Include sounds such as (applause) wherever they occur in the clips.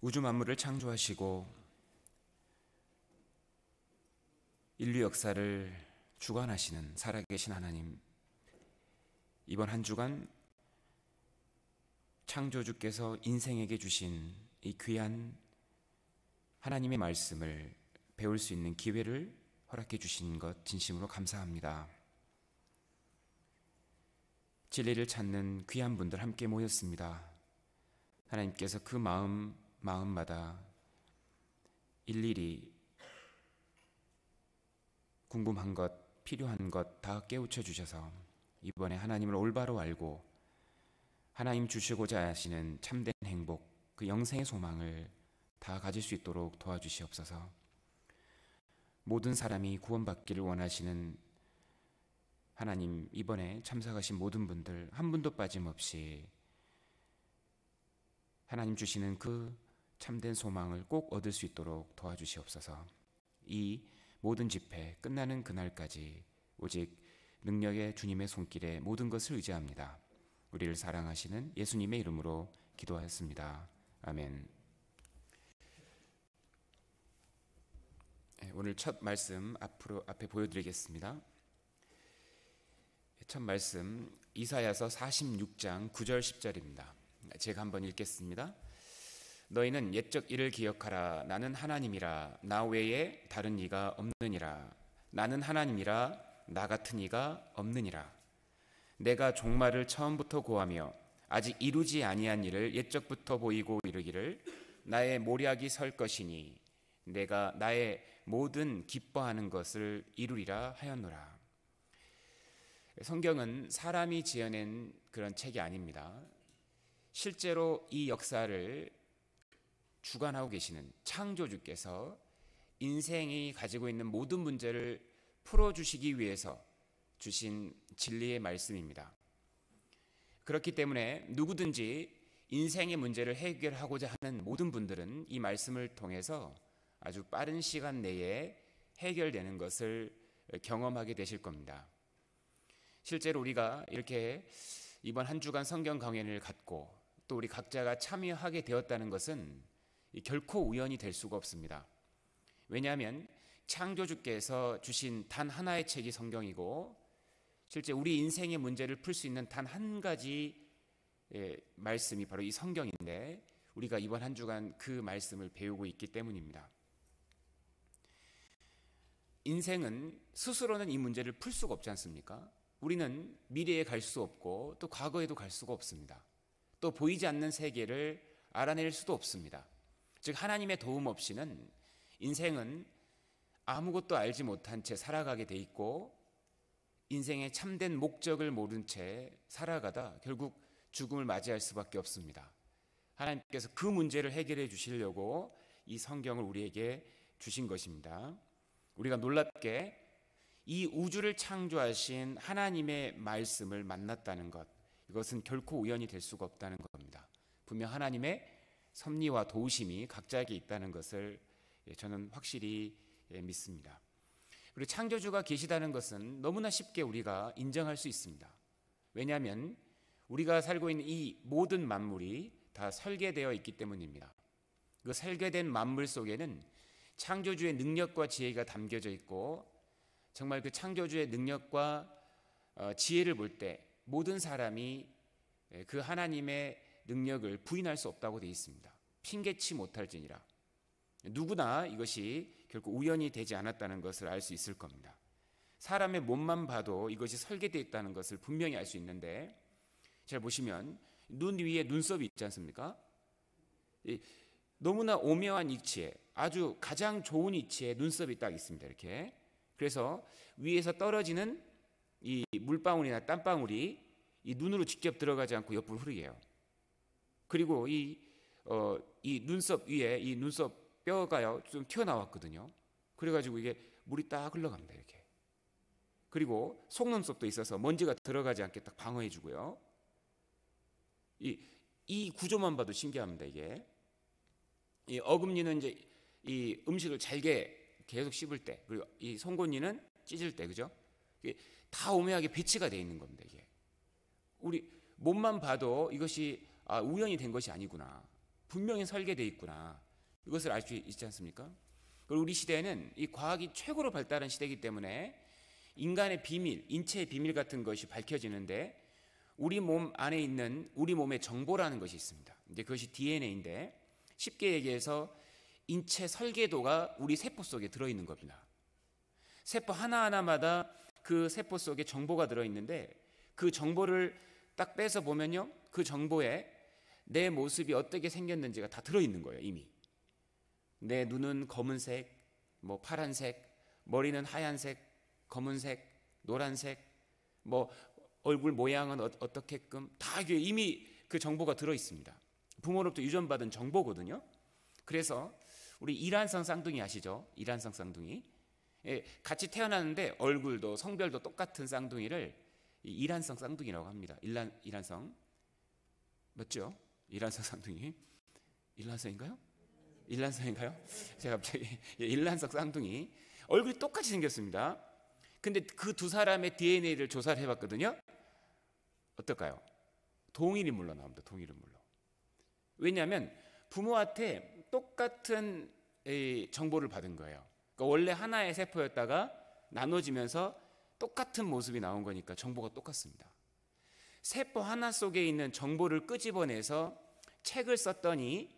우주 만물을 창조하시고 인류 역사를 주관하시는 살아계신 하나님 이번 한 주간 창조주께서 인생에게 주신 이 귀한 하나님의 말씀을 배울 수 있는 기회를 허락해 주신 것 진심으로 감사합니다. 진리를 찾는 귀한 분들 함께 모였습니다. 하나님께서 그 마음 마음마다 일일이 궁금한 것, 필요한 것 다 깨우쳐 주셔서 이번에 하나님을 올바로 알고 하나님 주시고자 하시는 참된 행복, 그 영생의 소망을 다 가질 수 있도록 도와주시옵소서. 모든 사람이 구원받기를 원하시는 하나님 이번에 참석하신 모든 분들 한 분도 빠짐없이 하나님 주시는 그 참된 소망을 꼭 얻을 수 있도록 도와주시옵소서. 이 모든 집회 끝나는 그날까지 오직 능력의 주님의 손길에 모든 것을 의지합니다. 우리를 사랑하시는 예수님의 이름으로 기도하였습니다. 아멘. 네, 오늘 첫 말씀 앞으로 앞에 보여드리겠습니다. 첫 말씀 이사야서 46장 9절 10절입니다. 제가 한번 읽겠습니다. 너희는 옛적 일을 기억하라. 나는 하나님이라. 나 외에 다른 이가 없느니라. 나는 하나님이라. 나 같은 이가 없느니라. 내가 종말을 처음부터 고하며 아직 이루지 아니한 일을 옛적부터 보이고 이르기를 나의 모략이 설 것이니 내가 나의 모든 기뻐하는 것을 이루리라 하였노라. 성경은 사람이 지어낸 그런 책이 아닙니다. 실제로 이 역사를 주관하고 계시는 창조주께서 인생이 가지고 있는 모든 문제를 풀어주시기 위해서 주신 진리의 말씀입니다. 그렇기 때문에 누구든지 인생의 문제를 해결하고자 하는 모든 분들은 이 말씀을 통해서 아주 빠른 시간 내에 해결되는 것을 경험하게 되실 겁니다. 실제로 우리가 이렇게 이번 한 주간 성경 강연을 갖고 또 우리 각자가 참여하게 되었다는 것은 결코 우연이 될 수가 없습니다. 왜냐하면 창조주께서 주신 단 하나의 책이 성경이고 실제 우리 인생의 문제를 풀 수 있는 단 한 가지 예, 말씀이 바로 이 성경인데 우리가 이번 한 주간 그 말씀을 배우고 있기 때문입니다. 인생은 스스로는 이 문제를 풀 수가 없지 않습니까? 우리는 미래에 갈 수 없고 또 과거에도 갈 수가 없습니다. 또 보이지 않는 세계를 알아낼 수도 없습니다. 즉 하나님의 도움 없이는 인생은 아무것도 알지 못한 채 살아가게 돼 있고 인생의 참된 목적을 모른 채 살아가다 결국 죽음을 맞이할 수밖에 없습니다. 하나님께서 그 문제를 해결해 주시려고 이 성경을 우리에게 주신 것입니다. 우리가 놀랍게 이 우주를 창조하신 하나님의 말씀을 만났다는 것, 이것은 결코 우연이 될 수가 없다는 겁니다. 분명 하나님의 섭리와 도우심이 각자에게 있다는 것을 예, 저는 확실히 예, 믿습니다. 그리고 창조주가 계시다는 것은 너무나 쉽게 우리가 인정할 수 있습니다. 왜냐하면 우리가 살고 있는 이 모든 만물이 다 설계되어 있기 때문입니다. 그 설계된 만물 속에는 창조주의 능력과 지혜가 담겨져 있고 정말 그 창조주의 능력과 어, 지혜를 볼 때 모든 사람이 예, 그 하나님의 능력을 부인할 수 없다고 되어 있습니다. 핑계치 못할지니라. 누구나 이것이 결국 우연이 되지 않았다는 것을 알 수 있을 겁니다. 사람의 몸만 봐도 이것이 설계되어 있다는 것을 분명히 알 수 있는데 잘 보시면 눈 위에 눈썹이 있지 않습니까? 너무나 오묘한 위치에 아주 가장 좋은 위치에 눈썹이 딱 있습니다. 이렇게. 그래서 위에서 떨어지는 이 물방울이나 땀방울이 이 눈으로 직접 들어가지 않고 옆으로 흐르게요. 해 그리고 이, 어, 이 눈썹 위에 이 눈썹 뼈가요 좀 튀어나왔거든요. 그래가지고 이게 물이 딱 흘러갑니다 이렇게. 그리고 속눈썹도 있어서 먼지가 들어가지 않게 딱 방어해주고요. 이, 이 구조만 봐도 신기합니다 이게. 이 어금니는 이제 이 음식을 잘게 계속 씹을 때 그리고 이 송곳니는 찢을 때 그죠? 이게 다 오묘하게 배치가 되어 있는 겁니다 이게. 우리 몸만 봐도 이것이 아, 우연이 된 것이 아니구나. 분명히 설계되어 있구나. 이것을 알 수 있지 않습니까? 그리고 우리 시대는 이 과학이 최고로 발달한 시대이기 때문에 인간의 비밀, 인체의 비밀 같은 것이 밝혀지는데 우리 몸 안에 있는 우리 몸의 정보라는 것이 있습니다. 이제 그것이 DNA인데 쉽게 얘기해서 인체 설계도가 우리 세포 속에 들어있는 겁니다. 세포 하나하나마다 그 세포 속에 정보가 들어있는데 그 정보를 딱 빼서 보면요. 그 정보에 내 모습이 어떻게 생겼는지가 다 들어있는 거예요, 이미. 내 눈은 검은색, 뭐 파란색, 머리는 하얀색, 검은색, 노란색, 뭐 얼굴 모양은 어, 어떻게끔 다이미그 정보가 들어 있습니다. 부모로부터 유전받은 정보거든요. 그래서 우리 이란성 쌍둥이 아시죠? 이란성 쌍둥이. 예, 같이 태어났는데 얼굴도 성별도 똑같은 쌍둥이를 이란성 쌍둥이라고 합니다. 이란 이란성 맞죠? 일라사 쌍둥이 일라사인가요? 일란사인가요? 제가 갑자기 (laughs) 예, 일란석 쌍둥이 얼굴이 똑같이 생겼습니다. 근데 그 두 사람의 DNA를 조사를 해봤거든요. 어떨까요? 동일인 물로 나옵니다. 동일인 물로. 왜냐하면 부모한테 똑같은 정보를 받은 거예요. 그러니까 원래 하나의 세포였다가 나눠지면서 똑같은 모습이 나온 거니까 정보가 똑같습니다. 세포 하나 속에 있는 정보를 끄집어내서 책을 썼더니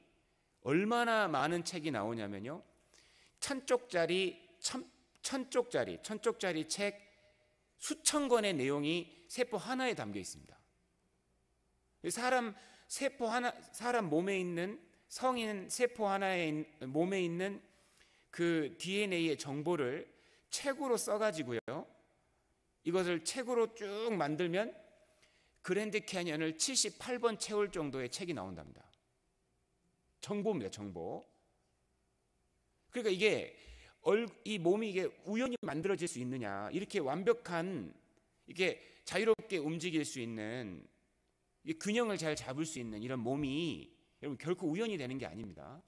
얼마나 많은 책이 나오냐면요. 천 쪽짜리, 천, 천 쪽짜리, 천 쪽짜리 책 수천 권의 내용이 세포 하나에 담겨 있습니다. 사람 세포 하나, 사람 몸에 있는 성인 세포 하나에 몸에 있는 그 DNA의 정보를 책으로 써가지고요. 이것을 책으로 쭉 만들면 그랜드 캐년을 78번 채울 정도의 책이 나온답니다. 정보입니다, 정보. 그러니까 이게 이 몸이 이게 우연히 만들어질 수 있느냐 이렇게 완벽한 이게 자유롭게 움직일 수 있는 균형을 잘 잡을 수 있는 이런 몸이 여러분 결코 우연이 되는 게 아닙니다.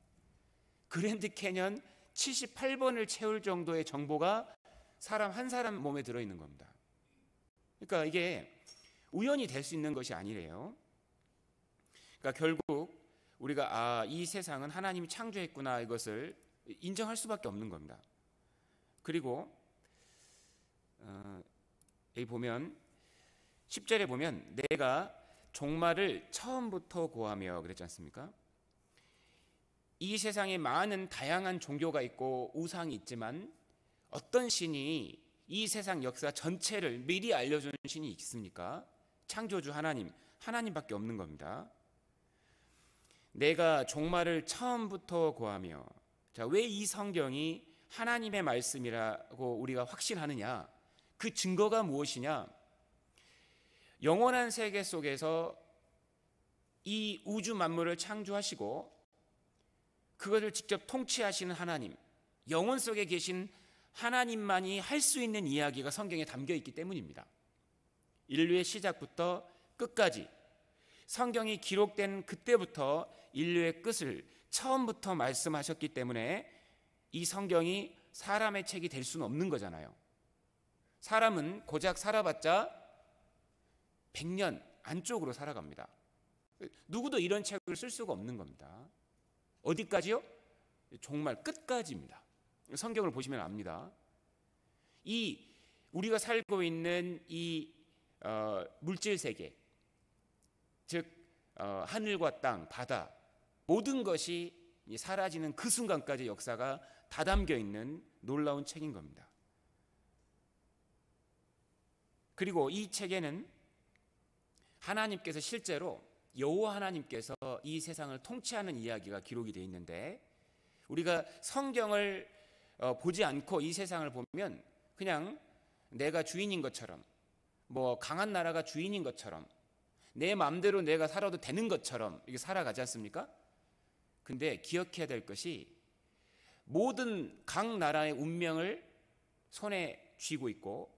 그랜드 캐년 78번을 채울 정도의 정보가 사람 한 사람 몸에 들어 있는 겁니다. 그러니까 이게 우연히 될 수 있는 것이 아니래요. 그러니까 결국 우리가 아, 이 세상은 하나님이 창조했구나 이것을 인정할 수밖에 없는 겁니다. 그리고 어, 여기 보면 10절에 보면 내가 종말을 처음부터 고하며 그랬지 않습니까? 이 세상에 많은 다양한 종교가 있고 우상이 있지만 어떤 신이 이 세상 역사 전체를 미리 알려주는 신이 있습니까? 창조주 하나님, 하나님밖에 없는 겁니다. 내가 종말을 처음부터 고하며 자, 왜 이 성경이 하나님의 말씀이라고 우리가 확신하느냐? 그 증거가 무엇이냐? 영원한 세계 속에서 이 우주 만물을 창조하시고 그것을 직접 통치하시는 하나님, 영혼 속에 계신 하나님만이 할 수 있는 이야기가 성경에 담겨 있기 때문입니다. 인류의 시작부터 끝까지 성경이 기록된 그때부터 인류의 끝을 처음부터 말씀하셨기 때문에 이 성경이 사람의 책이 될 수는 없는 거잖아요. 사람은 고작 살아봤자 100년 안쪽으로 살아갑니다. 누구도 이런 책을 쓸 수가 없는 겁니다. 어디까지요? 정말 끝까지입니다. 성경을 보시면 압니다. 이 우리가 살고 있는 이 어, 물질 세계, 즉 어, 하늘과 땅, 바다 모든 것이 사라지는 그 순간까지 역사가 다 담겨 있는 놀라운 책인 겁니다. 그리고 이 책에는 하나님께서 실제로 여호와 하나님께서 이 세상을 통치하는 이야기가 기록이 되어 있는데 우리가 성경을 어, 보지 않고 이 세상을 보면 그냥 내가 주인인 것처럼 뭐 강한 나라가 주인인 것처럼 내 마음대로 내가 살아도 되는 것처럼 이게 살아가지 않습니까? 근데 기억해야 될 것이 모든 각 나라의 운명을 손에 쥐고 있고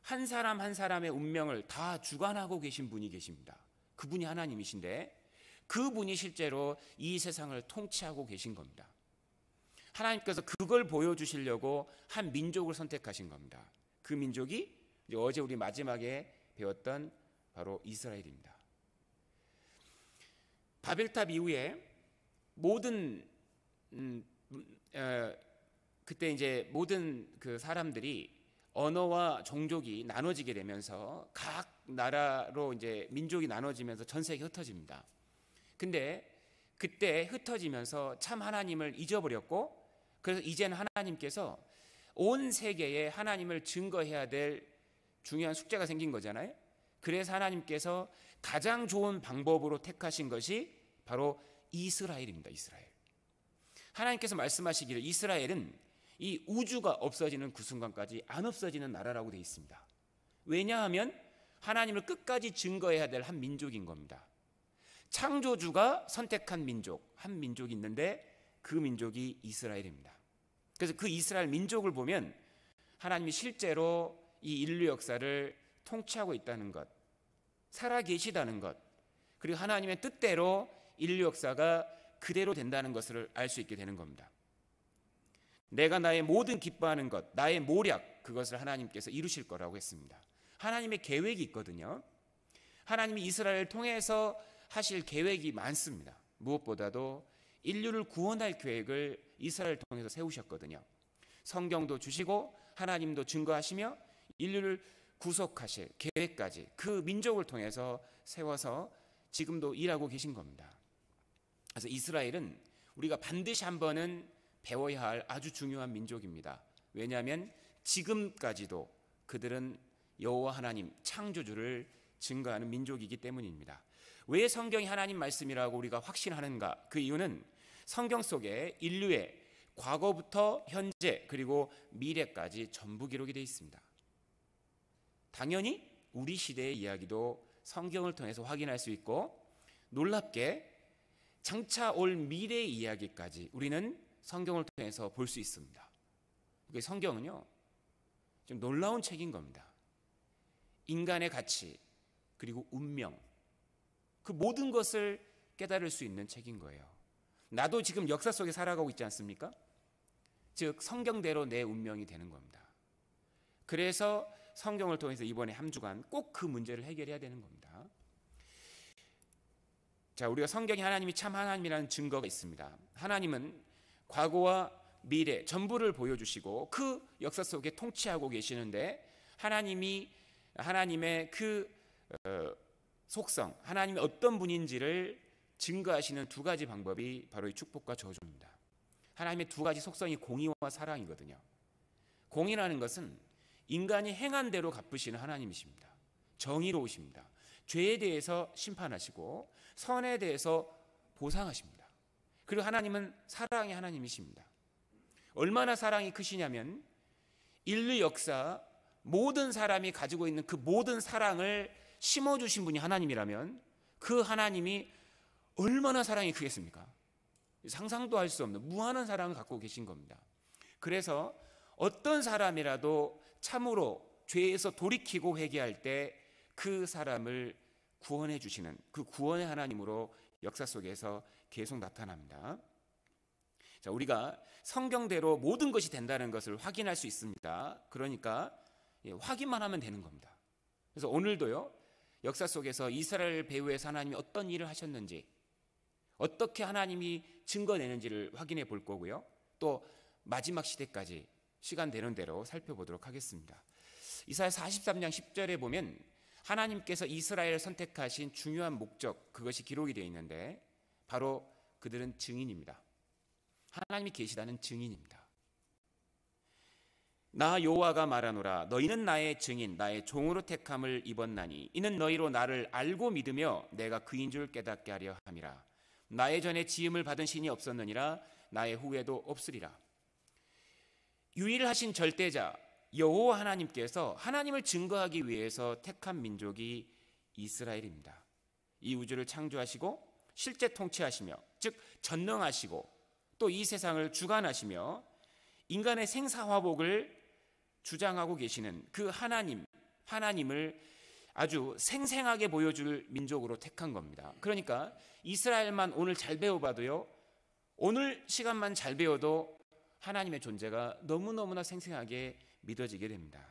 한 사람 한 사람의 운명을 다 주관하고 계신 분이 계십니다. 그분이 하나님이신데 그분이 실제로 이 세상을 통치하고 계신 겁니다. 하나님께서 그걸 보여주시려고 한 민족을 선택하신 겁니다. 그 민족이 이제 어제 우리 마지막에 배웠던 바로 이스라엘입니다. 바벨탑 이후에 모든 음, 어, 그때 이제 모든 그 사람들이 언어와 종족이 나눠지게 되면서 각 나라로 이제 민족이 나눠지면서 전 세계 흩어집니다. 근데 그때 흩어지면서 참 하나님을 잊어버렸고 그래서 이제는 하나님께서 온 세계에 하나님을 증거해야 될 중요한 숙제가 생긴 거잖아요. 그래서 하나님께서 가장 좋은 방법으로 택하신 것이 바로 이스라엘입니다. 이스라엘. 하나님께서 말씀하시기를 이스라엘은 이 우주가 없어지는 그 순간까지 안 없어지는 나라라고 되어 있습니다. 왜냐하면 하나님을 끝까지 증거해야 될 한 민족인 겁니다. 창조주가 선택한 민족, 한 민족이 있는데 그 민족이 이스라엘입니다. 그래서 그 이스라엘 민족을 보면 하나님이 실제로 이 인류 역사를 통치하고 있다는 것, 살아계시다는 것, 그리고 하나님의 뜻대로 인류 역사가 그대로 된다는 것을 알 수 있게 되는 겁니다. 내가 나의 모든 기뻐하는 것, 나의 모략, 그것을 하나님께서 이루실 거라고 했습니다. 하나님의 계획이 있거든요. 하나님이 이스라엘을 통해서 하실 계획이 많습니다. 무엇보다도 인류를 구원할 계획을 이스라엘 을 통해서 세우셨거든요. 성경도 주시고 하나님도 증거하시며 인류를 구속하실 계획까지 그 민족을 통해서 세워서 지금도 일하고 계신 겁니다. 그래서 이스라엘은 우리가 반드시 한 번은 배워야 할 아주 중요한 민족입니다. 왜냐하면 지금까지도 그들은 여호와 하나님 창조주를 증거하는 민족이기 때문입니다. 왜 성경이 하나님 말씀이라고 우리가 확신하는가? 그 이유는 성경 속에 인류의 과거부터 현재 그리고 미래까지 전부 기록이 되어 있습니다. 당연히 우리 시대의 이야기도 성경을 통해서 확인할 수 있고 놀랍게 장차 올 미래의 이야기까지 우리는 성경을 통해서 볼 수 있습니다. 성경은요, 좀 놀라운 책인 겁니다. 인간의 가치, 그리고 운명, 그 모든 것을 깨달을 수 있는 책인 거예요. 나도 지금 역사 속에 살아가고 있지 않습니까? 즉, 성경대로 내 운명이 되는 겁니다. 그래서 성경을 통해서 이번에 한 주간 꼭 그 문제를 해결해야 되는 겁니다. 자, 우리가 성경이 하나님이 참 하나님이라는 증거가 있습니다. 하나님은 과거와 미래 전부를 보여주시고 그 역사 속에 통치하고 계시는데 하나님이 하나님의 그 어, 속성, 하나님이 어떤 분인지를 증거하시는 두 가지 방법이 바로 이 축복과 저주입니다. 하나님의 두 가지 속성이 공의와 사랑이거든요. 공의라는 것은 인간이 행한 대로 갚으시는 하나님이십니다. 정의로우십니다. 죄에 대해서 심판하시고 선에 대해서 보상하십니다. 그리고 하나님은 사랑의 하나님이십니다. 얼마나 사랑이 크시냐면 인류 역사 모든 사람이 가지고 있는 그 모든 사랑을 심어 주신 분이 하나님이라면 그 하나님이 얼마나 사랑이 크겠습니까? 상상도 할 수 없는 무한한 사랑을 갖고 계신 겁니다. 그래서 어떤 사람이라도 참으로 죄에서 돌이키고 회개할 때 그 사람을 구원해 주시는 그 구원의 하나님으로 역사 속에서 계속 나타납니다. 자, 우리가 성경대로 모든 것이 된다는 것을 확인할 수 있습니다. 그러니까 예, 확인만 하면 되는 겁니다. 그래서 오늘도요. 역사 속에서 이스라엘 배후에서 하나님이 어떤 일을 하셨는지 어떻게 하나님이 증거내는지를 확인해 볼 거고요. 또 마지막 시대까지 시간 되는 대로 살펴보도록 하겠습니다. 이사야 43장 10절에 보면 하나님께서 이스라엘을 선택하신 중요한 목적 그것이 기록이 되어 있는데 바로 그들은 증인입니다. 하나님이 계시다는 증인입니다. 나 여호와가 말하노라 너희는 나의 증인 나의 종으로 택함을 입었나니 이는 너희로 나를 알고 믿으며 내가 그인 줄 깨닫게 하려 함이라 나의 전에 지음을 받은 신이 없었느니라 나의 후에도 없으리라 유일하신 절대자 여호와 하나님께서 하나님을 증거하기 위해서 택한 민족이 이스라엘입니다. 이 우주를 창조하시고 실제 통치하시며 즉 전능하시고 또 이 세상을 주관하시며 인간의 생사화복을 주장하고 계시는 그 하나님 하나님을 아주 생생하게 보여줄 민족으로 택한 겁니다. 그러니까 이스라엘만 오늘 잘 배워봐도요, 오늘 시간만 잘 배워도 하나님의 존재가 너무너무나 생생하게 믿어지게 됩니다.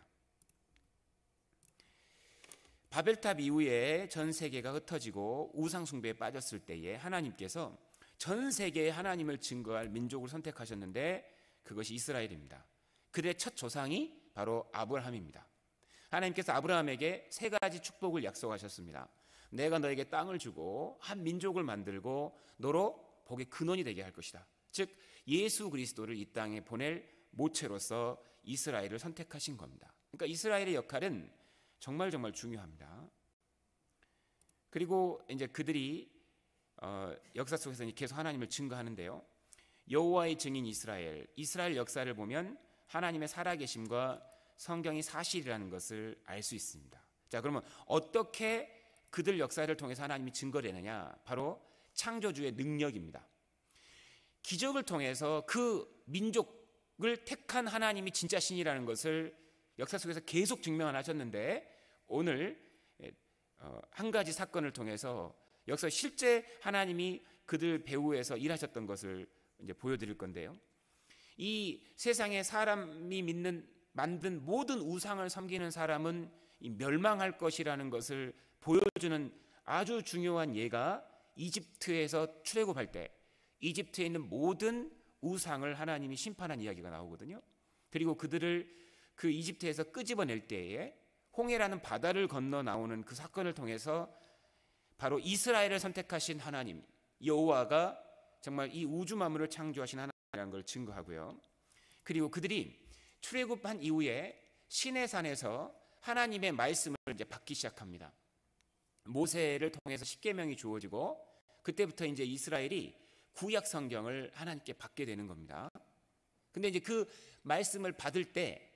바벨탑 이후에 전 세계가 흩어지고 우상숭배에 빠졌을 때에 하나님께서 전 세계의 하나님을 증거할 민족을 선택하셨는데 그것이 이스라엘입니다. 그들의 첫 조상이 바로 아브라함입니다. 하나님께서 아브라함에게 세 가지 축복을 약속하셨습니다. 내가 너에게 땅을 주고 한 민족을 만들고 너로 복의 근원이 되게 할 것이다. 즉 예수 그리스도를 이 땅에 보낼 모체로서 이스라엘을 선택하신 겁니다. 그러니까 이스라엘의 역할은 정말 정말 중요합니다. 그리고 이제 그들이 어, 역사 속에서 계속 하나님을 증거하는데요. 여호와의 증인 이스라엘, 이스라엘 역사를 보면 하나님의 살아계심과 성경이 사실이라는 것을 알 수 있습니다. 자, 그러면 어떻게 그들 역사를 통해서 하나님이 증거되느냐? 바로 창조주의 능력입니다. 기적을 통해서 그 민족을 택한 하나님이 진짜 신이라는 것을 역사 속에서 계속 증명하셨는데 오늘 어, 한 가지 사건을 통해서 역사 실제 하나님이 그들 배후에서 일하셨던 것을 이제 보여드릴 건데요. 이 세상에 사람이 믿는 만든 모든 우상을 섬기는 사람은 멸망할 것이라는 것을 보여주는 아주 중요한 예가 이집트에서 출애굽할 때 이집트에 있는 모든 우상을 하나님이 심판한 이야기가 나오거든요. 그리고 그들을 그 이집트에서 끄집어낼 때에 홍해라는 바다를 건너 나오는 그 사건을 통해서 바로 이스라엘을 선택하신 하나님 여호와가 정말 이 우주 만물을 창조하신 하나님이라는 걸 증거하고요. 그리고 그들이 출애굽한 이후에 시내산에서 하나님의 말씀을 이제 받기 시작합니다. 모세를 통해서 십계명이 주어지고 그때부터 이제 이스라엘이 구약 성경을 하나님께 받게 되는 겁니다. 근데 이제 그 말씀을 받을 때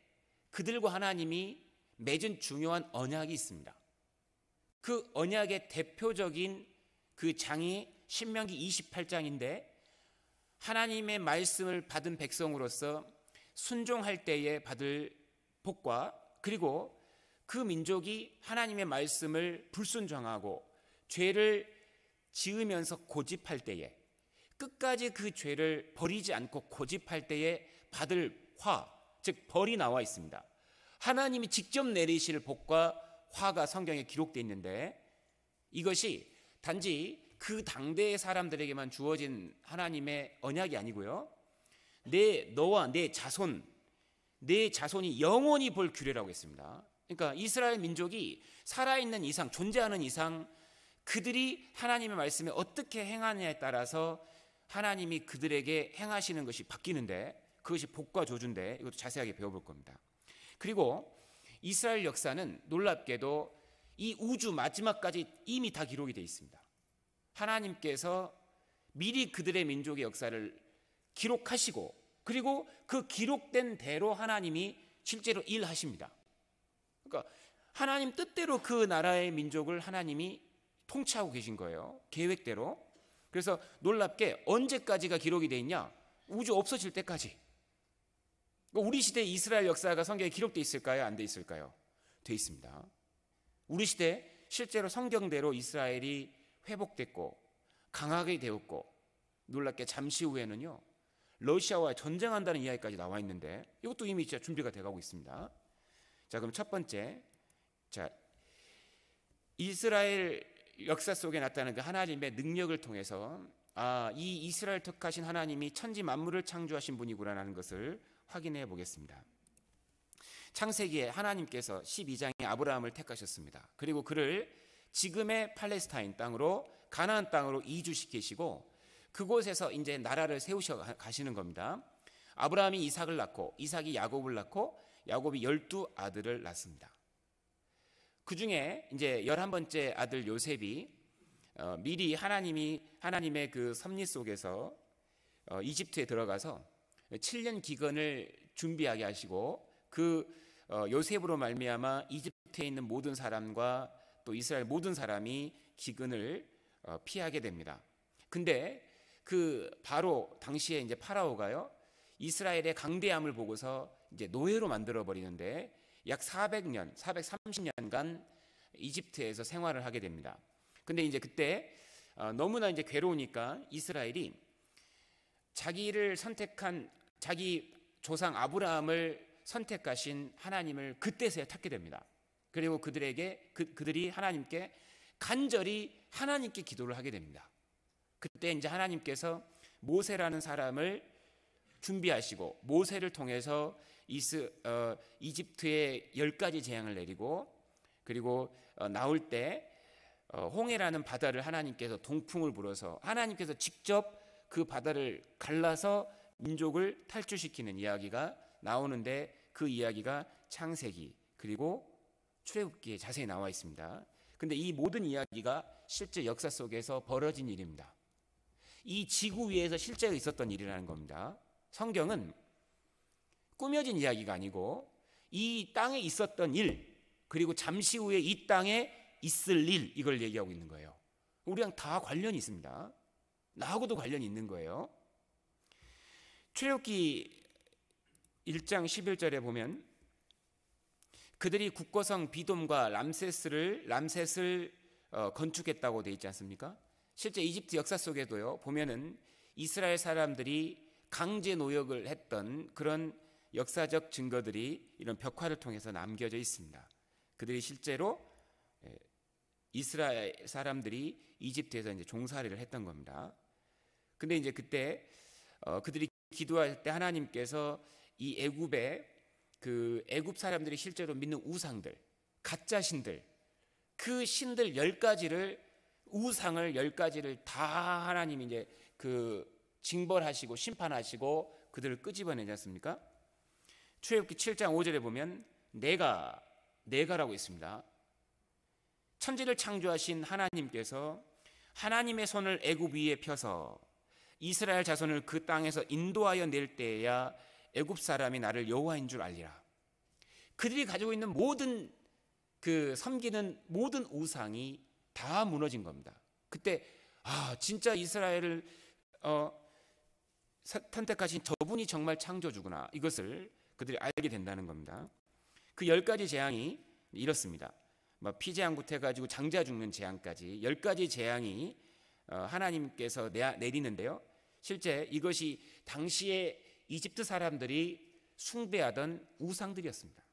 그들과 하나님이 맺은 중요한 언약이 있습니다. 그 언약의 대표적인 그 장이 신명기 28장인데 하나님의 말씀을 받은 백성으로서 순종할 때에 받을 복과 그리고 그 민족이 하나님의 말씀을 불순종하고 죄를 지으면서 고집할 때에 끝까지 그 죄를 버리지 않고 고집할 때에 받을 화, 즉 벌이 나와 있습니다. 하나님이 직접 내리실 복과 화가 성경에 기록되 있는데 이것이 단지 그 당대의 사람들에게만 주어진 하나님의 언약이 아니고요. 내 너와 내 자손 내 자손이 영원히 볼 규례라고 했습니다. 그러니까 이스라엘 민족이 살아있는 이상 존재하는 이상 그들이 하나님의 말씀에 어떻게 행하느냐에 따라서 하나님이 그들에게 행하시는 것이 바뀌는데 그것이 복과 조준데 이것도 자세하게 배워볼 겁니다. 그리고 이스라엘 역사는 놀랍게도 이 우주 마지막까지 이미 다 기록이 되어 있습니다. 하나님께서 미리 그들의 민족의 역사를 기록하시고 그리고 그 기록된 대로 하나님이 실제로 일하십니다. 그러니까 하나님 뜻대로 그 나라의 민족을 하나님이 통치하고 계신 거예요. 계획대로. 그래서 놀랍게 언제까지가 기록이 돼 있냐? 우주 없어질 때까지. 그러니까 우리 시대 이스라엘 역사가 성경에 기록돼 있을까요? 안 돼 있을까요? 돼 있습니다. 우리 시대 실제로 성경대로 이스라엘이 회복됐고 강하게 되었고 놀랍게 잠시 후에는요 러시아와 전쟁한다는 이야기까지 나와 있는데 이것도 이미 진짜 준비가 돼가고 있습니다. 자 그럼 첫 번째 자 이스라엘 역사 속에 나타나는 그 하나님의 능력을 통해서 아, 이 이스라엘 택하신 하나님이 천지 만물을 창조하신 분이구나라는 것을 확인해 보겠습니다. 창세기에 하나님께서 12장에 아브라함을 택하셨습니다. 그리고 그를 지금의 팔레스타인 땅으로 가나안 땅으로 이주시키시고 그곳에서 이제 나라를 세우셔 가시는 겁니다. 아브라함이 이삭을 낳고 이삭이 야곱을 낳고 야곱이 열두 아들을 낳습니다. 그 중에 이제 열한 번째 아들 요셉이 어, 미리 하나님이 하나님의 그 섭리 속에서 어, 이집트에 들어가서 7년 기근을 준비하게 하시고 그 어, 요셉으로 말미암아 이집트에 있는 모든 사람과 또 이스라엘 모든 사람이 기근을 어, 피하게 됩니다. 근데 그 바로 당시에 이제 파라오가요 이스라엘의 강대함을 보고서 이제 노예로 만들어 버리는데 약 400년, 430년간 이집트에서 생활을 하게 됩니다. 근데 이제 그때 어, 너무나 이제 괴로우니까 이스라엘이 자기를 선택한 자기 조상 아브라함을 선택하신 하나님을 그때서야 찾게 됩니다. 그리고 그들에게 그, 그들이 하나님께 간절히 하나님께 기도를 하게 됩니다. 그때 이제 하나님께서 모세라는 사람을 준비하시고 모세를 통해서 이스 어, 이집트에 열 가지 재앙을 내리고 그리고 어, 나올 때 어, 홍해라는 바다를 하나님께서 동풍을 불어서 하나님께서 직접 그 바다를 갈라서 민족을 탈출시키는 이야기가 나오는데 그 이야기가 창세기 그리고 출애굽기에 자세히 나와 있습니다. 근데 이 모든 이야기가 실제 역사 속에서 벌어진 일입니다. 이 지구 위에서 실제로 있었던 일이라는 겁니다. 성경은 꾸며진 이야기가 아니고 이 땅에 있었던 일 그리고 잠시 후에 이 땅에 있을 일 이걸 얘기하고 있는 거예요. 우리랑 다 관련이 있습니다. 나하고도 관련이 있는 거예요. 출애굽기 1장 11절에 보면 그들이 국거성 비돔과 람세스를 람셋을 어, 건축했다고 돼 있지 않습니까? 실제 이집트 역사 속에도요 보면은 이스라엘 사람들이 강제 노역을 했던 그런 역사적 증거들이 이런 벽화를 통해서 남겨져 있습니다. 그들이 실제로 예, 이스라엘 사람들이 이집트에서 이제 종살이를 했던 겁니다. 근데 이제 그때 어, 그들이 기도할 때 하나님께서 이 애굽의 그 애굽 사람들이 실제로 믿는 우상들, 가짜 신들, 그 신들 열 가지를 우상을 열 가지를 다 하나님이 이제 그 징벌하시고 심판하시고 그들을 끄집어내지 않습니까? 출애굽기 7장 5절에 보면 내가 내가라고 있습니다. 천지를 창조하신 하나님께서 하나님의 손을 애굽 위에 펴서 이스라엘 자손을 그 땅에서 인도하여 낼 때에야 애굽 사람이 나를 여호와인 줄 알리라. 그들이 가지고 있는 모든 그 섬기는 모든 우상이 다 무너진 겁니다. 그때 아 진짜 이스라엘을 어, 선택하신 저분이 정말 창조주구나 이것을 그들이 알게 된다는 겁니다. 그 열 가지 재앙이 이렇습니다. 뭐 피재앙부터 가지고 장자 죽는 재앙까지 열 가지 재앙이 어, 하나님께서 내리는데요. 실제 이것이 당시에 이집트 사람들이 숭배하던 우상들이었습니다.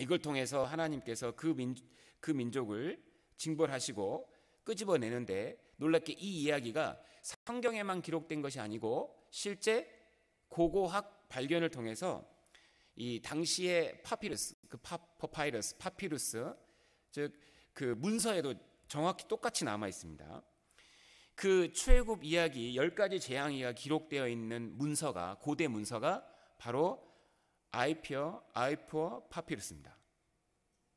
이걸 통해서 하나님께서 그, 민, 그 민족을 징벌하시고 끄집어내는데 놀랍게 이 이야기가 성경에만 기록된 것이 아니고 실제 고고학 발견을 통해서 이 당시의 파피루스, 그 파, 파파이러스 파피루스, 즉 그 문서에도 정확히 똑같이 남아 있습니다. 그최애굽 이야기 열 가지 재앙이가 기록되어 있는 문서가 고대 문서가 바로 아이피어 아이포 파피루스입니다.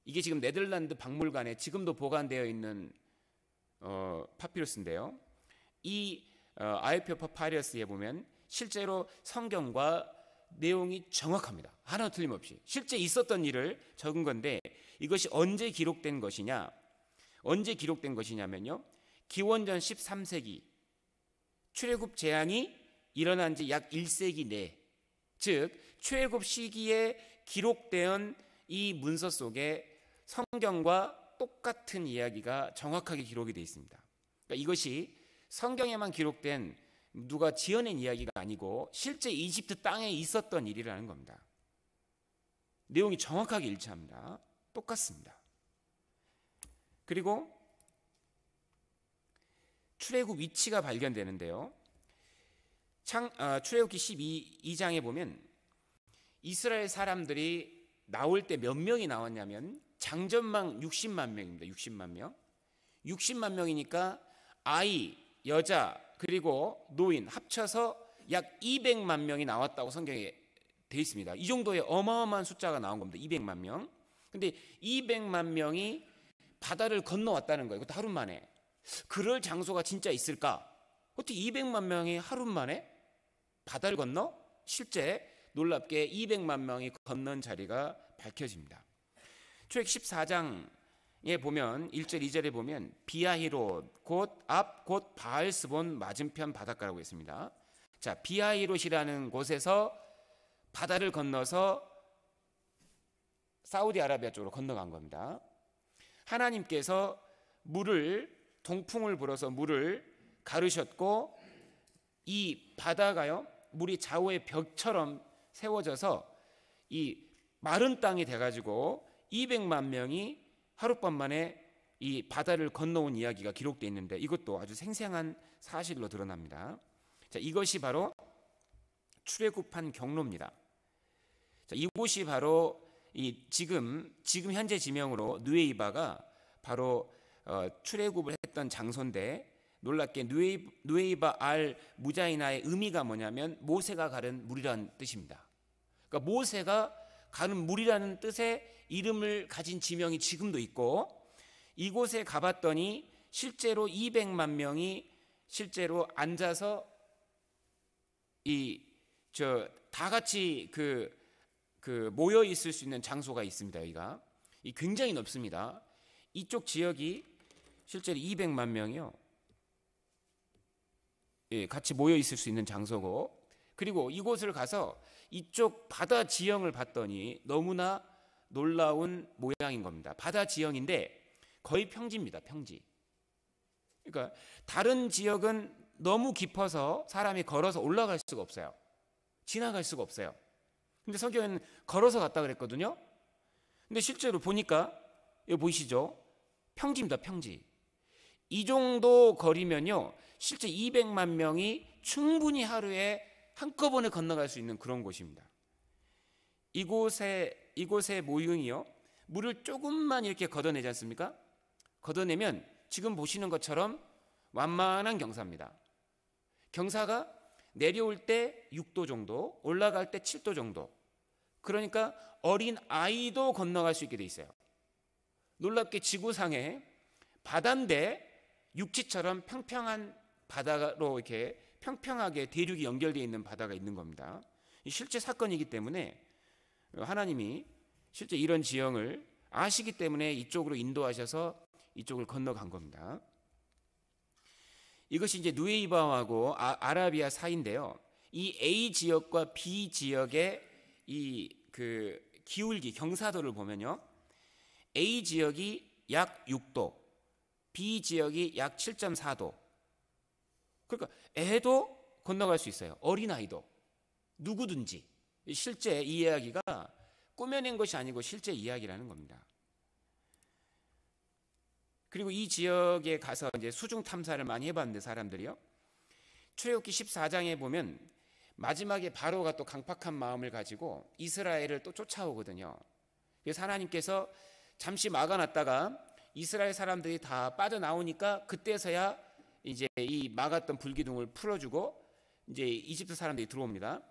이게 지금 네덜란드 박물관에 지금도 보관되어 있는 어, 파피루스인데요. 이 어, 아이피어파파이어스에 보면 실제로 성경과 내용이 정확합니다. 하나 틀림없이. 실제 있었던 일을 적은 건데 이것이 언제 기록된 것이냐? 언제 기록된 것이냐면요. 기원전 13세기 출애굽 재앙이 일어난 지 약 1세기 내, 즉 출애굽 시기에 기록된 이 문서 속에 성경과 똑같은 이야기가 정확하게 기록이 되어 있습니다. 그러니까 이것이 성경에만 기록된 누가 지어낸 이야기가 아니고 실제 이집트 땅에 있었던 일이라는 겁니다. 내용이 정확하게 일치합니다. 똑같습니다. 그리고 출애굽 위치가 발견되는데요. 창 아, 출애굽기 12장에 보면 이스라엘 사람들이 나올 때 몇 명이 나왔냐면 장전망 60만 명입니다. 60만 명. 60만 명이니까 아이, 여자, 그리고 노인 합쳐서 약 200만 명이 나왔다고 성경에 돼 있습니다. 이 정도의 어마어마한 숫자가 나온 겁니다. 200만 명. 근데 200만 명이 바다를 건너왔다는 거예요. 그것도 하루 만에. 그럴 장소가 진짜 있을까? 어떻게 200만 명이 하루 만에 바다를 건너? 실제 놀랍게 200만 명이 건넌 자리가 밝혀집니다. 출애굽 14장 예 보면 1절 2절에 보면 비아히로 곧 앞 곧 바알스본 맞은편 바닷가라고 했습니다. 자, 비아히롯이라는 곳에서 바다를 건너서 사우디아라비아 쪽으로 건너간 겁니다. 하나님께서 물을 동풍을 불어서 물을 가르셨고 이 바다가요 물이 좌우의 벽처럼 세워져서 이 마른 땅이 돼가지고 200만 명이 하룻밤 만에 이 바다를 건너온 이야기가 기록되어 있는데 이것도 아주 생생한 사실로 드러납니다. 자, 이것이 바로 출애굽한 경로입니다. 자, 이곳이 바로 이 지금 지금 현재 지명으로 누에이바가 바로 어, 출애굽을 했던 장소인데 놀랍게 누에이, 누에이바 알 무자이나의 의미가 뭐냐면 모세가 가른 물이라 뜻입니다. 그러니까 모세가 가는 물이라는 뜻의 이름을 가진 지명이 지금도 있고 이곳에 가봤더니 실제로 200만 명이 실제로 앉아서 이 저 다 같이 그그 그 모여 있을 수 있는 장소가 있습니다. 여기가 이 굉장히 높습니다 이쪽 지역이 실제로 200만 명이요. 예, 같이 모여 있을 수 있는 장소고 그리고 이곳을 가서 이쪽 바다 지형을 봤더니 너무나 놀라운 모양인 겁니다. 바다 지형인데 거의 평지입니다. 평지. 그러니까 다른 지역은 너무 깊어서 사람이 걸어서 올라갈 수가 없어요. 지나갈 수가 없어요. 근데 성경에는 걸어서 갔다 그랬거든요. 근데 실제로 보니까 여기 보이시죠? 평지입니다. 평지. 이 정도 거리면요. 실제 200만 명이 충분히 하루에 한꺼번에 건너갈 수 있는 그런 곳입니다. 이곳에 이곳의 모형이요 물을 조금만 이렇게 걷어내지 않습니까? 걷어내면 지금 보시는 것처럼 완만한 경사입니다. 경사가 내려올 때 6도 정도, 올라갈 때 7도 정도. 그러니까 어린 아이도 건너갈 수 있게 돼 있어요. 놀랍게 지구상에 바다인데 육지처럼 평평한 바다로 이렇게 평평하게 대륙이 연결되어 있는 바다가 있는 겁니다. 실제 사건이기 때문에 하나님이 실제 이런 지형을 아시기 때문에 이쪽으로 인도하셔서 이쪽을 건너간 겁니다. 이것이 이제 누에이바하고 아, 라비아 사이인데요. 이 A 지역과 B 지역의 이 그 기울기 경사도를 보면요. A 지역이 약 6도, B 지역이 약 7.4도, 그러니까 애도 건너갈 수 있어요. 어린아이도. 누구든지. 실제 이 이야기가 꾸며낸 것이 아니고 실제 이야기라는 겁니다. 그리고 이 지역에 가서 이제 수중 탐사를 많이 해봤는데 사람들이요. 출애굽기 14장에 보면 마지막에 바로가 또 강팍한 마음을 가지고 이스라엘을 또 쫓아오거든요. 그래서 하나님께서 잠시 막아놨다가 이스라엘 사람들이 다 빠져나오니까 그때서야 이제 이 막았던 불기둥을 풀어주고 이제 이집트 사람들이 들어옵니다.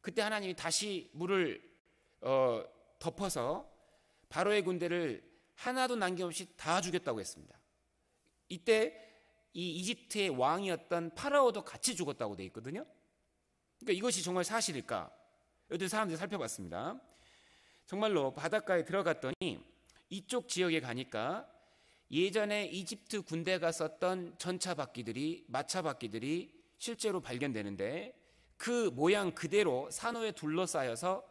그때 하나님이 다시 물을 어, 덮어서 바로의 군대를 하나도 남김없이 다 죽였다고 했습니다. 이때 이 이집트의 왕이었던 파라오도 같이 죽었다고 돼 있거든요. 그러니까 이것이 정말 사실일까? 여튼 사람들이 살펴봤습니다. 정말로 바닷가에 들어갔더니 이쪽 지역에 가니까 예전에 이집트 군대 가썼던 전차 바퀴들이 마차 바퀴들이 실제로 발견되는데 그 모양 그대로 산호에 둘러싸여서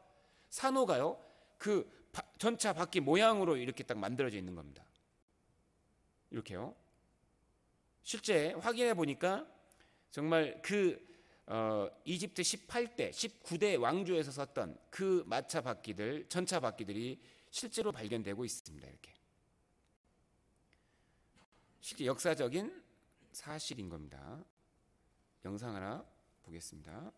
산호가요 그 전차 바퀴 모양으로 이렇게 딱 만들어져 있는 겁니다. 이렇게요. 실제 확인해 보니까 정말 그 어, 이집트 18대, 19대 왕조에서 썼던 그 마차 바퀴들, 전차 바퀴들이 실제로 발견되고 있습니다. 이렇게. 역사적인 사실인 겁니다. 영상 하나 보겠습니다.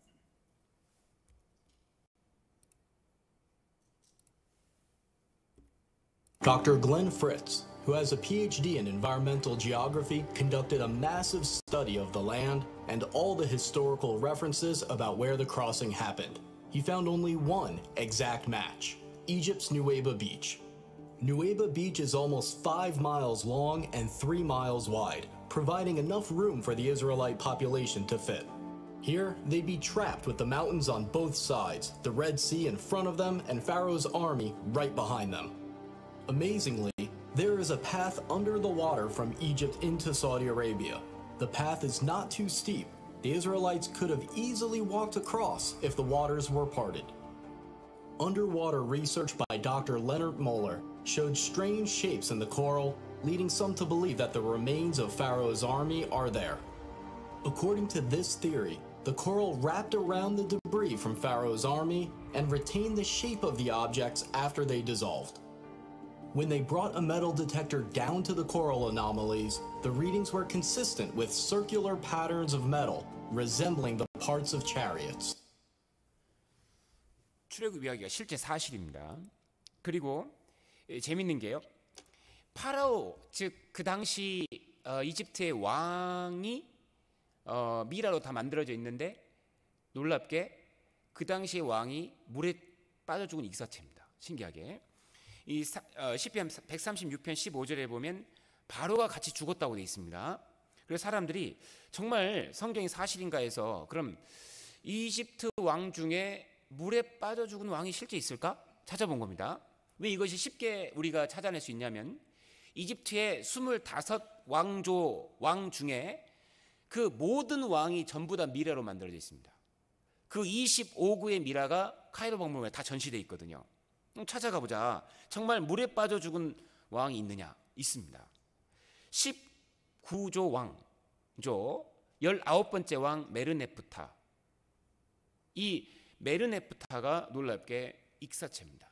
Dr. Glenn Fritz, who has a PhD in environmental geography, conducted a massive study of the land and all the historical references about where the crossing happened. He found only one exact match Egypt's Nueva Beach. Nueva Beach is almost 5 miles long and 3 miles wide, providing enough room for the Israelite population to fit. Here, they'd be trapped with the mountains on both sides, the Red Sea in front of them, and Pharaoh's army right behind them. Amazingly, there is a path under the water from Egypt into Saudi Arabia. The path is not too steep. The Israelites could have easily walked across if the waters were parted. Underwater research by Dr. Leonard Moeller showed strange shapes in the coral, leading some to believe that the remains of Pharaoh's army are there. According to this theory, the coral wrapped around the debris from Pharaoh's army and retained the shape of the objects after they dissolved. When they brought a metal detector down to the coral anomalies, the readings were consistent with circular patterns of metal resembling the parts of chariots. 출애굽 이야기가 실제 사실입니다. 그리고 예, 재밌는 게요. 파라오 즉 그 당시 어, 이집트의 왕이 어, 미라로 다 만들어져 있는데 놀랍게 그당시 왕이 물에 빠져 죽은 익사체입니다. 신기하게 이 어, 시편 136편 15절에 보면 바로가 같이 죽었다고 돼 있습니다. 그래서 사람들이 정말 성경이 사실인가 해서 그럼 이집트 왕 중에 물에 빠져 죽은 왕이 실제 있을까 찾아본 겁니다. 왜 이것이 쉽게 우리가 찾아낼 수 있냐면 이집트의 25왕조 왕 중에 그 모든 왕이 전부 다 미라로 만들어져 있습니다. 그 25구의 미라가 카이로 박물관에 다 전시되어 있거든요. 찾아가 보자. 정말 물에 빠져 죽은 왕이 있느냐? 있습니다. 19조 왕조 19번째 왕 메르네프타. 이 메르네프타가 놀랍게 익사체입니다.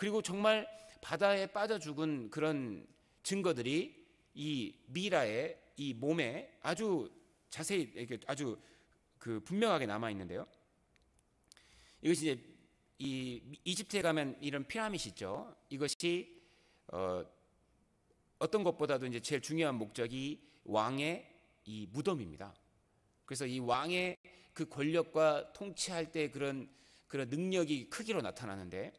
그리고 정말 바다에 빠져 죽은 그런 증거들이 이 미라의 이 몸에 아주 자세히 이렇게 아주 그 분명하게 남아 있는데요. 이것이 이제 이 이집트에 가면 이런 피라밋 있죠. 이것이 어, 어떤 것보다도 이제 제일 중요한 목적이 왕의 이 무덤입니다. 그래서 이 왕의 그 권력과 통치할 때 그런 그런 능력이 크기로 나타나는데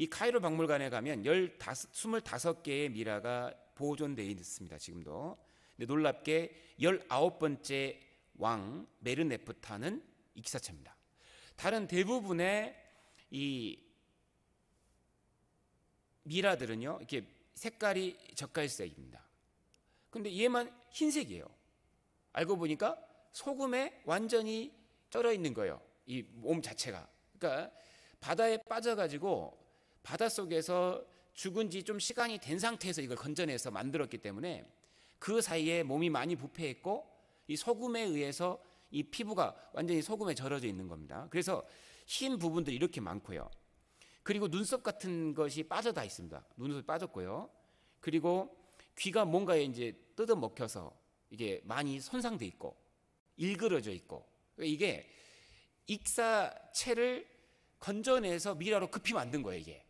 이 카이로 박물관에 가면 15, 25개의 미라가 보존되어 있습니다. 지금도. 근데 놀랍게 19번째 왕 메르네프타는 이사체입니다 다른 대부분의 이 미라들은요. 이렇게 색깔이 저갈색입니다. 근데 얘만 흰색이에요. 알고 보니까 소금에 완전히 쩔어 있는 거예요. 이 몸 자체가. 그러니까 바다에 빠져 가지고 바닷속에서 죽은 지 좀 시간이 된 상태에서 이걸 건져내서 만들었기 때문에 그 사이에 몸이 많이 부패했고 이 소금에 의해서 이 피부가 완전히 소금에 절여져 있는 겁니다. 그래서 흰 부분들이 이렇게 많고요. 그리고 눈썹 같은 것이 빠져다 있습니다. 눈썹이 빠졌고요. 그리고 귀가 뭔가에 이제 뜯어 먹혀서 이게 많이 손상돼 있고 일그러져 있고 그러니까 이게 익사체를 건져내서 미라로 급히 만든 거예요 이게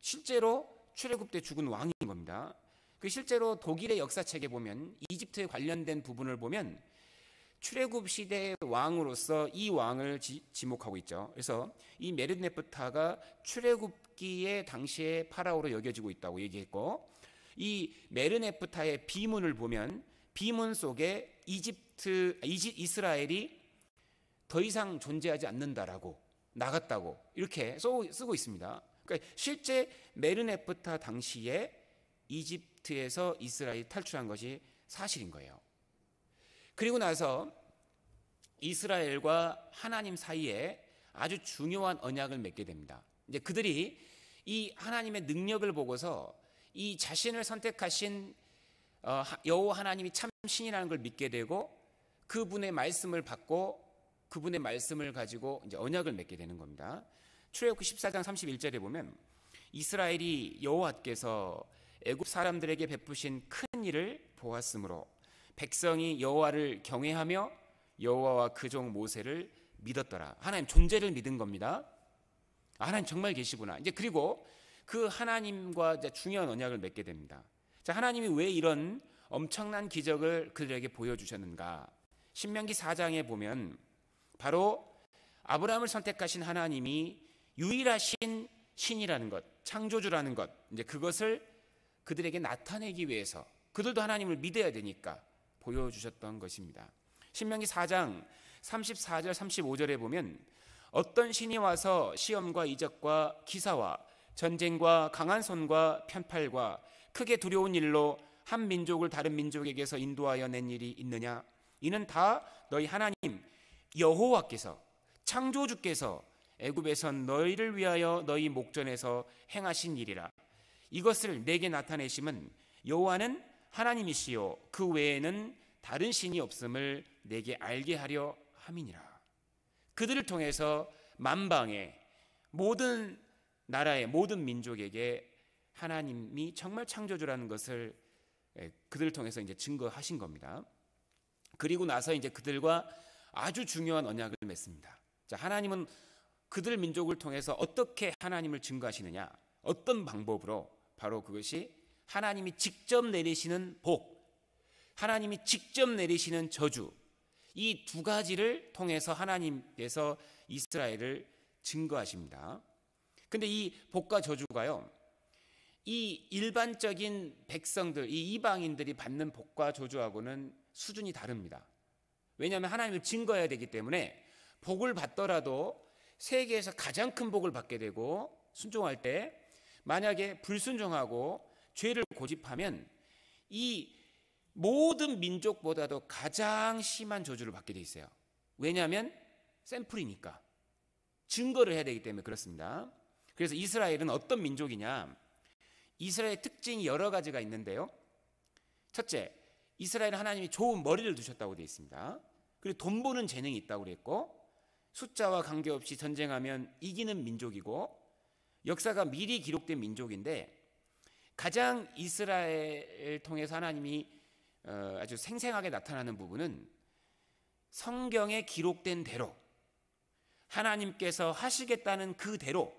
실제로 출애굽 때 죽은 왕인 겁니다. 그 실제로 독일의 역사책에 보면 이집트에 관련된 부분을 보면 출애굽 시대의 왕으로서 이 왕을 지, 목하고 있죠. 그래서 이 메르네프타가 출애굽기에 당시에 파라오로 여겨지고 있다고 얘기했고 이 메르네프타의 비문을 보면 비문 속에 이집트 이지, 이스라엘이 더 이상 존재하지 않는다라고 나갔다고 이렇게 쓰고 있습니다. 그러니까 실제 메르네프타 당시에 이집트에서 이스라엘 탈출한 것이 사실인 거예요. 그리고 나서 이스라엘과 하나님 사이에 아주 중요한 언약을 맺게 됩니다. 이제 그들이 이 하나님의 능력을 보고서 이 자신을 선택하신 어, 여호 와 하나님이 참 신이라는 걸 믿게 되고 그분의 말씀을 받고 그분의 말씀을 가지고 이제 언약을 맺게 되는 겁니다. 출애굽기 14장 31절에 보면 이스라엘이 여호와께서 애굽 사람들에게 베푸신 큰 일을 보았으므로 백성이 여호와를 경외하며 여호와와 그 종 모세를 믿었더라. 하나님 존재를 믿은 겁니다. 하나님 정말 계시구나. 이제 그리고 그 하나님과 중요한 언약을 맺게 됩니다. 자, 하나님이 왜 이런 엄청난 기적을 그들에게 보여주셨는가? 신명기 4장에 보면 바로 아브라함을 선택하신 하나님이 유일하신 신이라는 것, 창조주라는 것, 이제 그것을 그들에게 나타내기 위해서 그들도 하나님을 믿어야 되니까 보여주셨던 것입니다. 신명기 4장 34절 35절에 보면 어떤 신이 와서 시험과 이적과 기사와 전쟁과 강한 손과 편팔과 크게 두려운 일로 한 민족을 다른 민족에게서 인도하여 낸 일이 있느냐 이는 다 너희 하나님 여호와께서 창조주께서 애굽에선 너희를 위하여 너희 목전에서 행하신 일이라. 이것을 내게 나타내심은 여호와는 하나님이시요 그 외에는 다른 신이 없음을 내게 알게 하려 함이니라. 그들을 통해서 만방에 모든 나라의 모든 민족에게 하나님이 정말 창조주라는 것을 예, 그들을 통해서 이제 증거하신 겁니다. 그리고 나서 이제 그들과 아주 중요한 언약을 맺습니다. 자, 하나님은 그들 민족을 통해서 어떻게 하나님을 증거하시느냐? 어떤 방법으로? 바로 그것이 하나님이 직접 내리시는 복, 하나님이 직접 내리시는 저주, 이 두 가지를 통해서 하나님께서 이스라엘을 증거하십니다. 근데 이 복과 저주가요, 이 일반적인 백성들, 이 이방인들이 받는 복과 저주하고는 수준이 다릅니다. 왜냐하면 하나님을 증거해야 되기 때문에 복을 받더라도 세계에서 가장 큰 복을 받게 되고 순종할 때 만약에 불순종하고 죄를 고집하면 이 모든 민족보다도 가장 심한 저주를 받게 돼 있어요. 왜냐하면 샘플이니까 증거를 해야 되기 때문에 그렇습니다. 그래서 이스라엘은 어떤 민족이냐? 이스라엘 특징이 여러 가지가 있는데요. 첫째, 이스라엘 하나님이 좋은 머리를 두셨다고 되어 있습니다. 그리고 돈 버는 재능이 있다고 그랬고 숫자와 관계없이 전쟁하면 이기는 민족이고 역사가 미리 기록된 민족인데 가장 이스라엘을 통해서 하나님이 어, 아주 생생하게 나타나는 부분은 성경에 기록된 대로 하나님께서 하시겠다는 그대로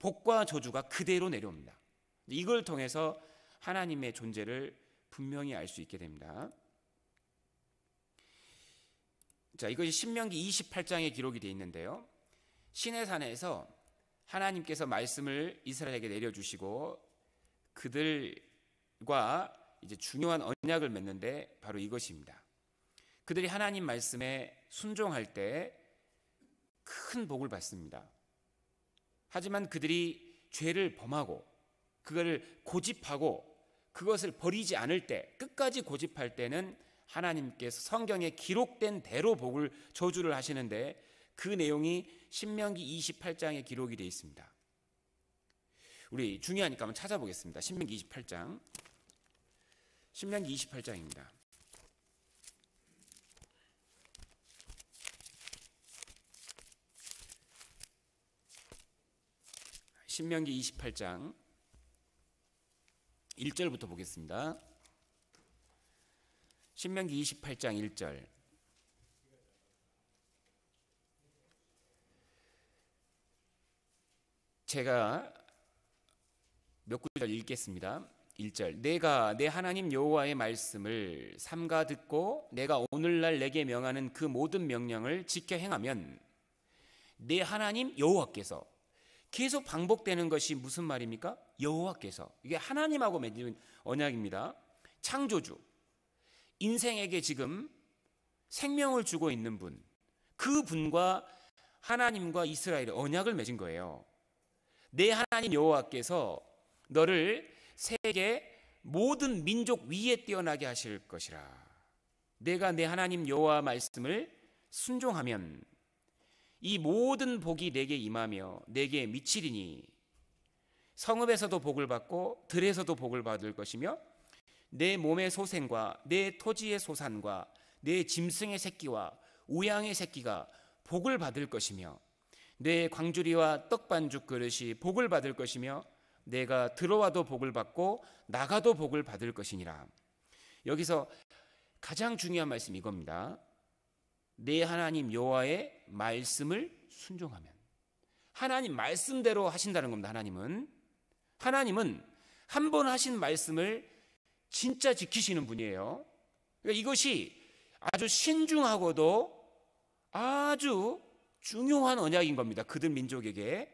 복과 저주가 그대로 내려옵니다. 이걸 통해서 하나님의 존재를 분명히 알 수 있게 됩니다. 자, 이것이 신명기 28장에 기록이 되어 있는데요. 시내산에서 하나님께서 말씀을 이스라엘에게 내려주시고 그들과 이제 중요한 언약을 맺는데 바로 이것입니다. 그들이 하나님 말씀에 순종할 때 큰 복을 받습니다. 하지만 그들이 죄를 범하고 그거를 고집하고 그것을 버리지 않을 때 끝까지 고집할 때는 하나님께서 성경에 기록된 대로 복을 저주를 하시는데 그 내용이 신명기 28장에 기록이 되어 있습니다. 우리 중요하니까 한번 찾아보겠습니다. 신명기 28장. 신명기 28장입니다. 신명기 28장 1절부터 보겠습니다. 신명기 28장 1절. 제가 몇 구절 읽겠습니다. 1절 내가 내 하나님 여호와의 말씀을 삼가 듣고 내가 오늘날 내게 명하는 그 모든 명령을 지켜 행하면 내 하나님 여호와께서 계속 반복되는 것이 무슨 말입니까? 여호와께서 이게 하나님하고 맺은 언약입니다. 창조주 인생에게 지금 생명을 주고 있는 분, 그 분과 하나님과 이스라엘의 언약을 맺은 거예요. 내 하나님 여호와께서 너를 세계 모든 민족 위에 뛰어나게 하실 것이라. 내가 내 하나님 여호와 말씀을 순종하면 이 모든 복이 내게 임하며 내게 미치리니 성읍에서도 복을 받고 들에서도 복을 받을 것이며 내 몸의 소생과 내 토지의 소산과 내 짐승의 새끼와 우양의 새끼가 복을 받을 것이며 내 광주리와 떡반죽 그릇이 복을 받을 것이며 내가 들어와도 복을 받고 나가도 복을 받을 것이니라. 여기서 가장 중요한 말씀이 이겁니다. 내 하나님 여호와의 말씀을 순종하면 하나님 말씀대로 하신다는 겁니다. 하나님은 하나님은 한 번 하신 말씀을 진짜 지키시는 분이에요. 그러니까 이것이 아주 신중하고도 아주 중요한 언약인 겁니다. 그들 민족에게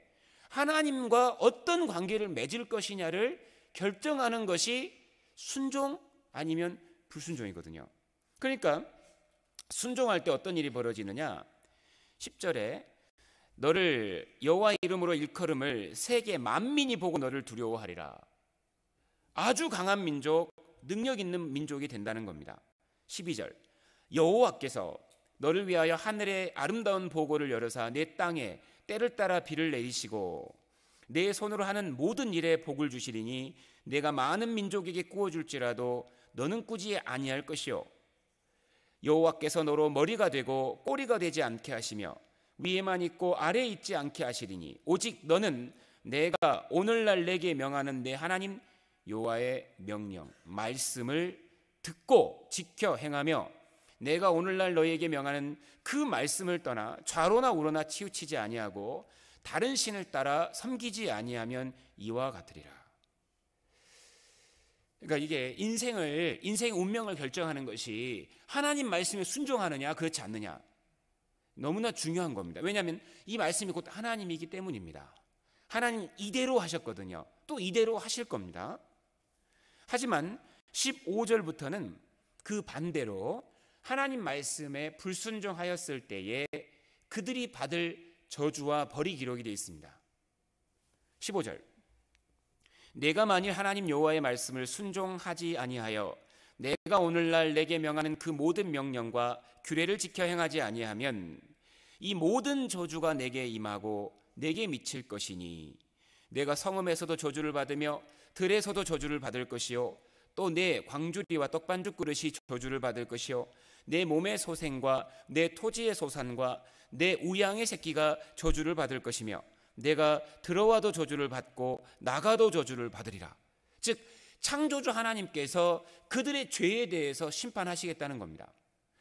하나님과 어떤 관계를 맺을 것이냐를 결정하는 것이 순종 아니면 불순종이거든요. 그러니까 순종할 때 어떤 일이 벌어지느냐? 10절에 너를 여호와 이름으로 일컬음을 세계 만민이 보고 너를 두려워하리라. 아주 강한 민족, 능력 있는 민족이 된다는 겁니다. 12절. 여호와께서 너를 위하여 하늘의 아름다운 보고를 열어서내 땅에 때를 따라 비를 내리시고 내 손으로 하는 모든 일에 복을 주시리니 내가 많은 민족에게 꾸어 줄지라도 너는 꾸지 아니할 것이요 여호와께서 너로 머리가 되고 꼬리가 되지 않게 하시며 위에만 있고 아래에 있지 않게 하시리니 오직 너는 내가 오늘날 내게 명하는 내 하나님 여호와의 명령, 말씀을 듣고 지켜 행하며 내가 오늘날 너희에게 명하는 그 말씀을 떠나 좌로나 우로나 치우치지 아니하고 다른 신을 따라 섬기지 아니하면 이와 같으리라. 그러니까 이게 인생을 인생의 운명을 결정하는 것이 하나님 말씀에 순종하느냐 그렇지 않느냐 너무나 중요한 겁니다. 왜냐하면 이 말씀이 곧 하나님이기 때문입니다. 하나님 이대로 하셨거든요. 또 이대로 하실 겁니다. 하지만 15절부터는 그 반대로 하나님 말씀에 불순종하였을 때에 그들이 받을 저주와 벌이 기록이 되어 있습니다. 15절. 내가 만일 하나님 여호와의 말씀을 순종하지 아니하여 내가 오늘날 내게 명하는 그 모든 명령과 규례를 지켜 행하지 아니하면 이 모든 저주가 내게 임하고 내게 미칠 것이니 내가 성음에서도 저주를 받으며 들에서도 저주를 받을 것이요 또 내 광주리와 떡반죽 그릇이 저주를 받을 것이요 내 몸의 소생과 내 토지의 소산과 내 우양의 새끼가 저주를 받을 것이며 내가 들어와도 저주를 받고 나가도 저주를 받으리라. 즉 창조주 하나님께서 그들의 죄에 대해서 심판하시겠다는 겁니다.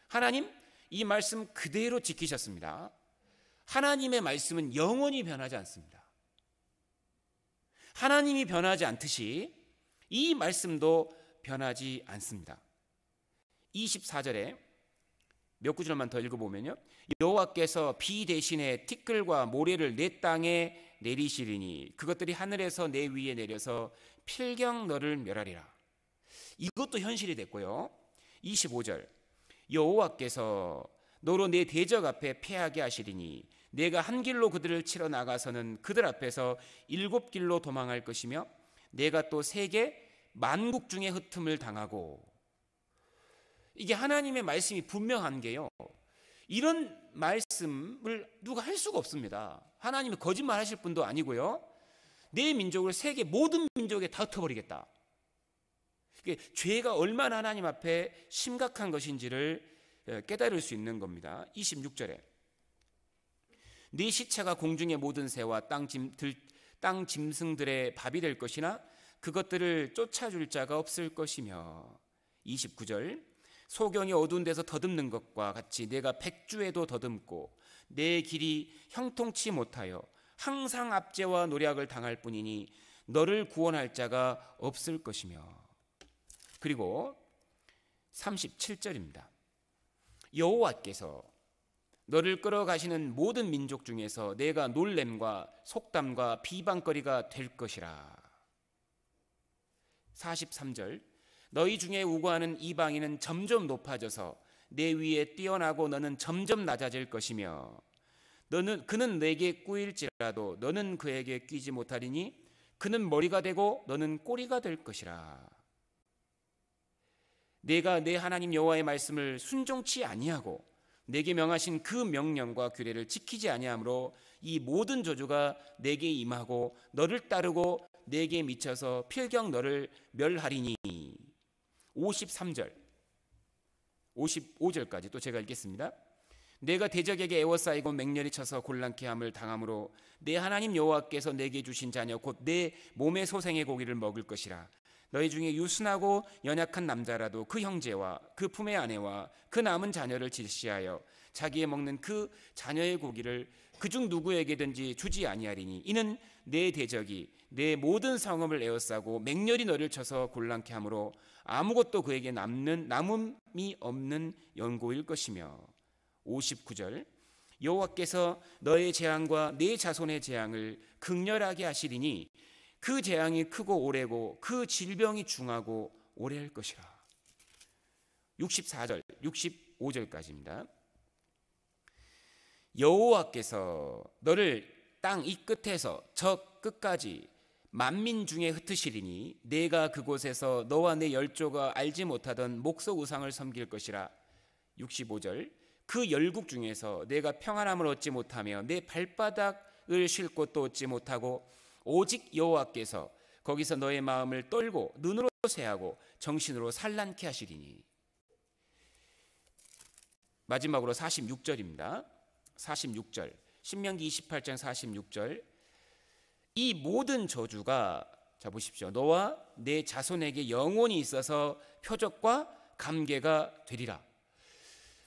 하나님 이 말씀 그대로 지키셨습니다. 하나님의 말씀은 영원히 변하지 않습니다. 하나님이 변하지 않듯이 이 말씀도 변하지 않습니다. 24절에 몇 구절만 더 읽어보면요. 여호와께서 비 대신에 티끌과 모래를 내 땅에 내리시리니 그것들이 하늘에서 내 위에 내려서 필경 너를 멸하리라. 이것도 현실이 됐고요. 25절 여호와께서 너로 내 대적 앞에 패하게 하시리니 내가 한 길로 그들을 치러 나가서는 그들 앞에서 일곱 길로 도망할 것이며 내가 또 세계 만국 중에 흩음을 당하고 이게 하나님의 말씀이 분명한 게요. 이런 말씀을 누가 할 수가 없습니다. 하나님이 거짓말 하실 분도 아니고요. 내 민족을 세계 모든 민족에 다 흩어버리겠다. 이게 죄가 얼마나 하나님 앞에 심각한 것인지를 깨달을 수 있는 겁니다. 26절에 네 시체가 공중의 모든 새와 땅, 짐, 들, 땅 짐승들의 밥이 될 것이나 그것들을 쫓아줄 자가 없을 것이며 29절 소경이 어두운 데서 더듬는 것과 같이 내가 백주에도 더듬고 내 길이 형통치 못하여 항상 압제와 노략을 당할 뿐이니 너를 구원할 자가 없을 것이며 그리고 37절입니다 여호와께서 너를 끌어가시는 모든 민족 중에서 내가 놀램과 속담과 비방거리가 될 것이라. 43절 너희 중에 우고하는 이방인은 점점 높아져서 내 위에 뛰어나고 너는 점점 낮아질 것이며 너는 그는 내게 꾸일지라도 너는 그에게 끼지 못하리니 그는 머리가 되고 너는 꼬리가 될 것이라. 내가 내 하나님 여호와의 말씀을 순종치 아니하고 내게 명하신 그 명령과 규례를 지키지 아니하므로 이 모든 저주가 내게 임하고 너를 따르고 내게 미쳐서 필경 너를 멸하리니 53절 55절까지 또 제가 읽겠습니다. 내가 대적에게 애워싸이고 맹렬히 쳐서 곤란케 함을 당함으로 내 하나님 여호와께서 내게 주신 자녀 곧 내 몸의 소생의 고기를 먹을 것이라 너희 중에 유순하고 연약한 남자라도 그 형제와 그 품의 아내와 그 남은 자녀를 질시하여 자기의 먹는 그 자녀의 고기를 그 중 누구에게든지 주지 아니하리니 이는 내 대적이 내 모든 성읍을 에워싸고 맹렬히 너를 쳐서 곤란케 하므로 아무것도 그에게 남는 남음이 없는 연고일 것이며 59절 여호와께서 너의 재앙과 내 자손의 재앙을 극렬하게 하시리니 그 재앙이 크고 오래고 그 질병이 중하고 오래할 것이라. 64절, 65절까지입니다. 여호와께서 너를 땅 이 끝에서 저 끝까지 만민 중에 흩으시리니 내가 그곳에서 너와 내 열조가 알지 못하던 목석 우상을 섬길 것이라 65절 그 열국 중에서 내가 평안함을 얻지 못하며 내 발바닥을 쉴 곳도 얻지 못하고 오직 여호와께서 거기서 너의 마음을 떨고 눈으로 세하고 정신으로 산란케 하시리니 마지막으로 46절입니다. 46절. 신명기 28장 46절. 이 모든 저주가 자 보십시오. 너와 내 자손에게 영원히 있어서 표적과 감개가 되리라.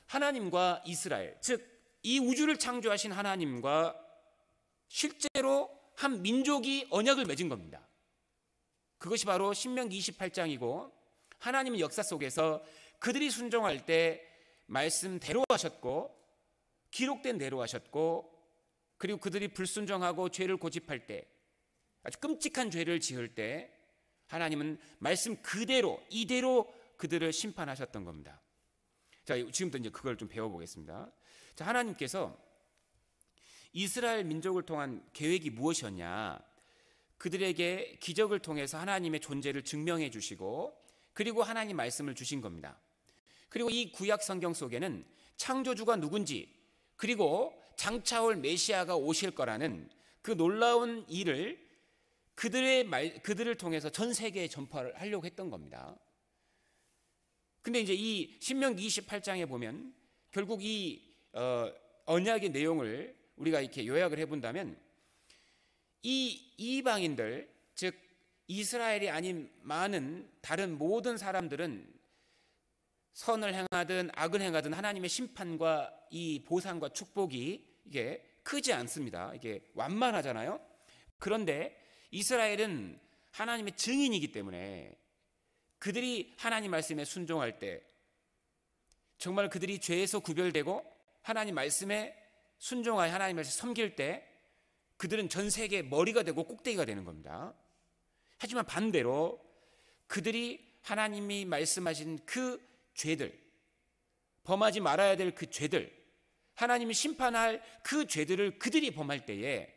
하나님과 이스라엘, 즉 이 우주를 창조하신 하나님과 실제로 한 민족이 언약을 맺은 겁니다. 그것이 바로 신명기 28장이고 하나님의 역사 속에서 그들이 순종할 때 말씀대로 하셨고 기록된 대로 하셨고 그리고 그들이 불순종하고 죄를 고집할 때 아주 끔찍한 죄를 지을 때 하나님은 말씀 그대로 이대로 그들을 심판하셨던 겁니다. 자, 지금부터 이제 그걸 좀 배워보겠습니다. 자, 하나님께서 이스라엘 민족을 통한 계획이 무엇이었냐? 그들에게 기적을 통해서 하나님의 존재를 증명해 주시고 그리고 하나님 말씀을 주신 겁니다. 그리고 이 구약 성경 속에는 창조주가 누군지 그리고 장차 올 메시아가 오실 거라는 그 놀라운 일을 그들의 말 그들을 통해서 전 세계에 전파를 하려고 했던 겁니다. 근데 이제 이 신명기 28장에 보면 결국 이 어, 언약의 내용을 우리가 이렇게 요약을 해본다면 이 이방인들, 즉 이스라엘이 아닌 많은 다른 모든 사람들은 선을 행하든 악을 행하든 하나님의 심판과 이 보상과 축복이 이게 크지 않습니다. 이게 완만하잖아요. 그런데 이스라엘은 하나님의 증인이기 때문에 그들이 하나님 말씀에 순종할 때 정말 그들이 죄에서 구별되고 하나님 말씀에 순종하여 하나님을 섬길 때 그들은 전 세계의 머리가 되고 꼭대기가 되는 겁니다. 하지만 반대로 그들이 하나님이 말씀하신 그 죄들, 범하지 말아야 될 그 죄들, 하나님이 심판할 그 죄들을 그들이 범할 때에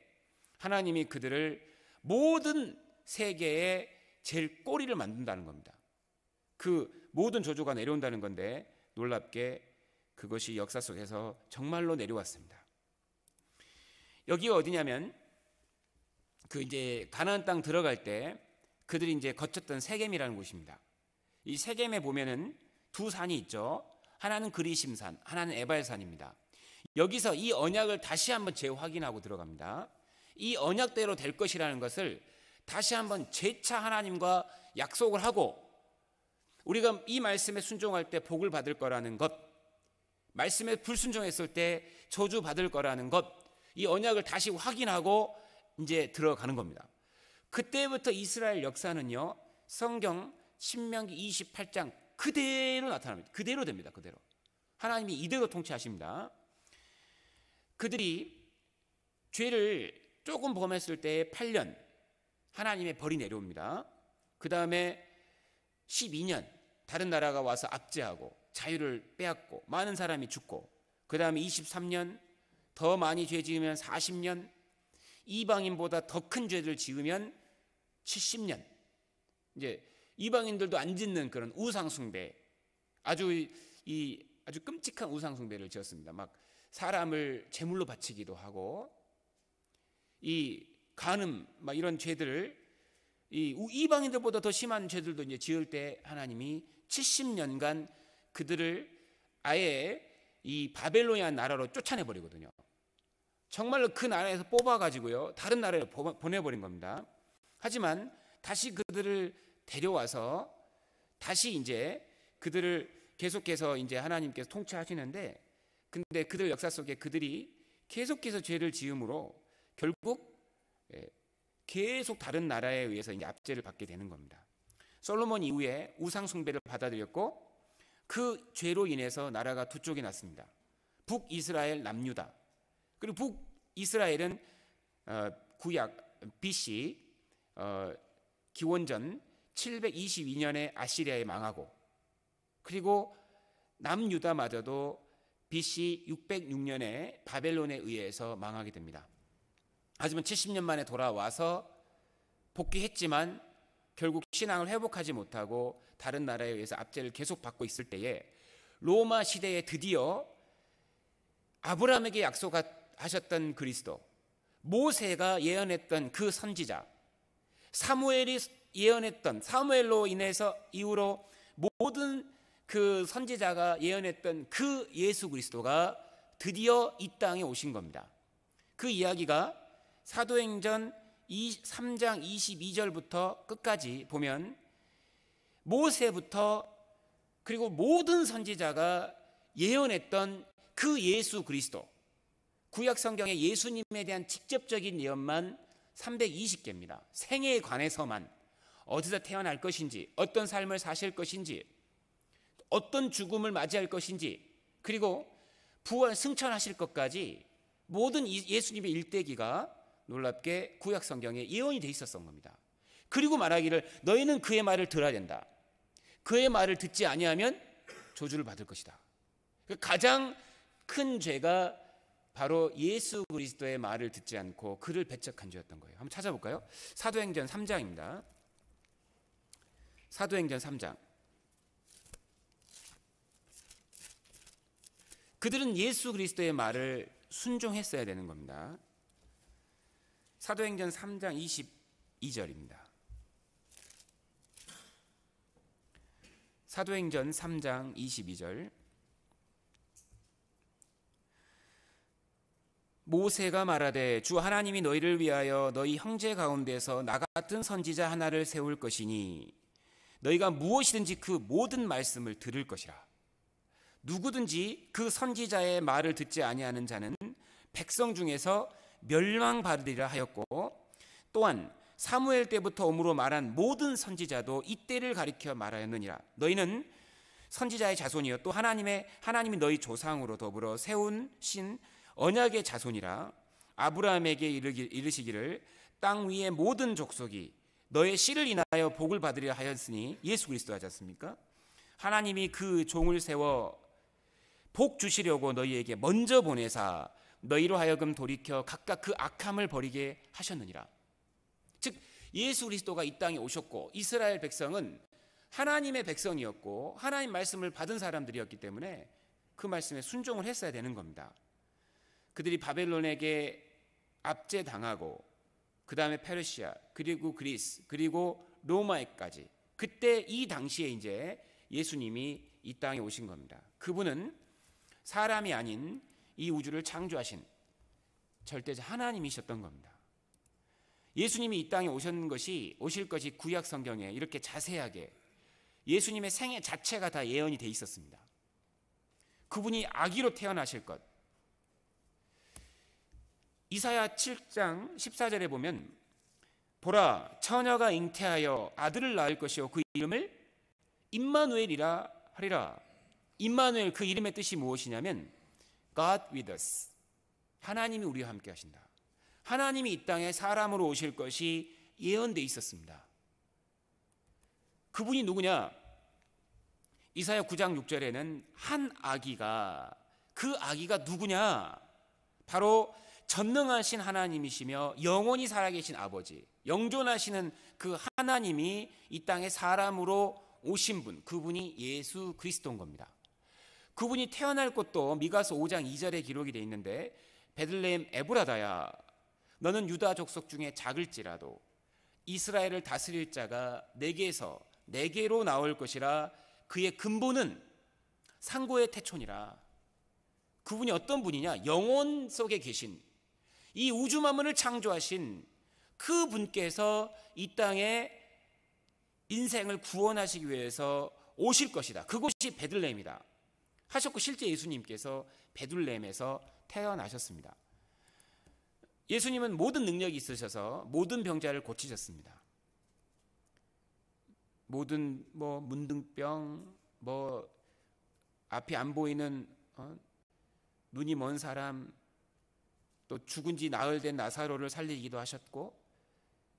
하나님이 그들을 모든 세계의 제일 꼬리를 만든다는 겁니다. 그 모든 저주가 내려온다는 건데 놀랍게 그것이 역사 속에서 정말로 내려왔습니다. 여기가 어디냐면 그 이제 가나안 땅 들어갈 때 그들이 이제 거쳤던 세겜이라는 곳입니다. 이 세겜에 보면은 두 산이 있죠. 하나는 그리심산, 하나는 에발산입니다. 여기서 이 언약을 다시 한번 재확인하고 들어갑니다. 이 언약대로 될 것이라는 것을 다시 한번 재차 하나님과 약속을 하고 우리가 이 말씀에 순종할 때 복을 받을 거라는 것, 말씀에 불순종했을 때 저주 받을 거라는 것, 이 언약을 다시 확인하고 이제 들어가는 겁니다. 그때부터 이스라엘 역사는요. 성경 신명기 28장 그대로 나타납니다. 그대로 됩니다. 그대로. 하나님이 이대로 통치하십니다. 그들이 죄를 조금 범했을 때 8년 하나님의 벌이 내려옵니다. 그 다음에 12년 다른 나라가 와서 압제하고 자유를 빼앗고 많은 사람이 죽고 그 다음에 23년 더 많이 죄 지으면 40년, 이방인보다 더 큰 죄를 지으면 70년. 이제 이방인들도 안 짓는 그런 우상숭배. 아주 이 아주 끔찍한 우상숭배를 지었습니다. 막 사람을 제물로 바치기도 하고 이 간음 막 이런 죄들을 이 이방인들보다 더 심한 죄들도 이제 지을 때 하나님이 70년간 그들을 아예 이 바벨로니아 나라로 쫓아내 버리거든요. 정말로 그 나라에서 뽑아가지고요. 다른 나라에 보내버린 겁니다. 하지만 다시 그들을 데려와서 다시 이제 그들을 계속해서 이제 하나님께서 통치하시는데 근데 그들 역사 속에 그들이 계속해서 죄를 지음으로 결국 예, 계속 다른 나라에 의해서 이제 압제를 받게 되는 겁니다. 솔로몬 이후에 우상 숭배를 받아들였고 그 죄로 인해서 나라가 두 쪽이 났습니다. 북이스라엘 남유다. 그리고 북이스라엘은 어, 구약 BC 어, 기원전 722년에 아시리아에 망하고 그리고 남유다마저도 BC 606년에 바벨론에 의해서 망하게 됩니다. 하지만 70년 만에 돌아와서 복귀했지만 결국 신앙을 회복하지 못하고 다른 나라에 의해서 압제를 계속 받고 있을 때에 로마 시대에 드디어 아브라함에게 약속한 하셨던 그리스도, 모세가 예언했던 그 선지자, 사무엘이 예언했던 사무엘로 인해서 이후로 모든 그 선지자가 예언했던 그 예수 그리스도가 드디어 이 땅에 오신 겁니다. 그 이야기가 사도행전 3장 22절부터 끝까지 보면 모세부터 그리고 모든 선지자가 예언했던 그 예수 그리스도 구약 성경에 예수님에 대한 직접적인 예언만 320개입니다. 생애에 관해서만 어디서 태어날 것인지, 어떤 삶을 사실 것인지, 어떤 죽음을 맞이할 것인지, 그리고 부활 승천하실 것까지 모든 예수님의 일대기가 놀랍게 구약 성경에 예언이 돼 있었던 겁니다. 그리고 말하기를 너희는 그의 말을 들어야 된다. 그의 말을 듣지 아니하면 저주를 받을 것이다. 가장 큰 죄가 바로 예수 그리스도의 말을 듣지 않고 그를 배척한 죄였던 거예요. 한번 찾아볼까요? 사도행전 3장입니다. 사도행전 3장. 그들은 예수 그리스도의 말을 순종했어야 되는 겁니다. 사도행전 3장 22절입니다. 사도행전 3장 22절. 모세가 말하되 주 하나님이 너희를 위하여 너희 형제 가운데서 나 같은 선지자 하나를 세울 것이니 너희가 무엇이든지 그 모든 말씀을 들을 것이라 누구든지 그 선지자의 말을 듣지 아니하는 자는 백성 중에서 멸망받으리라 하였고 또한 사무엘 때부터 오므로 말한 모든 선지자도 이때를 가리켜 말하였느니라 너희는 선지자의 자손이요 또 하나님의 하나님이 너희 조상으로 더불어 세운 신 언약의 자손이라 아브라함에게 이르시기를 땅 위의 모든 족속이 너의 씨를 인하여 복을 받으려 하였으니 예수 그리스도 하지 않습니까? 하나님이 그 종을 세워 복 주시려고 너희에게 먼저 보내사 너희로 하여금 돌이켜 각각 그 악함을 버리게 하셨느니라. 즉 예수 그리스도가 이 땅에 오셨고 이스라엘 백성은 하나님의 백성이었고 하나님 말씀을 받은 사람들이었기 때문에 그 말씀에 순종을 했어야 되는 겁니다. 그들이 바벨론에게 압제당하고 그 다음에 페르시아 그리고 그리스 그리고 로마에까지 그때 이 당시에 이제 예수님이 이 땅에 오신 겁니다. 그분은 사람이 아닌 이 우주를 창조하신 절대자 하나님이셨던 겁니다. 예수님이 이 땅에 오신 것이 오실 것이 구약 성경에 이렇게 자세하게 예수님의 생애 자체가 다 예언이 돼 있었습니다. 그분이 아기로 태어나실 것, 이사야 7장 14절에 보면 보라 처녀가 잉태하여 아들을 낳을 것이요 그 이름을 임마누엘이라 하리라. 임마누엘 그 이름의 뜻이 무엇이냐면 God with us. 하나님이 우리와 함께 하신다. 하나님이 이 땅에 사람으로 오실 것이 예언되어 있었습니다. 그분이 누구냐? 이사야 9장 6절에는 한 아기가 그 아기가 누구냐? 바로 전능하신 하나님이시며 영원히 살아계신 아버지, 영존하시는 그 하나님이 이 땅에 사람으로 오신 분, 그분이 예수 그리스도인 겁니다. 그분이 태어날 것도 미가서 5장 2절에 기록이 돼 있는데 베들레헴 에브라다야 너는 유다 족속 중에 작을지라도 이스라엘을 다스릴 자가 내게서 내게로 나올 것이라 그의 근본은 상고의 태촌이라 그분이 어떤 분이냐 영혼 속에 계신 이 우주 만물을 창조하신 그 분께서 이 땅에 인생을 구원하시기 위해서 오실 것이다. 그곳이 베들레헴이다. 하셨고 실제 예수님께서 베들레헴에서 태어나셨습니다. 예수님은 모든 능력이 있으셔서 모든 병자를 고치셨습니다. 모든 뭐 문둥병, 뭐 앞이 안 보이는 어? 눈이 먼 사람, 또 죽은 지 나흘 된 나사로를 살리기도 하셨고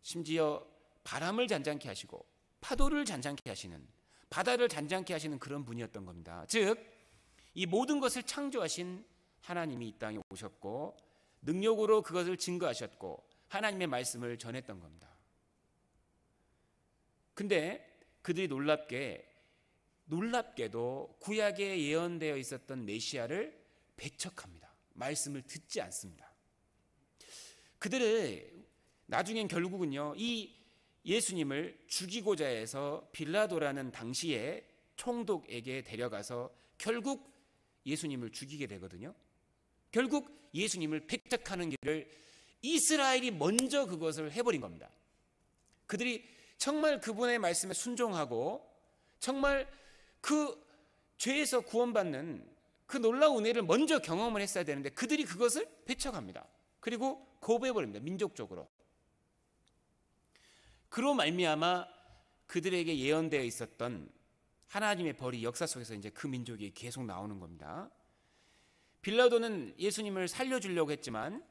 심지어 바람을 잔잔케 하시고 파도를 잔잔케 하시는 바다를 잔잔케 하시는 그런 분이었던 겁니다. 즉 이 모든 것을 창조하신 하나님이 이 땅에 오셨고 능력으로 그것을 증거하셨고 하나님의 말씀을 전했던 겁니다. 근데 그들이 놀랍게 놀랍게도 구약에 예언되어 있었던 메시아를 배척합니다. 말씀을 듣지 않습니다. 그들은 나중엔 결국은요, 이 예수님을 죽이고자 해서 빌라도라는 당시에 총독에게 데려가서 결국 예수님을 죽이게 되거든요. 결국 예수님을 획득하는 길을 이스라엘이 먼저 그것을 해버린 겁니다. 그들이 정말 그분의 말씀에 순종하고 정말 그 죄에서 구원받는 그 놀라운 은혜를 먼저 경험을 했어야 되는데 그들이 그것을 배척합니다. 그리고 거부해버립니다. 민족적으로. 그로 말미암아 그들에게 예언되어 있었던 하나님의 벌이 역사 속에서 이제 그 민족이 계속 나오는 겁니다. 빌라도는 예수님을 살려주려고 했지만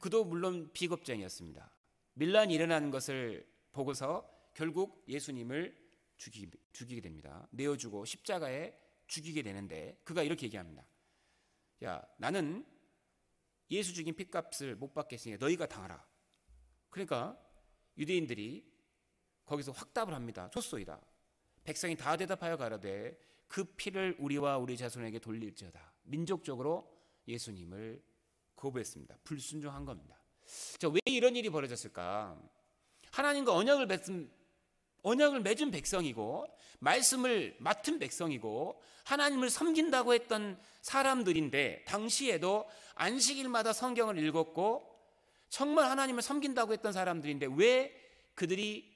그도 물론 비겁쟁이였습니다. 밀란이 일어나는 것을 보고서 결국 예수님을 죽이, 죽이게 됩니다. 내어주고 십자가에 죽이게 되는데 그가 이렇게 얘기합니다. 야, 나는 예수 죽인 핏값을 못 받겠으니 너희가 당하라. 그러니까 유대인들이 거기서 확답을 합니다. 쳤소이다. 백성이 다 대답하여 가라되 그 피를 우리와 우리 자손에게 돌릴지어다. 민족적으로 예수님을 거부했습니다. 불순종한 겁니다. 자, 왜 이런 일이 벌어졌을까? 하나님과 언약을 맺은 언약을 맺은 백성이고 말씀을 맡은 백성이고 하나님을 섬긴다고 했던 사람들인데 당시에도 안식일마다 성경을 읽었고 정말 하나님을 섬긴다고 했던 사람들인데 왜 그들이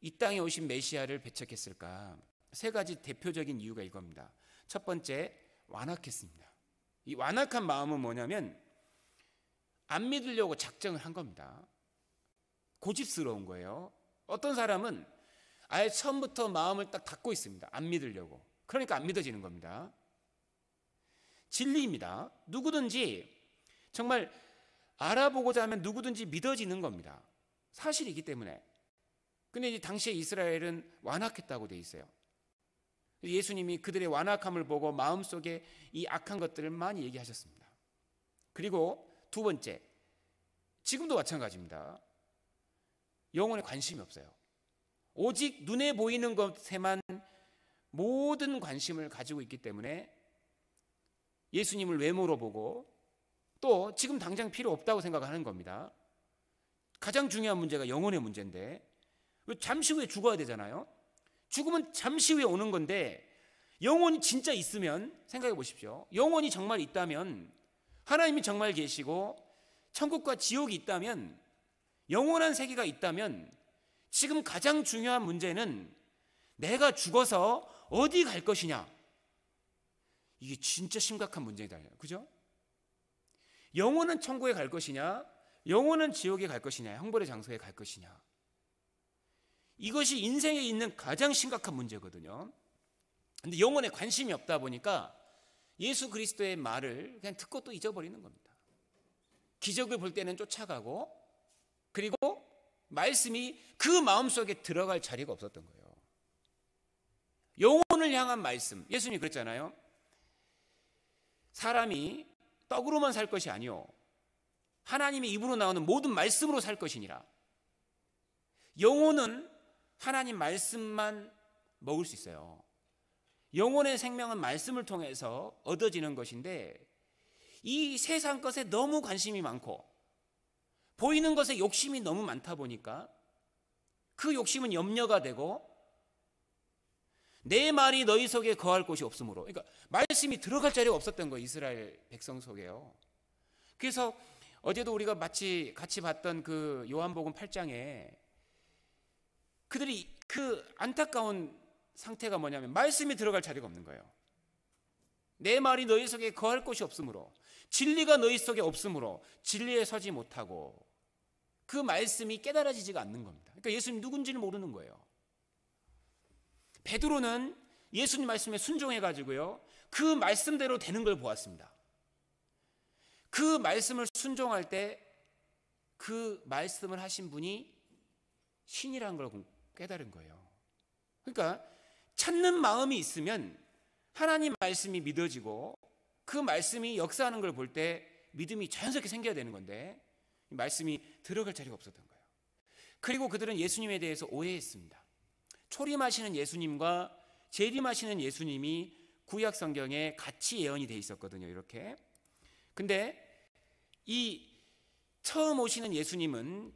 이 땅에 오신 메시아를 배척했을까? 세 가지 대표적인 이유가 이겁니다. 첫 번째, 완악했습니다. 이 완악한 마음은 뭐냐면 안 믿으려고 작정을 한 겁니다. 고집스러운 거예요. 어떤 사람은 아예 처음부터 마음을 딱 닫고 있습니다. 안 믿으려고. 그러니까 안 믿어지는 겁니다. 진리입니다. 누구든지 정말 알아보고자 하면 누구든지 믿어지는 겁니다. 사실이기 때문에. 근데 이제 당시에 이스라엘은 완악했다고 돼 있어요. 예수님이 그들의 완악함을 보고 마음속에 이 악한 것들을 많이 얘기하셨습니다. 그리고 두 번째, 지금도 마찬가지입니다. 영혼에 관심이 없어요. 오직 눈에 보이는 것에만 모든 관심을 가지고 있기 때문에 예수님을 외모로 보고 또 지금 당장 필요 없다고 생각하는 겁니다. 가장 중요한 문제가 영혼의 문제인데 잠시 후에 죽어야 되잖아요. 죽음은 잠시 후에 오는 건데 영혼이 진짜 있으면 생각해 보십시오. 영혼이 정말 있다면 하나님이 정말 계시고 천국과 지옥이 있다면 영원한 세계가 있다면 지금 가장 중요한 문제는 내가 죽어서 어디 갈 것이냐. 이게 진짜 심각한 문제다. 그죠? 영혼은 천국에 갈 것이냐? 영혼은 지옥에 갈 것이냐? 형벌의 장소에 갈 것이냐? 이것이 인생에 있는 가장 심각한 문제거든요. 근데 영혼에 관심이 없다 보니까 예수 그리스도의 말을 그냥 듣고 또 잊어버리는 겁니다. 기적을 볼 때는 쫓아가고 그리고 말씀이 그 마음속에 들어갈 자리가 없었던 거예요. 영혼을 향한 말씀. 예수님 그랬잖아요. 사람이 떡으로만 살 것이 아니요. 하나님의 입으로 나오는 모든 말씀으로 살 것이니라. 영혼은 하나님 말씀만 먹을 수 있어요. 영혼의 생명은 말씀을 통해서 얻어지는 것인데 이 세상 것에 너무 관심이 많고 보이는 것에 욕심이 너무 많다 보니까 그 욕심은 염려가 되고 내 말이 너희 속에 거할 곳이 없으므로 그러니까 말씀이 들어갈 자리가 없었던 거예요 이스라엘 백성 속에요 그래서 어제도 우리가 마치 같이 봤던 그 요한복음 8장에 그들이 그 안타까운 상태가 뭐냐면 말씀이 들어갈 자리가 없는 거예요 내 말이 너희 속에 거할 곳이 없으므로 진리가 너희 속에 없으므로 진리에 서지 못하고 그 말씀이 깨달아지지가 않는 겁니다. 그러니까 예수님 누군지를 모르는 거예요. 베드로는 예수님 말씀에 순종해 가지고요. 그 말씀대로 되는 걸 보았습니다. 그 말씀을 순종할 때 그 말씀을 하신 분이 신이라는 걸 깨달은 거예요. 그러니까 찾는 마음이 있으면 하나님 말씀이 믿어지고 그 말씀이 역사하는 걸 볼 때 믿음이 자연스럽게 생겨야 되는 건데 말씀이 들어갈 자리가 없었던 거예요. 그리고 그들은 예수님에 대해서 오해했습니다. 초림하시는 예수님과 재림하시는 예수님이 구약 성경에 같이 예언이 돼 있었거든요. 이렇게. 근데 이 처음 오시는 예수님은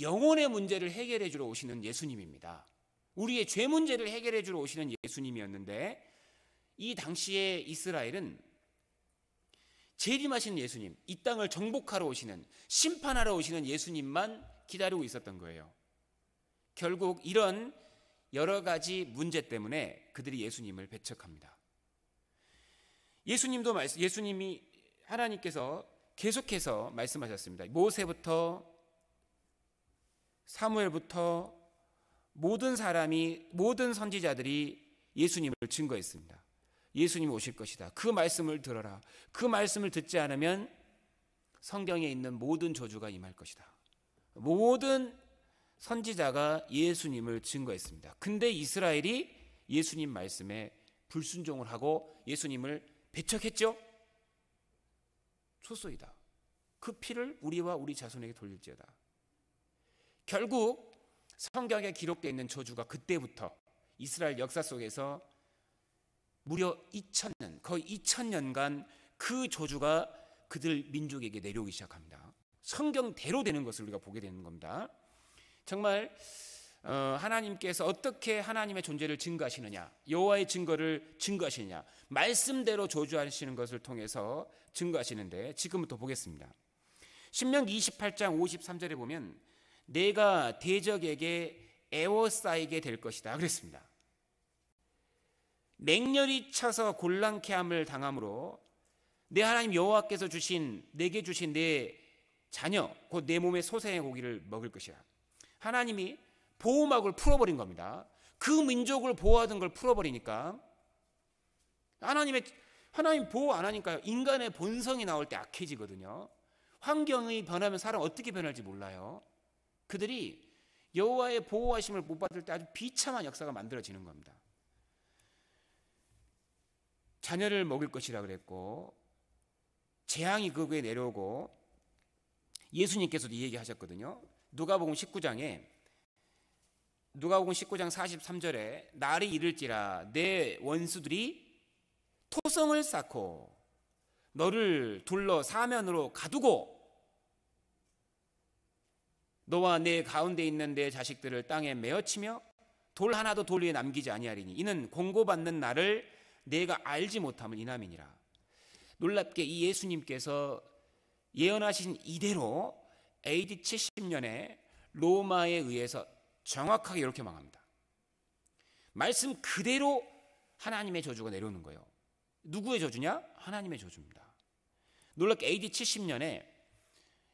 영혼의 문제를 해결해 주러 오시는 예수님입니다. 우리의 죄 문제를 해결해 주러 오시는 예수님이었는데 이 당시의 이스라엘은 재림하신 예수님, 이 땅을 정복하러 오시는, 심판하러 오시는 예수님만 기다리고 있었던 거예요. 결국 이런 여러 가지 문제 때문에 그들이 예수님을 배척합니다. 예수님도 말씀, 예수님이 하나님께서 계속해서 말씀하셨습니다. 모세부터 사무엘부터 모든 사람이 모든 선지자들이 예수님을 증거했습니다. 예수님 오실 것이다. 그 말씀을 들어라. 그 말씀을 듣지 않으면 성경에 있는 모든 저주가 임할 것이다. 모든 선지자가 예수님을 증거했습니다. 근데 이스라엘이 예수님 말씀에 불순종을 하고 예수님을 배척했죠? 초소이다. 그 피를 우리와 우리 자손에게 돌릴지어다. 결국 성경에 기록되어 있는 저주가 그때부터 이스라엘 역사 속에서 무려 2000년, 거의 2000년간 그 저주가 그들 민족에게 내려오기 시작합니다. 성경대로 되는 것을 우리가 보게 되는 겁니다. 정말 어, 하나님께서 어떻게 하나님의 존재를 증거하시느냐, 여호와의 증거를 증거하시느냐, 말씀대로 저주하시는 것을 통해서 증거하시는데 지금부터 보겠습니다. 신명기 28장 53절에 보면 내가 대적에게 애워싸이게 될 것이다 그랬습니다. 맹렬히 차서 곤란케 함을 당함으로 내 하나님 여호와께서 주신 내게 주신 내 자녀 곧 내 몸의 소생의 고기를 먹을 것이라. 하나님이 보호막을 풀어버린 겁니다. 그 민족을 보호하던 걸 풀어버리니까 하나님의 하나님 보호 안하니까 인간의 본성이 나올 때 악해지거든요. 환경이 변하면 사람 어떻게 변할지 몰라요. 그들이 여호와의 보호하심을 못 받을 때 아주 비참한 역사가 만들어지는 겁니다. 자녀를 먹일 것이라 그랬고 재앙이 그 위에 내려오고 예수님께서도 이 얘기하셨거든요. 누가복음 19장에 누가복음 19장 43절에 날이 이를지라 내 원수들이 토성을 쌓고 너를 둘러 사면으로 가두고 너와 내 가운데 있는 내 자식들을 땅에 메어치며 돌 하나도 돌 위에 남기지 아니하리니 이는 공고받는 날을 내가 알지 못함을 이남이니라. 놀랍게 이 예수님께서 예언하신 이대로 AD 70년에 로마에 의해서 정확하게 이렇게 망합니다. 말씀 그대로 하나님의 저주가 내려오는 거예요. 누구의 저주냐? 하나님의 저주입니다. 놀랍게 AD 70년에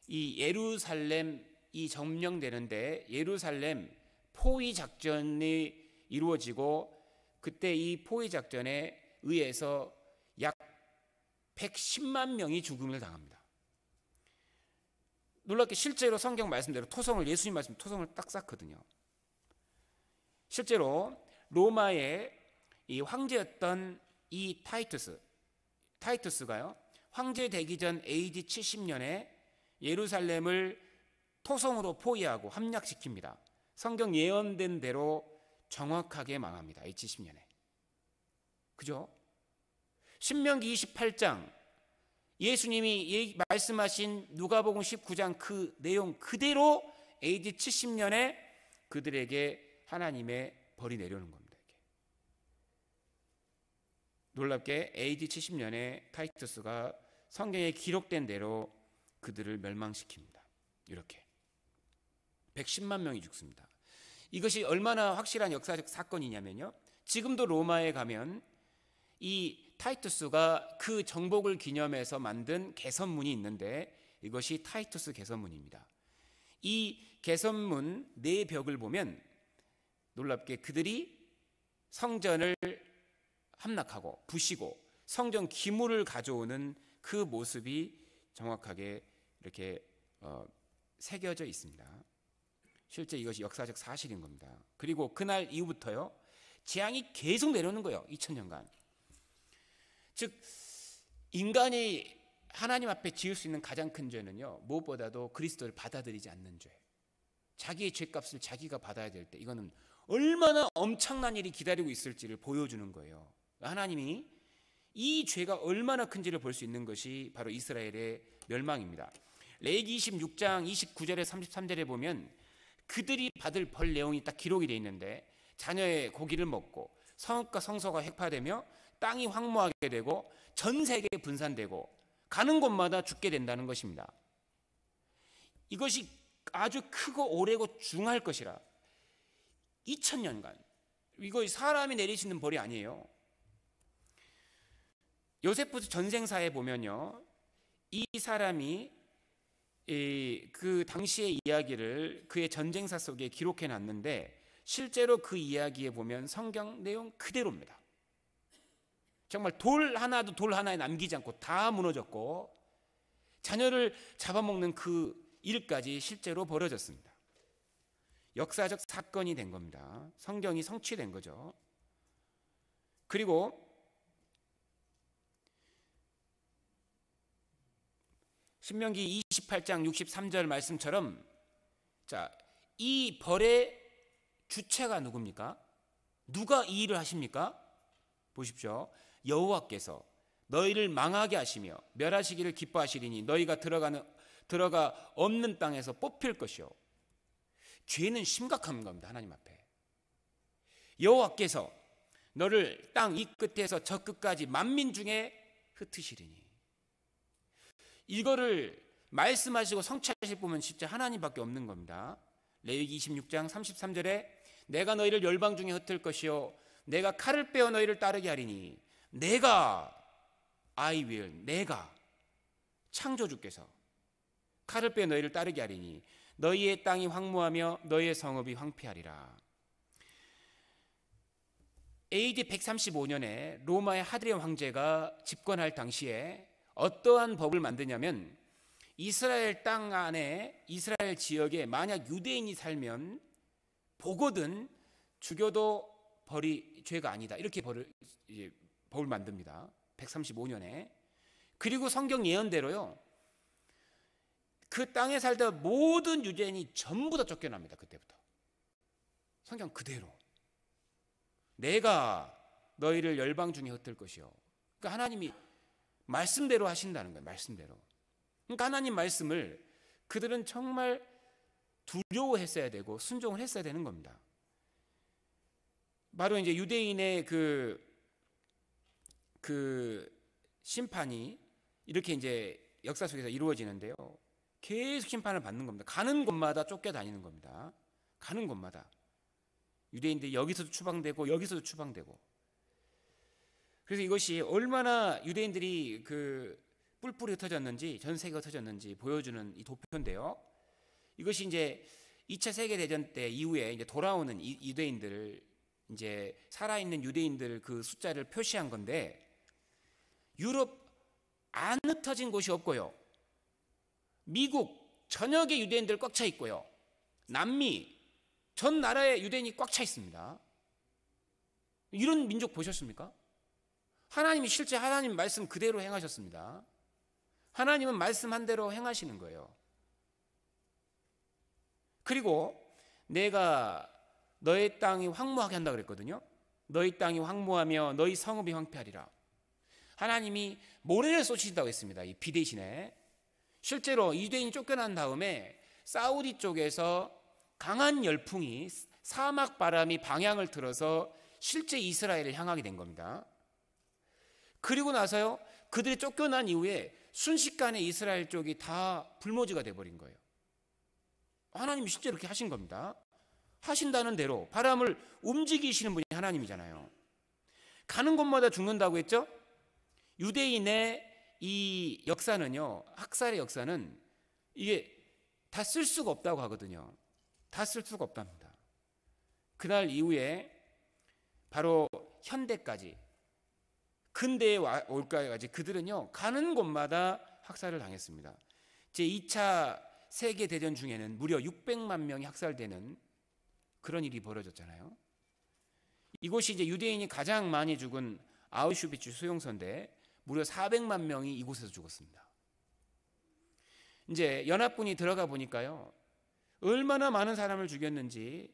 이 예루살렘 이 점령되는데 예루살렘 포위 작전이 이루어지고 그때 이 포위 작전에 의해서 약 110만 명이 죽음을 당합니다. 놀랍게 실제로 성경 말씀대로 토성을 예수님 말씀 토성을 딱 쌓거든요. 실제로 로마의 이 황제였던 이 타이투스 타이투스가요. 황제 되기 전 AD 70년에 예루살렘을 토성으로 포위하고 함락시킵니다. 성경 예언된 대로 정확하게 망합니다. 이 70년에. 그죠? 신명기 28장 예수님이 예, 말씀하신 누가복음 19장 그 내용 그대로 AD 70년에 그들에게 하나님의 벌이 내려오는 겁니다. 놀랍게 AD 70년에 타이투스가 성경에 기록된 대로 그들을 멸망시킵니다. 이렇게 110만 명이 죽습니다. 이것이 얼마나 확실한 역사적 사건이냐면요. 지금도 로마에 가면 이 타이투스가 그 정복을 기념해서 만든 개선문이 있는데 이것이 타이투스 개선문입니다. 이 개선문 네 벽을 보면 놀랍게 그들이 성전을 함락하고 부시고 성전 기물을 가져오는 그 모습이 정확하게 이렇게 어, 새겨져 있습니다. 실제 이것이 역사적 사실인 겁니다. 그리고 그날 이후부터요 재앙이 계속 내려오는 거예요. 2 0년간 즉 인간이 하나님 앞에 지을 수 있는 가장 큰 죄는요 무엇보다도 그리스도를 받아들이지 않는 죄. 자기의 죄값을 자기가 받아야 될 때 이거는 얼마나 엄청난 일이 기다리고 있을지를 보여주는 거예요. 하나님이 이 죄가 얼마나 큰지를 볼 수 있는 것이 바로 이스라엘의 멸망입니다. 레이기 26장 29절에 33절에 보면 그들이 받을 벌 내용이 딱 기록이 되어 있는데 자녀의 고기를 먹고 성읍과 성소가 핵파되며 땅이 황무하게 되고 전 세계에 분산되고 가는 곳마다 죽게 된다는 것입니다. 이것이 아주 크고 오래고 중할 것이라 2000년간 이거 사람이 내리시는 벌이 아니에요. 요세프 전생사에 보면요. 이 사람이 그 당시의 이야기를 그의 전쟁사 속에 기록해 놨는데 실제로 그 이야기에 보면 성경 내용 그대로입니다. 정말 돌 하나도 돌 하나에 남기지 않고 다 무너졌고 자녀를 잡아먹는 그 일까지 실제로 벌어졌습니다. 역사적 사건이 된 겁니다. 성경이 성취된 거죠. 그리고 신명기 28장 63절 말씀처럼 자, 이 벌의 주체가 누굽니까? 누가 이 일을 하십니까? 보십시오. 여호와께서 너희를 망하게 하시며 멸하시기를 기뻐하시리니 너희가 들어가는 들어가 없는 땅에서 뽑힐 것이요. 죄는 심각한 겁니다. 하나님 앞에. 여호와께서 너를 땅 이 끝에서 저 끝까지 만민 중에 흩으시리니. 이거를 말씀하시고 성취하실 분은 진짜 하나님밖에 없는 겁니다. 레위기 26장 33절에 내가 너희를 열방 중에 흩을 것이요 내가 칼을 빼어 너희를 따르게 하리니 내가 I will 내가 창조주께서 칼을 빼 너희를 따르게 하리니 너희의 땅이 황무하며 너희의 성읍이 황폐하리라. AD 135년에 로마의 하드리 황제가 집권할 당시에 어떠한 법을 만드냐면 이스라엘 땅 안에 이스라엘 지역에 만약 유대인이 살면 보거든 죽여도 벌이 죄가 아니다. 이렇게 벌을 법을 만듭니다. 135년에. 그리고 성경 예언대로요. 그 땅에 살던 모든 유대인이 전부 다 쫓겨납니다. 그때부터. 성경 그대로. 내가 너희를 열방 중에 흩을 것이요. 그러니까 하나님이 말씀대로 하신다는 거예요. 말씀대로. 그러니까 하나님 말씀을 그들은 정말 두려워했어야 되고 순종을 했어야 되는 겁니다. 바로 이제 유대인의 그그 심판이 이렇게 이제 역사 속에서 이루어지는데요. 계속 심판을 받는 겁니다. 가는 곳마다 쫓겨다니는 겁니다. 가는 곳마다. 유대인들이 여기서도 추방되고 여기서도 추방되고. 그래서 이것이 얼마나 유대인들이 그 뿔뿔이 흩어졌는지 전 세계가 흩어졌는지 보여주는 이 도표인데요. 이것이 이제 2차 세계 대전 때 이후에 이제 돌아오는 유대인들 이제 살아있는 유대인들 그 숫자를 표시한 건데 유럽 안 흩어진 곳이 없고요. 미국 전역에 유대인들 꽉 차 있고요. 남미 전나라의 유대인이 꽉 차 있습니다. 이런 민족 보셨습니까? 하나님이 실제 하나님 말씀 그대로 행하셨습니다. 하나님은 말씀한 대로 행하시는 거예요. 그리고 내가 너의 땅이 황무하게 한다 그랬거든요. 너희 땅이 황무하며 너희 성읍이 황폐하리라. 하나님이 모래를 쏘신다고 했습니다. 이비 대신에 실제로 유대인이 쫓겨난 다음에 사우디 쪽에서 강한 열풍이 사막 바람이 방향을 틀어서 실제 이스라엘을 향하게 된 겁니다. 그리고 나서요 그들이 쫓겨난 이후에 순식간에 이스라엘 쪽이 다 불모지가 돼버린 거예요. 하나님이 실제 이렇게 하신 겁니다. 하신다는 대로 바람을 움직이시는 분이 하나님이잖아요. 가는 곳마다 죽는다고 했죠? 유대인의 이 역사는요, 학살의 역사는 이게 다 쓸 수가 없다고 하거든요. 다 쓸 수가 없답니다. 그날 이후에 바로 현대까지 근대에 올까지 그들은요 가는 곳마다 학살을 당했습니다. 제 2차 세계 대전 중에는 무려 600만 명이 학살되는 그런 일이 벌어졌잖아요. 이곳이 이제 유대인이 가장 많이 죽은 아우슈비츠 수용소인데 무려 400만 명이 이곳에서 죽었습니다. 이제 연합군이 들어가 보니까요. 얼마나 많은 사람을 죽였는지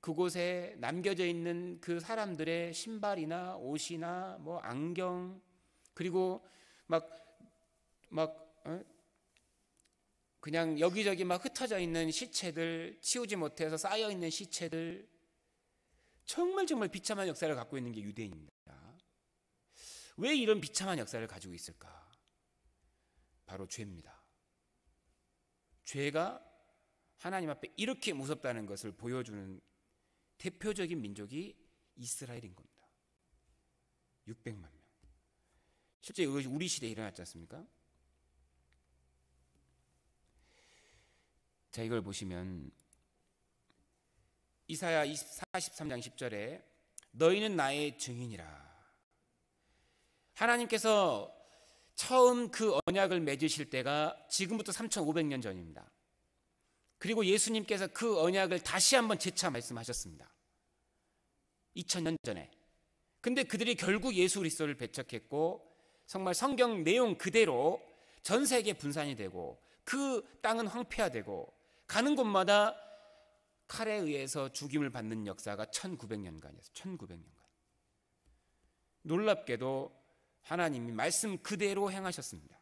그곳에 남겨져 있는 그 사람들의 신발이나 옷이나 뭐 안경 그리고 막막 막, 어? 그냥 여기저기 막 흩어져 있는 시체들 치우지 못해서 쌓여 있는 시체들 정말 정말 비참한 역사를 갖고 있는 게 유대인입니다. 왜 이런 비참한 역사를 가지고 있을까? 바로 죄입니다. 죄가 하나님 앞에 이렇게 무섭다는 것을 보여주는 대표적인 민족이 이스라엘인 겁니다. 600만 명. 실제 이것이 우리 시대에 일어났지 않습니까? 자, 이걸 보시면 이사야 43장 10절에 너희는 나의 증인이라 하나님께서 처음 그 언약을 맺으실 때가 지금부터 3,500년 전입니다. 그리고 예수님께서 그 언약을 다시 한번 재차 말씀하셨습니다. 2000년 전에. 근데 그들이 결국 예수 그리스도를 배척했고 정말 성경 내용 그대로 전 세계 분산이 되고 그 땅은 황폐화되고 가는 곳마다 칼에 의해서 죽임을 받는 역사가 1900년간이었어요. 1900년간. 놀랍게도 하나님이 말씀 그대로 행하셨습니다.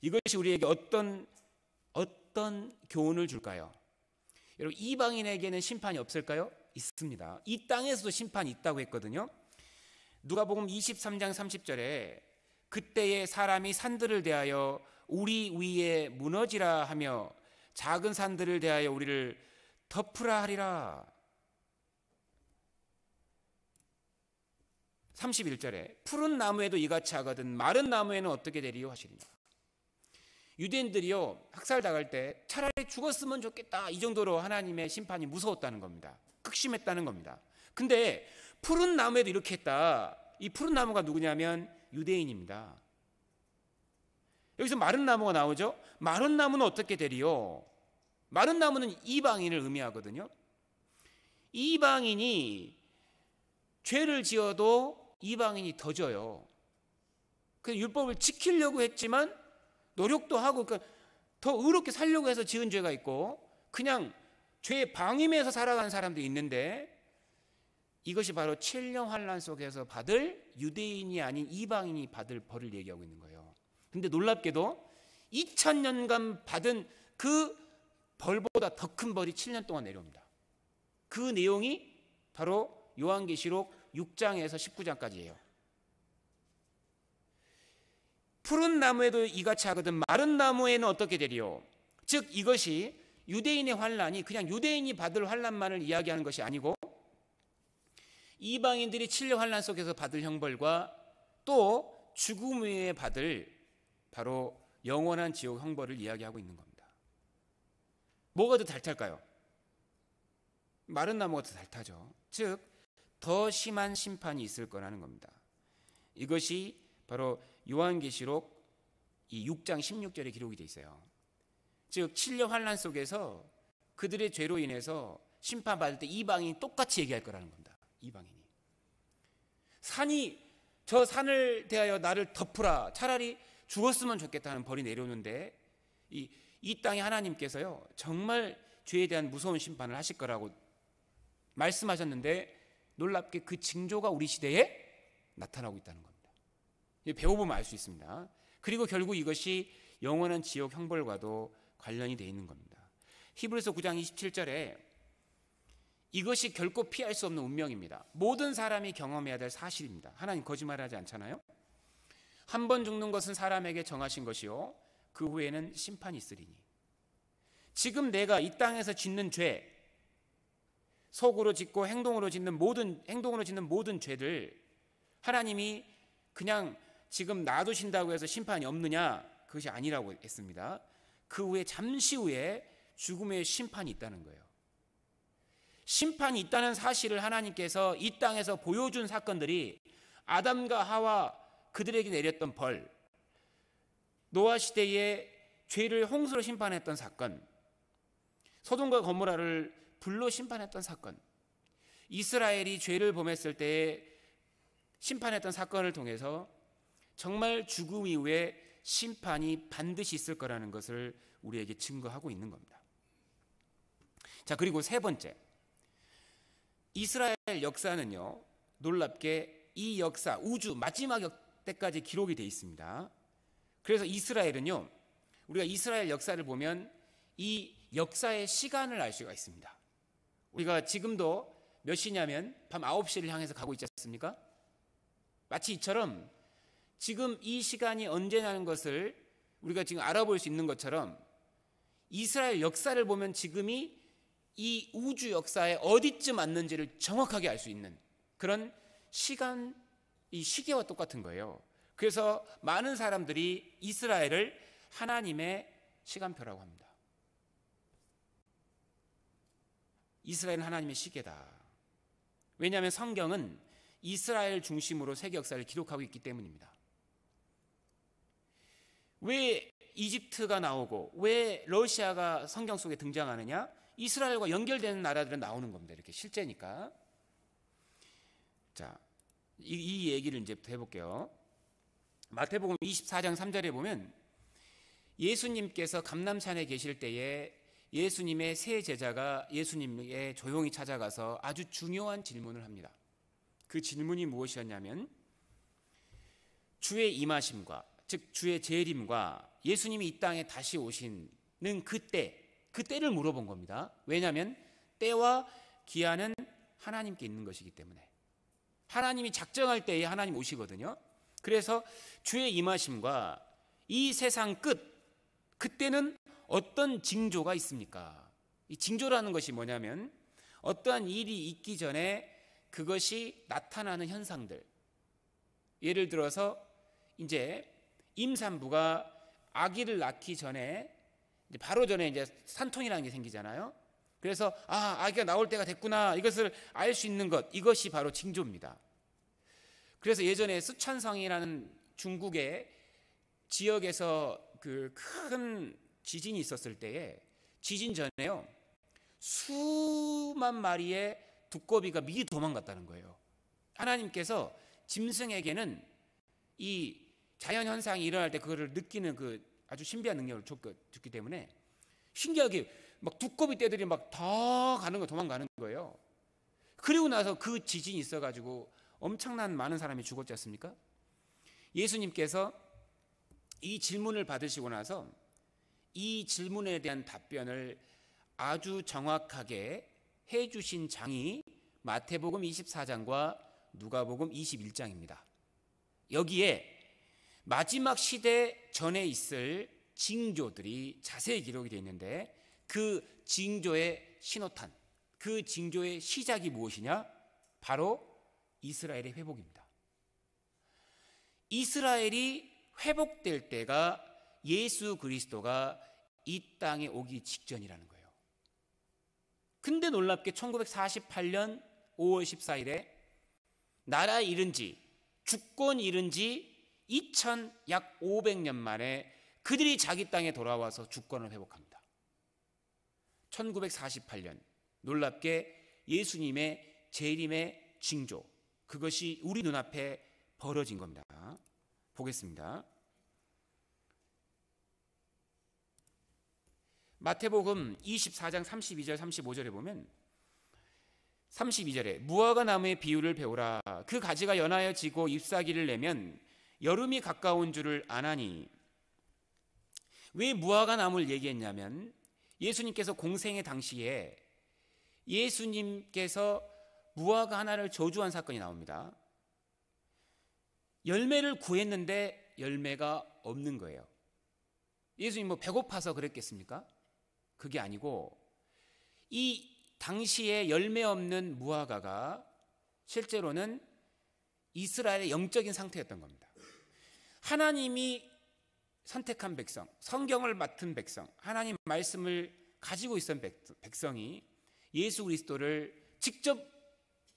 이것이 우리에게 어떤 어떤 교훈을 줄까요? 여러분 이방인에게는 심판이 없을까요? 있습니다. 이 땅에서도 심판이 있다고 했거든요. 누가복음 23장 30절에 그때에 사람이 산들을 대하여 우리 위에 무너지라 하며 작은 산들을 대하여 우리를 덮으라 하리라 31절에 푸른 나무에도 이같이 하거든 마른 나무에는 어떻게 되리요 하시리니 유대인들이요 학살당할 때 차라리 죽었으면 좋겠다 이 정도로 하나님의 심판이 무서웠다는 겁니다 극심했다는 겁니다 근데 푸른 나무에도 이렇게 했다 이 푸른 나무가 누구냐면 유대인입니다 여기서 마른 나무가 나오죠 마른 나무는 어떻게 되리요 마른 나무는 이방인을 의미하거든요 이방인이 죄를 지어도 이방인이 더 져요. 그 율법을 지키려고 했지만 노력도 하고 그러니까 더 의롭게 살려고 해서 지은 죄가 있고 그냥 죄의 방임에서 살아가는 사람도 있는데 이것이 바로 7년 환란 속에서 받을 유대인이 아닌 이방인이 받을 벌을 얘기하고 있는 거예요. 근데 놀랍게도 2000년간 받은 그 벌보다 더 큰 벌이 7년 동안 내려옵니다. 그 내용이 바로 요한계시록 6장에서 19장까지예요. 푸른 나무에도 이같이 하거든 마른 나무에는 어떻게 되리요? 즉 이것이 유대인의 환란이 그냥 유대인이 받을 환란만을 이야기하는 것이 아니고 이방인들이 칠려 환란 속에서 받을 형벌과 또 죽음 후에 받을 바로 영원한 지옥 형벌을 이야기하고 있는 겁니다. 뭐가 더 잘 탈까요? 마른 나무가 더 잘 타죠. 즉더 심한 심판이 있을 거라는 겁니다. 이것이 바로 요한계시록 이 6장 16절에 기록이 돼 있어요. 즉 7년 환란 속에서 그들의 죄로 인해서 심판받을 때 이방인이 똑같이 얘기할 거라는 겁니다. 이방인이. 산이 저 산을 대하여 나를 덮으라. 차라리 죽었으면 좋겠다 는 벌이 내려오는데 이, 이 땅에 하나님께서요 정말 죄에 대한 무서운 심판을 하실 거라고 말씀하셨는데 놀랍게 그 징조가 우리 시대에 나타나고 있다는 겁니다. 배워보면 알 수 있습니다. 그리고 결국 이것이 영원한 지옥 형벌과도 관련이 되 있는 겁니다. 히브리서 9장 27절에 이것이 결코 피할 수 없는 운명입니다. 모든 사람이 경험해야 될 사실입니다. 하나님 거짓말하지 않잖아요. 한 번 죽는 것은 사람에게 정하신 것이요 그 후에는 심판이 있으리니. 지금 내가 이 땅에서 짓는 죄, 속으로 짓고 행동으로 짓는 모든 행동으로 짓는 모든 죄들 하나님이 그냥 지금 놔두신다고 해서 심판이 없느냐 그것이 아니라고 했습니다. 그 후에 잠시 후에 죽음의 심판이 있다는 거예요. 심판이 있다는 사실을 하나님께서 이 땅에서 보여준 사건들이 아담과 하와 그들에게 내렸던 벌, 노아 시대에 죄를 홍수로 심판했던 사건, 소돔과 거모라를 불로 심판했던 사건, 이스라엘이 죄를 범했을 때 심판했던 사건을 통해서 정말 죽음 이후에 심판이 반드시 있을 거라는 것을 우리에게 증거하고 있는 겁니다. 자, 그리고 세 번째. 이스라엘 역사는요, 놀랍게 이 역사, 우주 마지막 때까지 기록이 되어 있습니다. 그래서 이스라엘은요, 우리가 이스라엘 역사를 보면 이 역사의 시간을 알 수가 있습니다. 우리가 지금도 몇 시냐면 밤 9시를 향해서 가고 있지 않습니까? 마치 이처럼 지금 이 시간이 언제냐는 것을 우리가 지금 알아볼 수 있는 것처럼 이스라엘 역사를 보면 지금이 이 우주 역사에 어디쯤 왔는지를 정확하게 알 수 있는 그런 시간, 이 시계와 똑같은 거예요. 그래서 많은 사람들이 이스라엘을 하나님의 시간표라고 합니다. 이스라엘은 하나님의 시계다. 왜냐하면 성경은 이스라엘 중심으로 세계 역사를 기록하고 있기 때문입니다. 왜 이집트가 나오고 왜 러시아가 성경 속에 등장하느냐? 이스라엘과 연결되는 나라들은 나오는 겁니다. 이렇게 실제니까. 자, 이, 이 얘기를 이제 해볼게요. 마태복음 24장 3절에 보면 예수님께서 감남산에 계실 때에 예수님의 새 제자가 예수님의 조용히 찾아가서 아주 중요한 질문을 합니다. 그 질문이 무엇이었냐면 주의 임하심과 즉 주의 재림과 예수님이 이 땅에 다시 오시는 그때 그때를 물어본 겁니다. 왜냐하면 때와 기한은 하나님께 있는 것이기 때문에 하나님이 작정할 때에 하나님 오시거든요. 그래서 주의 임하심과 이 세상 끝 그때는 어떤 징조가 있습니까? 이 징조라는 것이 뭐냐면 어떠한 일이 있기 전에 그것이 나타나는 현상들. 예를 들어서 이제 임산부가 아기를 낳기 전에 바로 전에 이제 산통이라는 게 생기잖아요. 그래서 아 아기가 나올 때가 됐구나 이것을 알 수 있는 것 이것이 바로 징조입니다. 그래서 예전에 스촨성이라는 중국의 지역에서 그큰 지진이 있었을 때에 지진 전에요. 수만 마리의 두꺼비가 미리 도망갔다는 거예요. 하나님께서 짐승에게는 이 자연 현상이 일어날 때 그거를 느끼는 그 아주 신비한 능력을 줬기 때문에 신기하게 막 두꺼비 떼들이 막다 가는 거 도망가는 거예요. 그리고 나서 그 지진이 있어 가지고 엄청난 많은 사람이 죽었지 않습니까? 예수님께서 이 질문을 받으시고 나서 이 질문에 대한 답변을 아주 정확하게 해 주신 장이 마태복음 24장과 누가복음 21장입니다. 여기에 마지막 시대 전에 있을 징조들이 자세히 기록이 되어 있는데 그 징조의 신호탄, 그 징조의 시작이 무엇이냐? 바로 이스라엘의 회복입니다. 이스라엘이 회복될 때가 예수 그리스도가 이 땅에 오기 직전이라는 거예요. 근데 놀랍게 1948년 5월 14일에 나라 잃은 지 주권 잃은 지2 0약 500년 만에 그들이 자기 땅에 돌아와서 주권을 회복합니다. 1948년 놀랍게 예수님의 재림의 징조 그것이 우리 눈앞에 벌어진 겁니다. 보겠습니다. 마태복음 24장 32절 35절에 보면 32절에 무화과 나무의 비유를 배우라 그 가지가 연하여 지고 잎사귀를 내면 여름이 가까운 줄을 아나니 왜 무화과 나무를 얘기했냐면 예수님께서 공생의 당시에 예수님께서 무화과 하나를 저주한 사건이 나옵니다. 열매를 구했는데 열매가 없는 거예요. 예수님 뭐 배고파서 그랬겠습니까? 그게 아니고 이 당시에 열매 없는 무화과가 실제로는 이스라엘의 영적인 상태였던 겁니다. 하나님이 선택한 백성, 성경을 맡은 백성, 하나님 말씀을 가지고 있던 백성이 예수 그리스도를 직접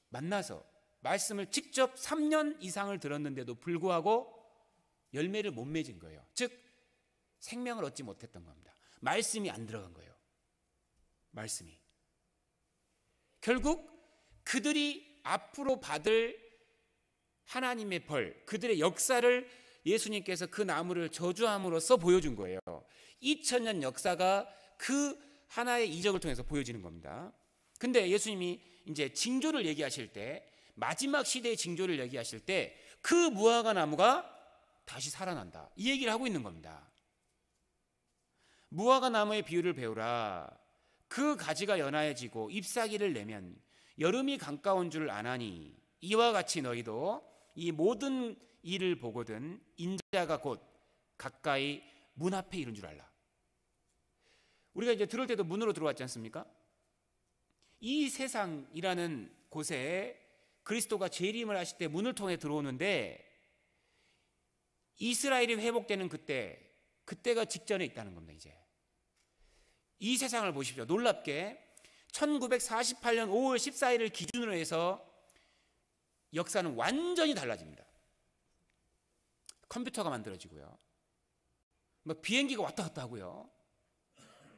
만나서 말씀을 직접 3년 이상을 들었는데도 불구하고 열매를 못 맺은 거예요. 즉 생명을 얻지 못했던 겁니다. 말씀이 안 들어간 거예요. 말씀이 결국 그들이 앞으로 받을 하나님의 벌, 그들의 역사를 예수님께서 그 나무를 저주함으로써 보여준 거예요. 2000년 역사가 그 하나의 이적을 통해서 보여지는 겁니다. 근데 예수님이 이제 징조를 얘기하실 때 마지막 시대의 징조를 얘기하실 때 그 무화과 나무가 다시 살아난다. 이 얘기를 하고 있는 겁니다. 무화과 나무의 비유를 배우라. 그 가지가 연하여지고 잎사귀를 내면 여름이 가까운 줄 아나니 이와 같이 너희도 이 모든 일을 보거든 인자가 곧 가까이 문 앞에 이른 줄 알라. 우리가 이제 들을 때도 문으로 들어왔지 않습니까? 이 세상이라는 곳에 그리스도가 재림을 하실 때 문을 통해 들어오는데 이스라엘이 회복되는 그때 그때가 직전에 있다는 겁니다, 이제. 이 세상을 보십시오. 놀랍게 1948년 5월 14일을 기준으로 해서 역사는 완전히 달라집니다. 컴퓨터가 만들어지고요. 막 비행기가 왔다 갔다 하고요.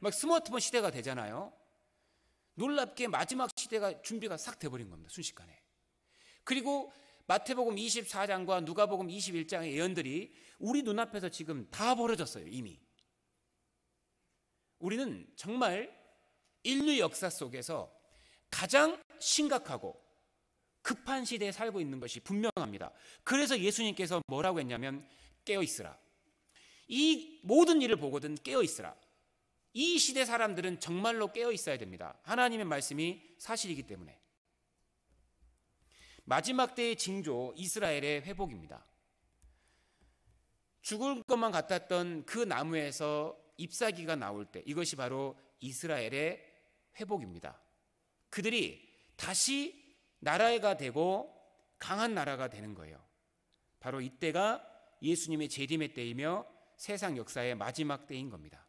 막 스마트폰 시대가 되잖아요. 놀랍게 마지막 시대가 준비가 싹 돼버린 겁니다. 순식간에. 그리고 마태복음 24장과 누가복음 21장의 예언들이 우리 눈앞에서 지금 다 벌어졌어요. 이미. 우리는 정말 인류 역사 속에서 가장 심각하고 급한 시대에 살고 있는 것이 분명합니다. 그래서 예수님께서 뭐라고 했냐면 깨어 있으라. 이 모든 일을 보거든 깨어 있으라. 이 시대 사람들은 정말로 깨어 있어야 됩니다. 하나님의 말씀이 사실이기 때문에. 마지막 때의 징조 이스라엘의 회복입니다. 죽을 것만 같았던 그 나무에서 잎사귀가 나올 때 이것이 바로 이스라엘의 회복입니다. 그들이 다시 나라가 되고 강한 나라가 되는 거예요. 바로 이때가 예수님의 재림의 때이며 세상 역사의 마지막 때인 겁니다.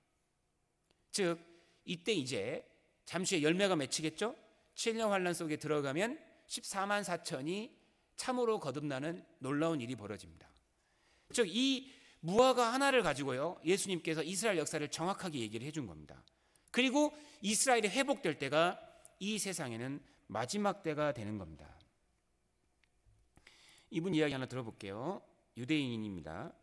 즉 이때 이제 잠시 열매가 맺히겠죠? 7년 환란 속에 들어가면 14만 4천이 참으로 거듭나는 놀라운 일이 벌어집니다. 즉이 무화과 하나를 가지고요. 예수님께서 이스라엘 역사를 정확하게 얘기를 해준 겁니다. 그리고 이스라엘이 회복될 때가 이 세상에는 마지막 때가 되는 겁니다. 이분 이야기 하나 들어볼게요. 유대인입니다.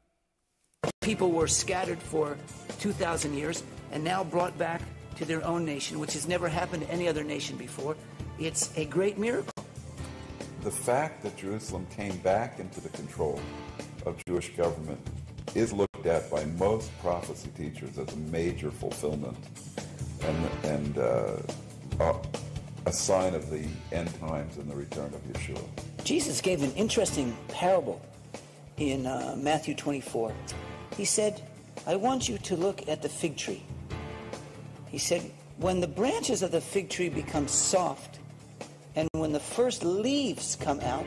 People were scattered for 2000 years and now brought back to their own nation, which has never happened to any other nation before. It's a great miracle. The fact that Jerusalem came back into the control of Jewish government is looked at by most prophecy teachers as a major fulfillment and, and uh, uh, a sign of the end times and the return of Yeshua. Jesus gave an interesting parable in uh, Matthew 24. He said, I want you to look at the fig tree. He said, When the branches of the fig tree become soft, and when the first leaves come out,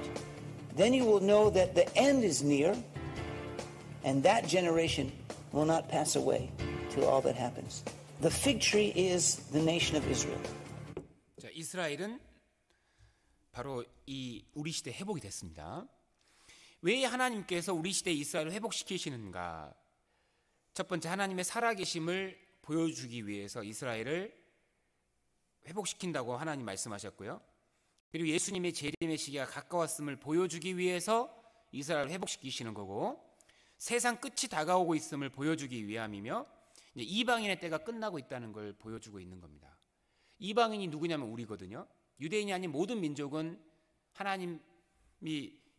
then you will know that the end is near And that generation will not pass away till all that happens. The fig tree is the nation of Israel. 자, 이스라엘은 바로 이 우리 시대 회복이 됐습니다. 왜 하나님께서 우리 시대 이스라엘을 회복시키시는가? 첫 번째 하나님의 살아계심을 보여주기 위해서 이스라엘을 회복시킨다고 하나님 말씀하셨고요. 그리고 예수님의 재림의 시기가 가까웠음을 보여주기 위해서 이스라엘을 회복시키시는 거고 세상 끝이 다가오고 있음을 보여주기 위함이며 이방인의 때가 끝나고 있다는 걸 보여주고 있는 겁니다. 이방인이 누구냐면 우리거든요. 유대인이 아닌 모든 민족은 하나님이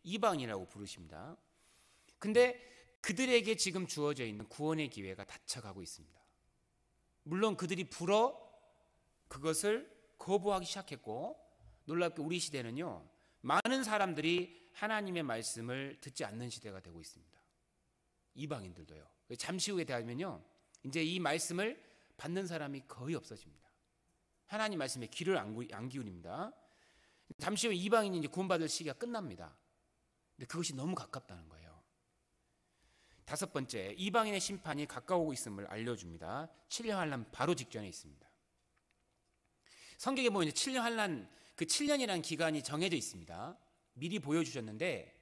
이방이라고 부르십니다. 근데 그들에게 지금 주어져 있는 구원의 기회가 닫혀가고 있습니다. 물론 그들이 불어 그것을 거부하기 시작했고 놀랍게 우리 시대는요. 많은 사람들이 하나님의 말씀을 듣지 않는 시대가 되고 있습니다. 이방인들도요. 잠시 후에 대하면요. 이제 이 말씀을 받는 사람이 거의 없어집니다. 하나님 말씀에 귀를 안 기울입니다. 잠시 후에 이방인이 이제 구원받을 시기가 끝납니다. 근데 그것이 너무 가깝다는 거예요. 다섯 번째, 이방인의 심판이 가까우고 있음을 알려줍니다. 7년 한란 바로 직전에 있습니다. 성경에 보면 7년 한란그 7년이라는 기간이 정해져 있습니다. 미리 보여주셨는데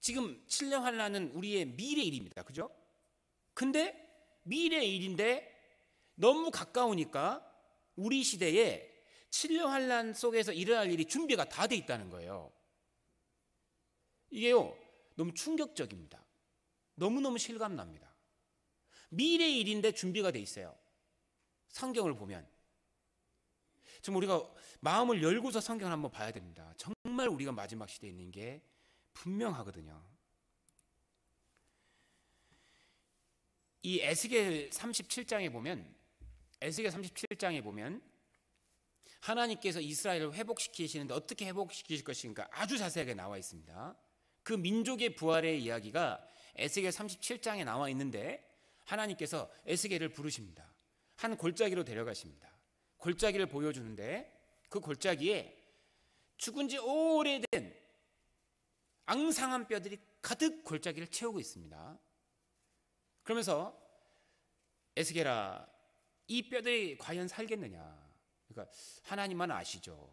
지금 7년 환란은 우리의 미래 일입니다. 그죠? 근데 미래 일인데 너무 가까우니까 우리 시대에 7년 환란 속에서 일어날 일이 준비가 다 돼 있다는 거예요. 이게요. 너무 충격적입니다. 너무너무 실감납니다. 미래 일인데 준비가 돼 있어요. 성경을 보면 지금 우리가 마음을 열고서 성경을 한번 봐야 됩니다. 정말 우리가 마지막 시대에 있는 게 분명하거든요. 이 에스겔 37장에 보면 에스겔 37장에 보면 하나님께서 이스라엘을 회복시키시는데 어떻게 회복시키실 것인가 아주 자세하게 나와 있습니다. 그 민족의 부활의 이야기가 에스겔 37장에 나와 있는데 하나님께서 에스겔을 부르십니다. 한 골짜기로 데려가십니다. 골짜기를 보여주는데 그 골짜기에 죽은 지 오래된 앙상한 뼈들이 가득 골짜기를 채우고 있습니다. 그러면서 에스겔아 이 뼈들이 과연 살겠느냐? 그러니까 하나님만 아시죠.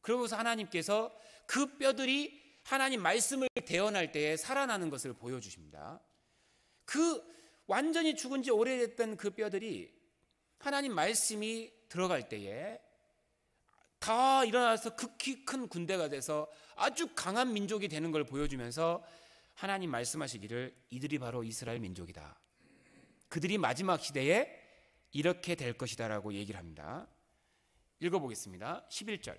그러고서 하나님께서 그 뼈들이 하나님 말씀을 대언할 때에 살아나는 것을 보여주십니다. 그 완전히 죽은 지 오래됐던 그 뼈들이 하나님 말씀이 들어갈 때에 다 일어나서 극히 큰 군대가 돼서 아주 강한 민족이 되는 걸 보여주면서 하나님 말씀하시기를 이들이 바로 이스라엘 민족이다. 그들이 마지막 시대에 이렇게 될 것이다라고 얘기를 합니다. 읽어보겠습니다. 11절.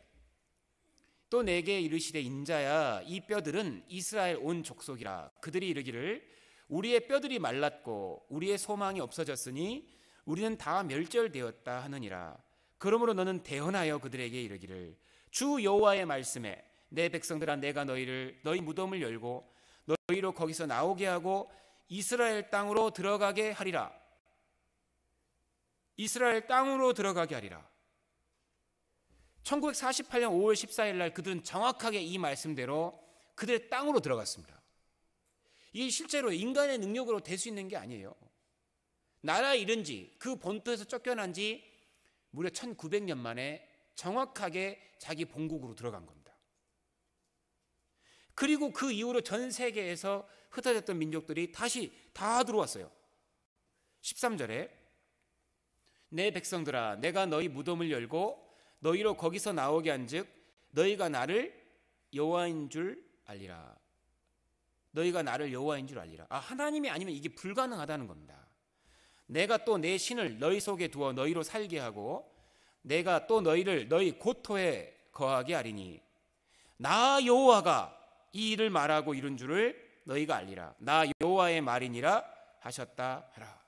또 내게 이르시되 인자야 이 뼈들은 이스라엘 온 족속이라 그들이 이르기를 우리의 뼈들이 말랐고 우리의 소망이 없어졌으니 우리는 다 멸절되었다 하느니라 그러므로 너는 대언하여 그들에게 이르기를 주 여호와의 말씀에 내 백성들아 내가 너희를 너희 무덤을 열고 너희로 거기서 나오게 하고 이스라엘 땅으로 들어가게 하리라. 이스라엘 땅으로 들어가게 하리라. 1948년 5월 14일 날 그들은 정확하게 이 말씀대로 그들의 땅으로 들어갔습니다. 이게 실제로 인간의 능력으로 될 수 있는 게 아니에요. 나라 잃은 지, 그 본토에서 쫓겨난 지 무려 1900년 만에 정확하게 자기 본국으로 들어간 겁니다. 그리고 그 이후로 전 세계에서 흩어졌던 민족들이 다시 다 들어왔어요. 13절에 내 백성들아 내가 너희 무덤을 열고 너희로 거기서 나오게 한즉 너희가 나를 여호와인 줄 알리라. 너희가 나를 여호와인 줄 알리라. 아 하나님이 아니면 이게 불가능하다는 겁니다. 내가 또 내 신을 너희 속에 두어 너희로 살게 하고 내가 또 너희를 너희 고토에 거하게 하리니 나 여호와가 이 일을 말하고 이룬 줄을 너희가 알리라 나 여호와의 말이니라 하셨다 하라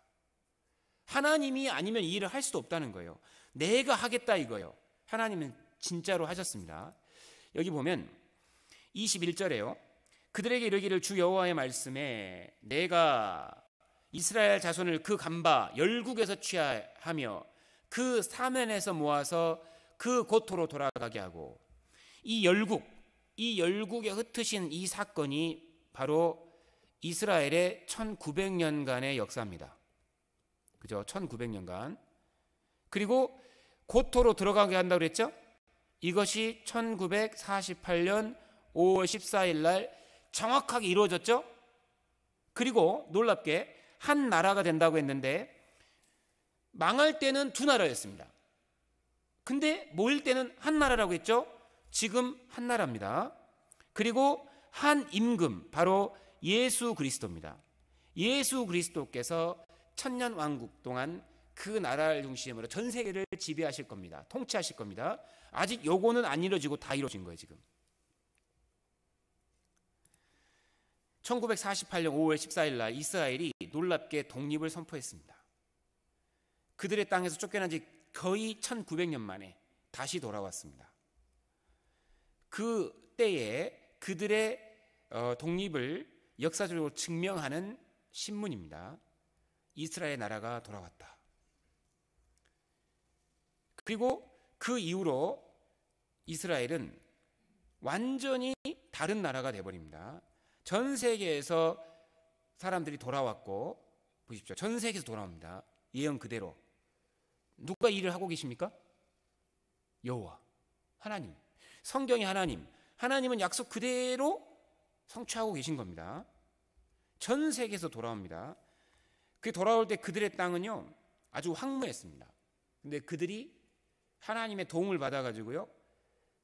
하나님이 아니면 이 일을 할 수도 없다는 거예요 내가 하겠다 이거예요 하나님은 진짜로 하셨습니다 여기 보면 21절에요 그들에게 이르기를 주 여호와의 말씀에 내가 이스라엘 자손을 그 간바 열국에서 취하며 하그 사면에서 모아서 그 고토로 돌아가게 하고 이 열국 이 열국에 흩으신 이 사건이 바로 이스라엘의 1900년간의 역사입니다. 그죠? 1900년간. 그리고 고토로 들어가게 한다고 그랬죠? 이것이 1948년 5월 14일 날 정확하게 이루어졌죠? 그리고 놀랍게 한 나라가 된다고 했는데 망할 때는 두 나라였습니다. 근데 모일 때는 한 나라라고 했죠? 지금 한 나라입니다. 그리고 한 임금, 바로 예수 그리스도입니다. 예수 그리스도께서 천년 왕국 동안 그 나라를 중심으로 전 세계를 지배하실 겁니다. 통치하실 겁니다. 아직 요거는 안 이루어지고 다 이루어진 거예요, 지금. 1948년 5월 14일 날 이스라엘이 놀랍게 독립을 선포했습니다. 그들의 땅에서 쫓겨난 지 거의 1900년 만에 다시 돌아왔습니다. 그 때에 그들의 어, 독립을 역사적으로 증명하는 신문입니다. 이스라엘 나라가 돌아왔다. 그리고 그 이후로 이스라엘은 완전히 다른 나라가 되어버립니다. 전 세계에서 사람들이 돌아왔고 보십시오. 전 세계에서 돌아옵니다. 예언 그대로. 누가 일을 하고 계십니까? 여호와 하나님. 성경이 하나님. 하나님은 약속 그대로 성취하고 계신 겁니다. 전 세계에서 돌아옵니다. 그 돌아올 때 그들의 땅은요. 아주 황무했습니다. 근데 그들이 하나님의 도움을 받아 가지고요.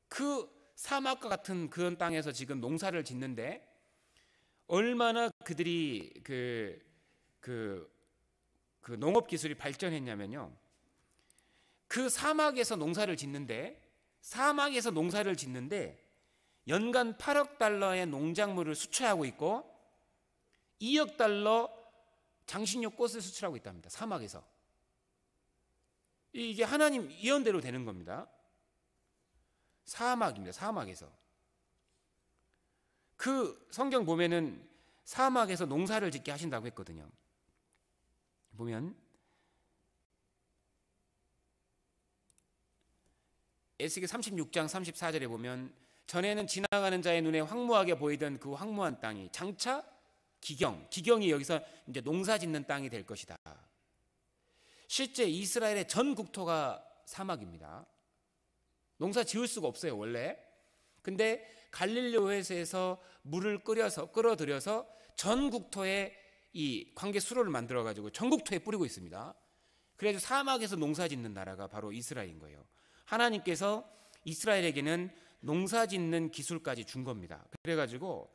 그 사막과 같은 그런 땅에서 지금 농사를 짓는데 얼마나 그들이 그, 그, 그 농업 기술이 발전했냐면요. 그 사막에서 농사를 짓는데 사막에서 농사를 짓는데 연간 8억 달러의 농작물을 수출하고 있고 2억 달러 장신용 꽃을 수출하고 있답니다. 사막에서. 이게 하나님 예언대로 되는 겁니다. 사막입니다. 사막에서. 그 성경 보면은 사막에서 농사를 짓게 하신다고 했거든요. 보면 에스겔 36장 34절에 보면 전에는 지나가는 자의 눈에 황무하게 보이던 그 황무한 땅이 장차 기경, 기경이 여기서 이제 농사 짓는 땅이 될 것이다. 실제 이스라엘의 전 국토가 사막입니다. 농사 지을 수가 없어요, 원래. 근데 갈릴리 호에서 물을 끓여서 끌어들여서 전 국토에 이 광개 수로를 만들어 가지고 전 국토에 뿌리고 있습니다. 그래서 사막에서 농사 짓는 나라가 바로 이스라엘인 거예요. 하나님께서 이스라엘에게는 농사 짓는 기술까지 준 겁니다. 그래 가지고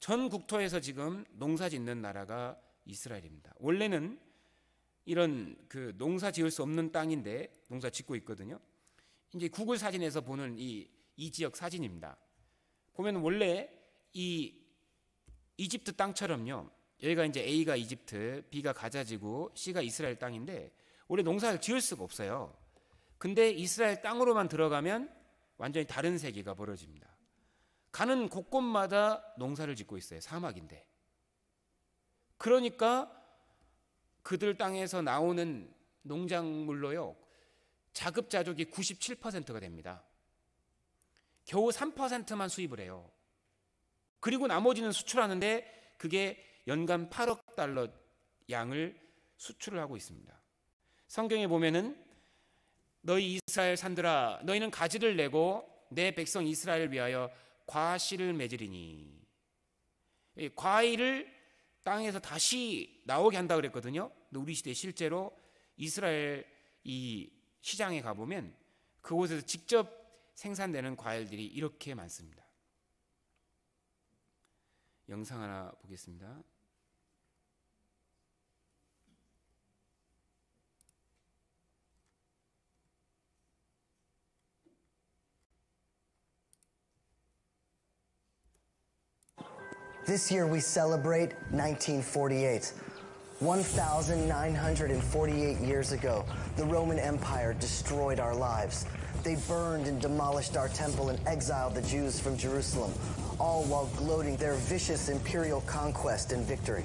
전 국토에서 지금 농사 짓는 나라가 이스라엘입니다. 원래는 이런 그 농사 지을 수 없는 땅인데 농사 짓고 있거든요. 이제 구글 사진에서 보는 이, 이 지역 사진입니다. 보면 원래 이 이집트 땅처럼요. 여기가 이제 A가 이집트, B가 가자지고 C가 이스라엘 땅인데 원래 농사를 지을 수가 없어요. 근데 이스라엘 땅으로만 들어가면 완전히 다른 세계가 벌어집니다. 가는 곳곳마다 농사를 짓고 있어요. 사막인데. 그러니까 그들 땅에서 나오는 농작물로요. 자급자족이 97%가 됩니다. 겨우 3%만 수입을 해요. 그리고 나머지는 수출하는데 그게 연간 8억 달러 양을 수출을 하고 있습니다. 성경에 보면은 너희 이스라엘 산들아 너희는 가지를 내고 내 백성 이스라엘을 위하여 과실을 맺으리니 과일을 땅에서 다시 나오게 한다 그랬거든요. 우리 시대 실제로 이스라엘 이 시장에 가 보면 그곳에서 직접 생산되는 과일들이 이렇게 많습니다. 영상 하나 보겠습니다. This year we celebrate 1948. 1,948 years ago, the Roman Empire destroyed our lives. They burned and demolished our temple and exiled the Jews from Jerusalem, all while gloating their vicious imperial conquest and victory.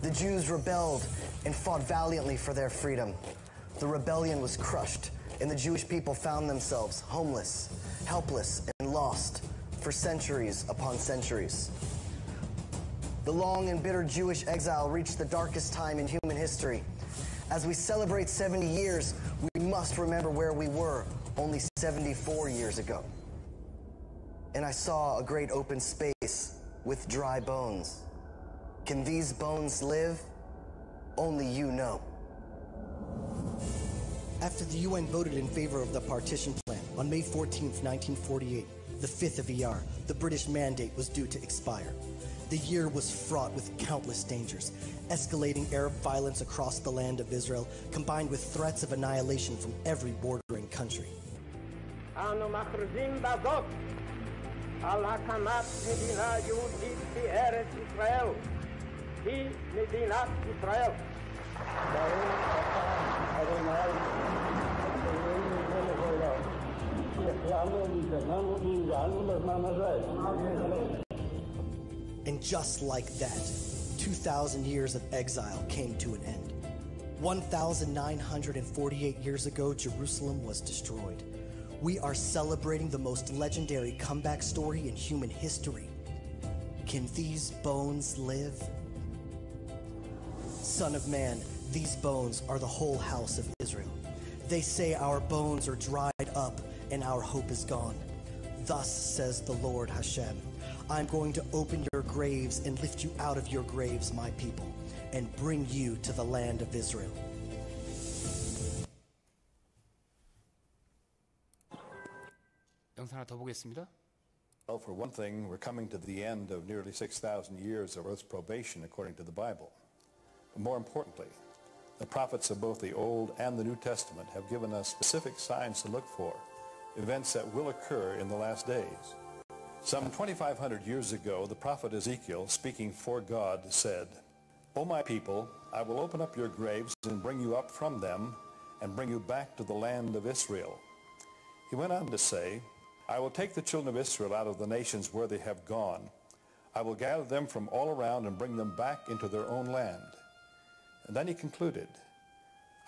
The Jews rebelled and fought valiantly for their freedom. The rebellion was crushed, and the Jewish people found themselves homeless, helpless, and lost for centuries upon centuries. The long and bitter Jewish exile reached the darkest time in human history as we celebrate 70 years, we must remember where we were only 74 years ago. And I saw a great open space with dry bones. Can these bones live? Only you know. After the UN voted in favor of the partition plan on May 14, 1948, the fifth of ER, the British mandate was due to expire. The year was fraught with countless dangers. Escalating Arab violence across the land of Israel, combined with threats of annihilation from every bordering country. And just like that, 2,000 years of exile came to an end. 1,948 years ago, Jerusalem was destroyed. We are celebrating the most legendary comeback story in human history. Can these bones live? Son of man, these bones are the whole house of Israel. They say our bones are dried up and our hope is gone. Thus says the Lord Hashem. I'm going to open your graves and lift you out of your graves, my people, and bring you to the land of Israel. 영상 하나 더 보겠습니다. Well, for one thing, we're coming to the end of nearly 6,000 years of Earth's probation according to the Bible. But more importantly, the prophets of both the Old and the New Testament have given us specific signs to look for, events that will occur in the last days. Some 2,500 years ago, the prophet Ezekiel, speaking for God, said, O my people, I will open up your graves and bring you up from them and bring you back to the land of Israel. He went on to say, I will take the children of Israel out of the nations where they have gone. I will gather them from all around and bring them back into their own land. And then he concluded,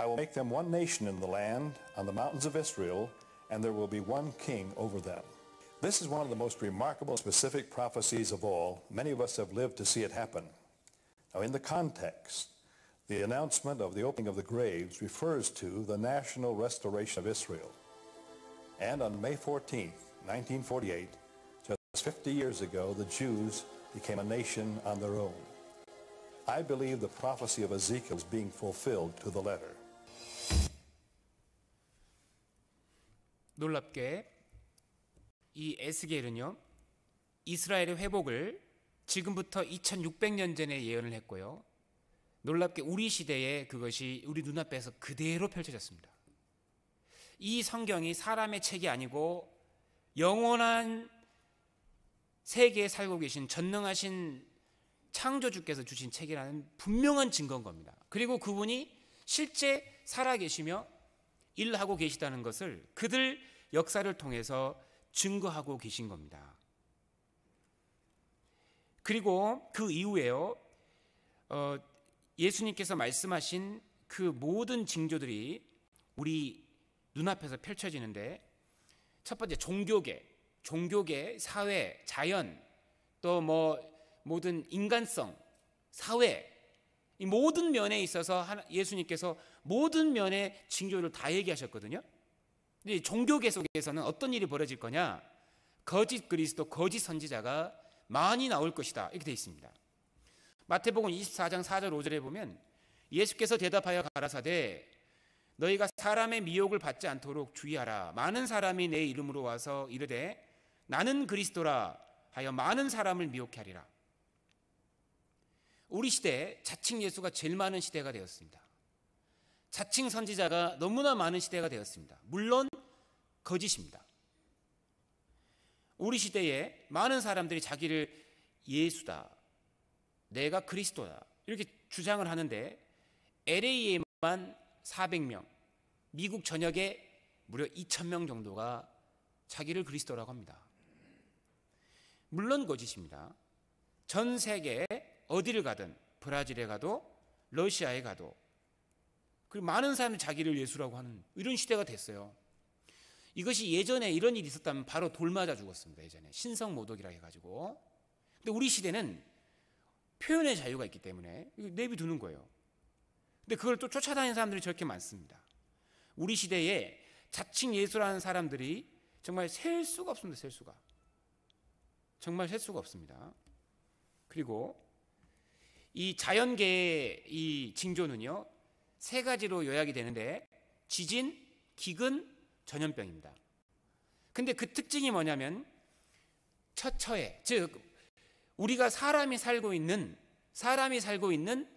I will make them one nation in the land on the mountains of Israel, and there will be one king over them. This is one of the most remarkable specific prophecies of all. Many of us have lived to see it happen. Now, in the context, the announcement of the opening of the graves refers to the national restoration of Israel. And on May 14, 1948, just 50 years ago, the Jews became a nation on their own. I believe the prophecy of Ezekiel is being fulfilled to the letter. 놀랍게 이 에스겔은요 이스라엘의 회복을 지금부터 2600년 전에 예언을 했고요 놀랍게 우리 시대에 그것이 우리 눈앞에서 그대로 펼쳐졌습니다 이 성경이 사람의 책이 아니고 영원한 세계에 살고 계신 전능하신 창조주께서 주신 책이라는 분명한 증거인 겁니다. 그리고 그분이 실제 살아계시며 일하고 계시다는 것을 그들 역사를 통해서 증거하고 계신 겁니다. 그리고 그 이후에요. 어, 예수님께서 말씀하신 그 모든 징조들이 우리 눈앞에서 펼쳐지는데 첫 번째 종교계, 종교계, 사회, 자연 또 뭐 모든 인간성, 사회 이 모든 면에 있어서 예수님께서 모든 면의 징조를 다 얘기하셨거든요. 이 종교계 속에서는 어떤 일이 벌어질 거냐? 거짓 그리스도, 거짓 선지자가 많이 나올 것이다. 이렇게 되어 있습니다. 마태복음 24장 4절 5절에 보면 예수께서 대답하여 가라사대 너희가 사람의 미혹을 받지 않도록 주의하라. 많은 사람이 내 이름으로 와서 이르되 나는 그리스도라 하여 많은 사람을 미혹하리라. 우리 시대 자칭 예수가 제일 많은 시대가 되었습니다. 자칭 선지자가 너무나 많은 시대가 되었습니다. 물론 거짓입니다. 우리 시대에 많은 사람들이 자기를 예수다, 내가 그리스도다 이렇게 주장을 하는데 LA에만 400명, 미국 전역에 무려 2,000명 정도가 자기를 그리스도라고 합니다. 물론 거짓입니다. 전 세계 어디를 가든 브라질에 가도 러시아에 가도 그리고 많은 사람이 자기를 예수라고 하는 이런 시대가 됐어요. 이것이 예전에 이런 일이 있었다면 바로 돌맞아 죽었습니다. 예전에 신성 모독이라 해가지고. 근데 우리 시대는 표현의 자유가 있기 때문에 내비두는 거예요. 근데 그걸 또 쫓아다니는 사람들이 저렇게 많습니다. 우리 시대에 자칭 예수라는 사람들이 정말 셀 수가 없습니다. 셀 수가. 정말 셀 수가 없습니다. 그리고 이 자연계의 이 징조는요. 세 가지로 요약이 되는데 지진, 기근, 전염병입니다. 근데 그 특징이 뭐냐면 처처에 즉 우리가 사람이 살고 있는 사람이 살고 있는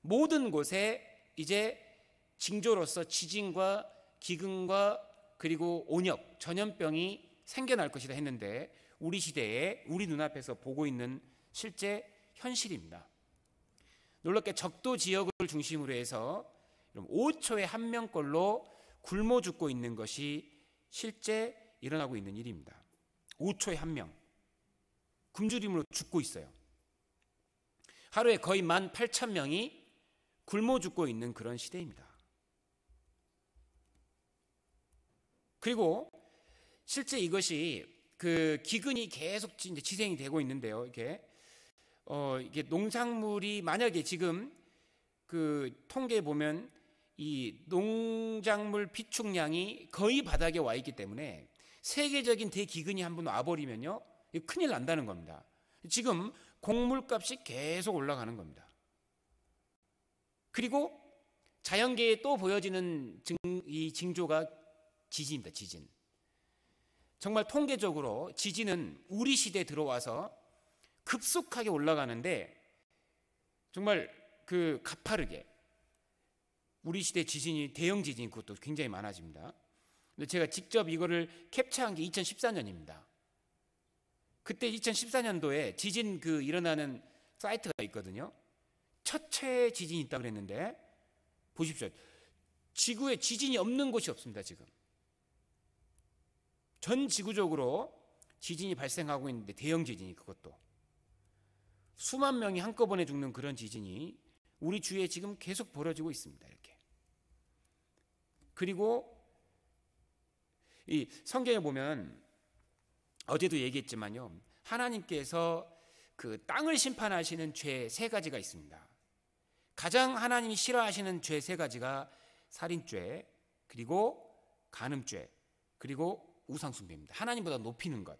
모든 곳에 이제 징조로서 지진과 기근과 그리고 온역, 전염병이 생겨날 것이다 했는데 우리 시대에 우리 눈앞에서 보고 있는 실제 현실입니다. 놀랍게 적도 지역을 중심으로 해서 그럼 5초에 한 명꼴로 굶어 죽고 있는 것이 실제 일어나고 있는 일입니다. 5초에 한 명. 굶주림으로 죽고 있어요. 하루에 거의 1 8 0 0 0 명이 굶어 죽고 있는 그런 시대입니다. 그리고 실제 이것이 그 기근이 계속 이제 지생이 되고 있는데요. 이게 어 이게 농산물이 만약에 지금 그 통계 보면 이 농작물 비축량이 거의 바닥에 와 있기 때문에 세계적인 대기근이 한번 와버리면요 큰일 난다는 겁니다. 지금 곡물값이 계속 올라가는 겁니다. 그리고 자연계에 또 보여지는 증, 이 징조가 지진입니다. 지진. 정말 통계적으로 지진은 우리 시대에 들어와서 급속하게 올라가는데 정말 그 가파르게 우리 시대 지진이 대형 지진 그것도 굉장히 많아집니다. 근데 제가 직접 이거를 캡처한 게 2014년입니다. 그때 2014년도에 지진 그 일어나는 사이트가 있거든요. 첫째 지진이 있다고 그랬는데 보십시오. 지구에 지진이 없는 곳이 없습니다, 지금. 전 지구적으로 지진이 발생하고 있는데 대형 지진이 그것도 수만 명이 한꺼번에 죽는 그런 지진이 우리 주위에 지금 계속 벌어지고 있습니다. 이렇게. 그리고 이 성경에 보면 어제도 얘기했지만요. 하나님께서 그 땅을 심판하시는 죄 세 가지가 있습니다. 가장 하나님이 싫어하시는 죄 세 가지가 살인죄, 그리고 간음죄, 그리고 우상숭배입니다. 하나님보다 높이는 것.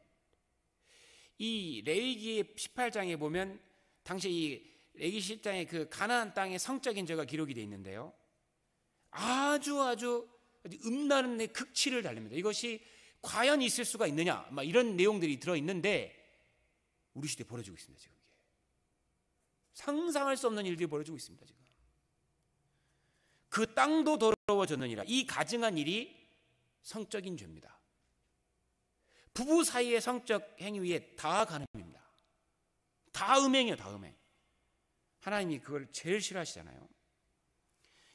이 레위기의 18장에 보면 당시 이 레위기 1장에그 가나안 땅의 성적인 죄가 기록이 되어 있는데요. 아주 아주 음란의 극치를 달립니다. 이것이 과연 있을 수가 있느냐? 막 이런 내용들이 들어 있는데 우리 시대 벌어지고 있습니다. 지금 이게 상상할 수 없는 일들이 벌어지고 있습니다. 지금 그 땅도 더러워졌느니라 이 가증한 일이 성적인 죄입니다. 부부 사이의 성적 행위에 다가늠입니다. 다음행이요, 다음행. 하나님이 그걸 제일 싫어하시잖아요.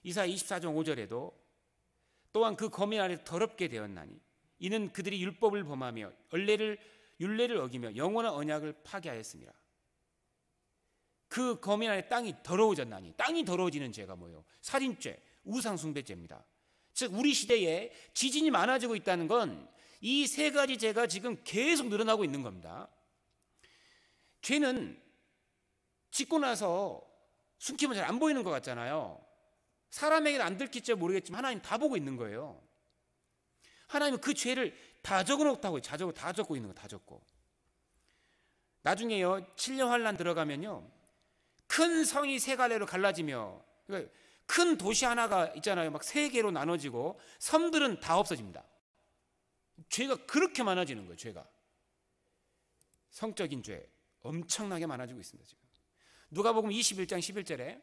이사 2 4종 5절에도 또한 그 거민 안에 더럽게 되었나니 이는 그들이 율법을 범하며 연례를 율례를 어기며 영원한 언약을 파괴하였습니다. 그 거민 안에 땅이 더러워졌나니 땅이 더러워지는 죄가 뭐요 살인죄, 우상숭배죄입니다. 즉 우리 시대에 지진이 많아지고 있다는 건 이 세 가지 죄가 지금 계속 늘어나고 있는 겁니다. 죄는 짓고 나서 숨기면 잘 안 보이는 것 같잖아요. 사람에게는 안 들킬지 모르겠지만 하나님 다 보고 있는 거예요. 하나님은 그 죄를 다 적어놓다고 자적으로 다 적고 있는 거 다 적고. 나중에요 7년 환란 들어가면요 큰 성이 세 갈래로 갈라지며 그러니까 큰 도시 하나가 있잖아요 막 세 개로 나눠지고 섬들은 다 없어집니다. 죄가 그렇게 많아지는 거예요 죄가 성적인 죄 엄청나게 많아지고 있습니다 지금 누가 보면 21장 11절에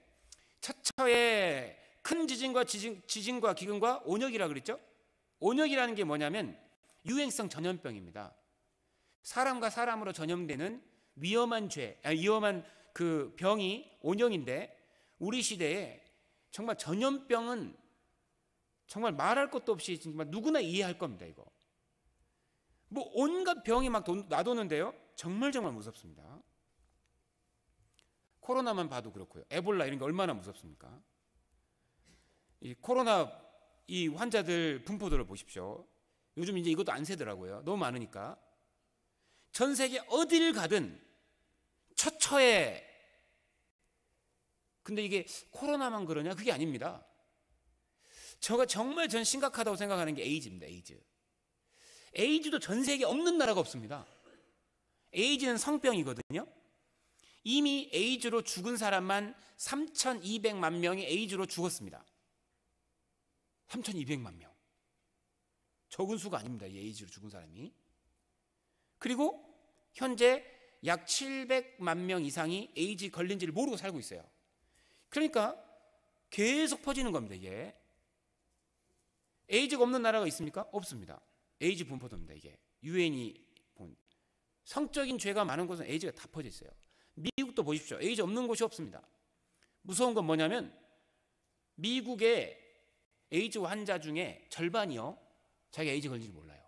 차차에 큰 지진과 지진, 지진과 기근과 온역이라 그랬죠? 온역이라는 게 뭐냐면 유행성 전염병입니다. 사람과 사람으로 전염되는 위험한 죄, 아, 위험한 그 병이 온역인데 우리 시대에 정말 전염병은 정말 말할 것도 없이 정말 누구나 이해할 겁니다, 이거. 뭐 온갖 병이 막 놔도는데요. 정말 정말 무섭습니다. 코로나만 봐도 그렇고요. 에볼라 이런 게 얼마나 무섭습니까? 이 코로나 이 환자들 분포도를 보십시오. 요즘 이제 이것도 안 세더라고요. 너무 많으니까. 전 세계 어딜 가든 처처에 근데 이게 코로나만 그러냐? 그게 아닙니다. 저가 정말 전 심각하다고 생각하는 게 에이즈입니다. 에이즈. 에이즈도 전 세계 없는 나라가 없습니다. 에이즈는 성병이거든요. 이미 에이즈로 죽은 사람만 3,200만 명이 에이즈로 죽었습니다. 3,200만 명. 적은 수가 아닙니다. 예이즈로 죽은 사람이. 그리고 현재 약 700만 명 이상이 에이즈 걸린지를 모르고 살고 있어요. 그러니까 계속 퍼지는 겁니다. 이게 에이즈가 없는 나라가 있습니까? 없습니다. 에이즈 분포도입니다. 이게 유엔이 본 성적인 죄가 많은 곳은 에이즈가 다 퍼져 있어요. 미국도 보십시오. 에이즈 없는 곳이 없습니다. 무서운 건 뭐냐면 미국의 에이즈 환자 중에 절반이요. 자기가 에이즈 걸린 줄 몰라요.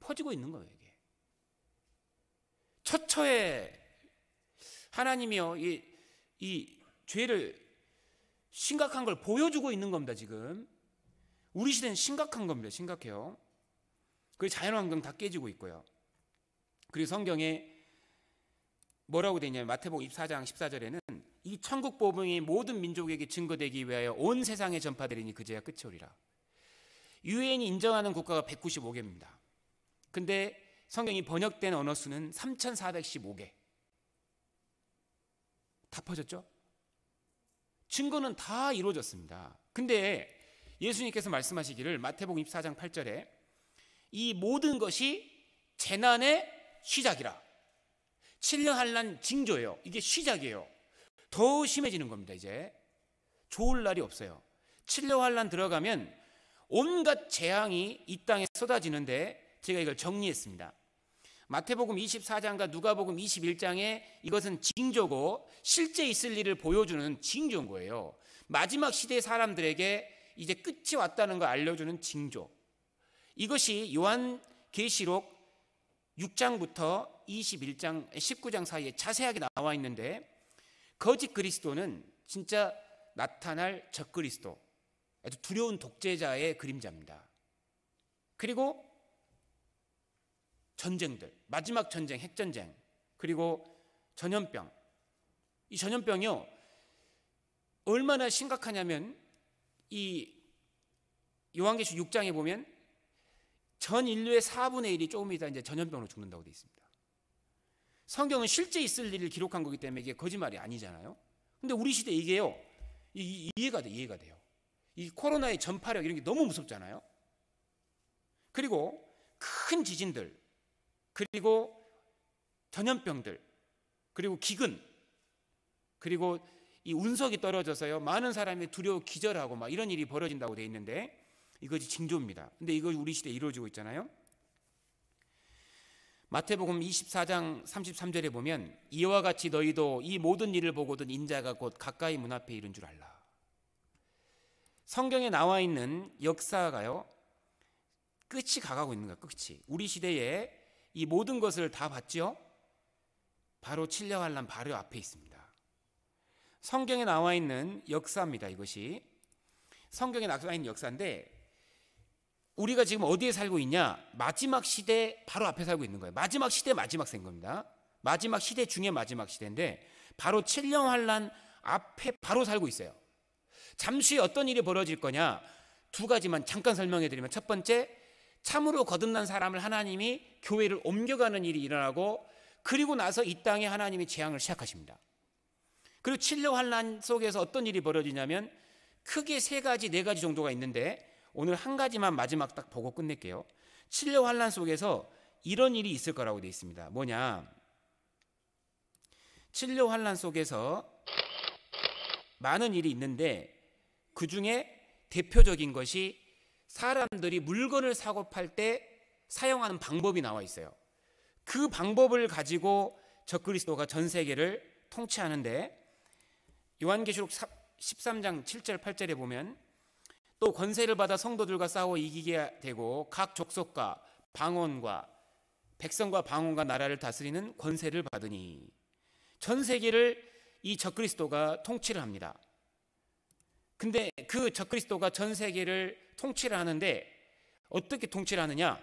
퍼지고 있는 거예요, 이게. 처처에 하나님이요, 이, 이 죄를 심각한 걸 보여주고 있는 겁니다, 지금. 우리 시대는 심각한 겁니다, 심각해요. 그 자연 환경 다 깨지고 있고요. 그리고 성경에 뭐라고 되냐면 마태복 24장 14절에는 이 천국 보음이 모든 민족에게 증거되기 위하여 온 세상에 전파되리니 그제야 끝이 오리라. 유엔이 인정하는 국가가 195개입니다. 근데 성경이 번역된 언어 수는 3,415개. 다 퍼졌죠? 증거는 다 이루어졌습니다. 근데 예수님께서 말씀하시기를 마태복음 24장 8절에 이 모든 것이 재난의 시작이라. 7년 한란 징조예요. 이게 시작이에요. 더 심해지는 겁니다, 이제. 좋을 날이 없어요. 7려 환란 들어가면 온갖 재앙이 이 땅에 쏟아지는데 제가 이걸 정리했습니다. 마태복음 24장과 누가복음 21장에 이것은 징조고 실제 있을 일을 보여주는 징조인 거예요. 마지막 시대의 사람들에게 이제 끝이 왔다는 걸 알려주는 징조. 이것이 요한 계시록 6장부터 21장 19장 사이에 자세하게 나와 있는데 거짓 그리스도는 진짜 나타날 적그리스도, 아주 두려운 독재자의 그림자입니다. 그리고 전쟁들, 마지막 전쟁, 핵전쟁, 그리고 전염병. 이 전염병이요, 얼마나 심각하냐면, 이 요한계시 6장에 보면 전 인류의 4분의 1이 조금 이따 이제 전염병으로 죽는다고 되어 있습니다. 성경은 실제 있을 일을 기록한 거기 때문에 이게 거짓말이 아니잖아요. 근데 우리 시대 이게요. 이, 이해가 돼, 이해가 돼요. 이 코로나의 전파력 이런 게 너무 무섭잖아요. 그리고 큰 지진들, 그리고 전염병들, 그리고 기근, 그리고 이 운석이 떨어져서요. 많은 사람이 두려워 기절하고 막 이런 일이 벌어진다고 돼 있는데 이것이 징조입니다. 근데 이거 우리 시대에 이루어지고 있잖아요. 마태복음 24장 33절에 보면 이와 같이 너희도 이 모든 일을 보고든 인자가 곧 가까이 문 앞에 이른 줄 알라. 성경에 나와 있는 역사가요. 끝이 가가고 있는 거야. 끝이. 우리 시대에 이 모든 것을 다 봤죠? 바로 칠려할란 바로 앞에 있습니다. 성경에 나와 있는 역사입니다. 이것이 성경에 나와 있는 역사인데 우리가 지금 어디에 살고 있냐? 마지막 시대 바로 앞에 살고 있는 거예요. 마지막 시대 마지막 생 겁니다. 마지막 시대 중에 마지막 시대인데 바로 7년 환란 앞에 바로 살고 있어요. 잠시 어떤 일이 벌어질 거냐? 두 가지만 잠깐 설명해 드리면 첫 번째 참으로 거듭난 사람을 하나님이 교회를 옮겨가는 일이 일어나고 그리고 나서 이 땅에 하나님이 재앙을 시작하십니다. 그리고 7년 환란 속에서 어떤 일이 벌어지냐면 크게 세 가지 네 가지 정도가 있는데 오늘 한 가지만 마지막 딱 보고 끝낼게요. 칠려 환란 속에서 이런 일이 있을 거라고 돼 있습니다. 뭐냐? 칠려 환란 속에서 많은 일이 있는데 그 중에 대표적인 것이 사람들이 물건을 사고 팔 때 사용하는 방법이 나와 있어요. 그 방법을 가지고 적그리스도가 전 세계를 통치하는데 요한계시록 13장 7절 8절에 보면 또 권세를 받아 성도들과 싸워 이기게 되고 각 족속과 방언과 백성과 방언과 나라를 다스리는 권세를 받으니 전 세계를 이 적그리스도가 통치를 합니다. 근데 그 적그리스도가 전 세계를 통치를 하는데 어떻게 통치를 하느냐?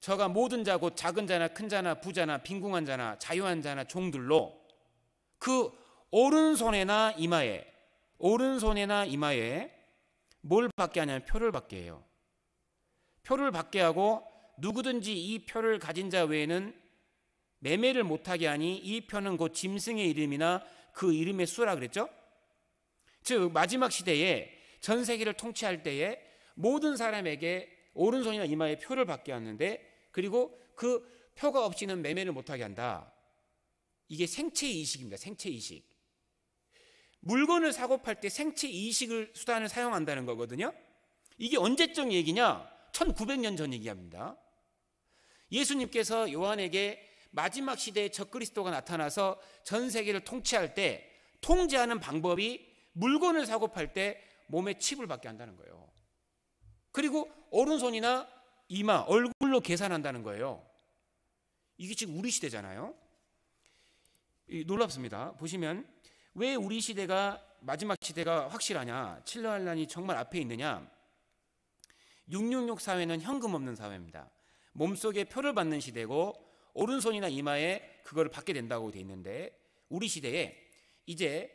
저가 모든 자곧 작은 자나 큰 자나 부자나 빈궁한 자나 자유한 자나 종들로 그 오른손에나 이마에 오른손에나 이마에 뭘 받게 하냐면 표를 받게 해요. 표를 받게 하고 누구든지 이 표를 가진 자 외에는 매매를 못하게 하니 이 표는 곧 짐승의 이름이나 그 이름의 수라 그랬죠? 즉 마지막 시대에 전 세계를 통치할 때에 모든 사람에게 오른손이나 이마에 표를 받게 하는데 그리고 그 표가 없이는 매매를 못하게 한다. 이게 생체 이식입니다. 생체 이식. 물건을 사고 팔 때 생체 이식을 수단을 사용한다는 거거든요. 이게 언제적 얘기냐? 1900년 전 얘기합니다. 예수님께서 요한에게 마지막 시대에 적그리스도가 나타나서 전 세계를 통치할 때 통제하는 방법이 물건을 사고 팔 때 몸에 칩을 받게 한다는 거예요. 그리고 오른손이나 이마, 얼굴로 계산한다는 거예요. 이게 지금 우리 시대잖아요. 놀랍습니다. 보시면 왜 우리 시대가 마지막 시대가 확실하냐? 칠러 환란이 정말 앞에 있느냐? 666 사회는 현금 없는 사회입니다. 몸속에 표를 받는 시대고 오른손이나 이마에 그걸 받게 된다고 돼 있는데 우리 시대에 이제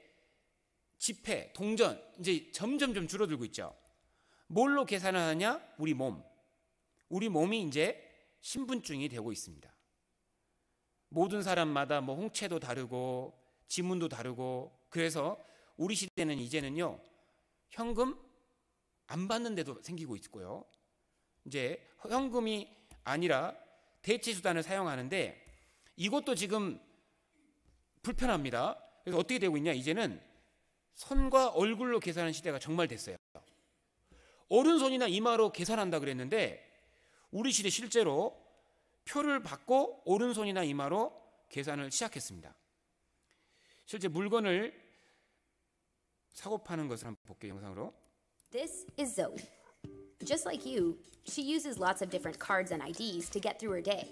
지폐, 동전 이제 점점 점 줄어들고 있죠. 뭘로 계산하느냐? 우리 몸. 우리 몸이 이제 신분증이 되고 있습니다. 모든 사람마다 뭐 홍채도 다르고 지문도 다르고 그래서 우리 시대는 이제는요 현금 안 받는 데도 생기고 있고요 이제 현금이 아니라 대체 수단을 사용하는데 이것도 지금 불편합니다 그래서 어떻게 되고 있냐 이제는 손과 얼굴로 계산하는 시대가 정말 됐어요 오른손이나 이마로 계산한다 그랬는데 우리 시대 실제로 표를 받고 오른손이나 이마로 계산을 시작했습니다 실제 물건을 사고 파는 것을 한번 볼게요 영상으로. This is Zoe. Just like you, she uses lots of different cards and IDs to get through her day.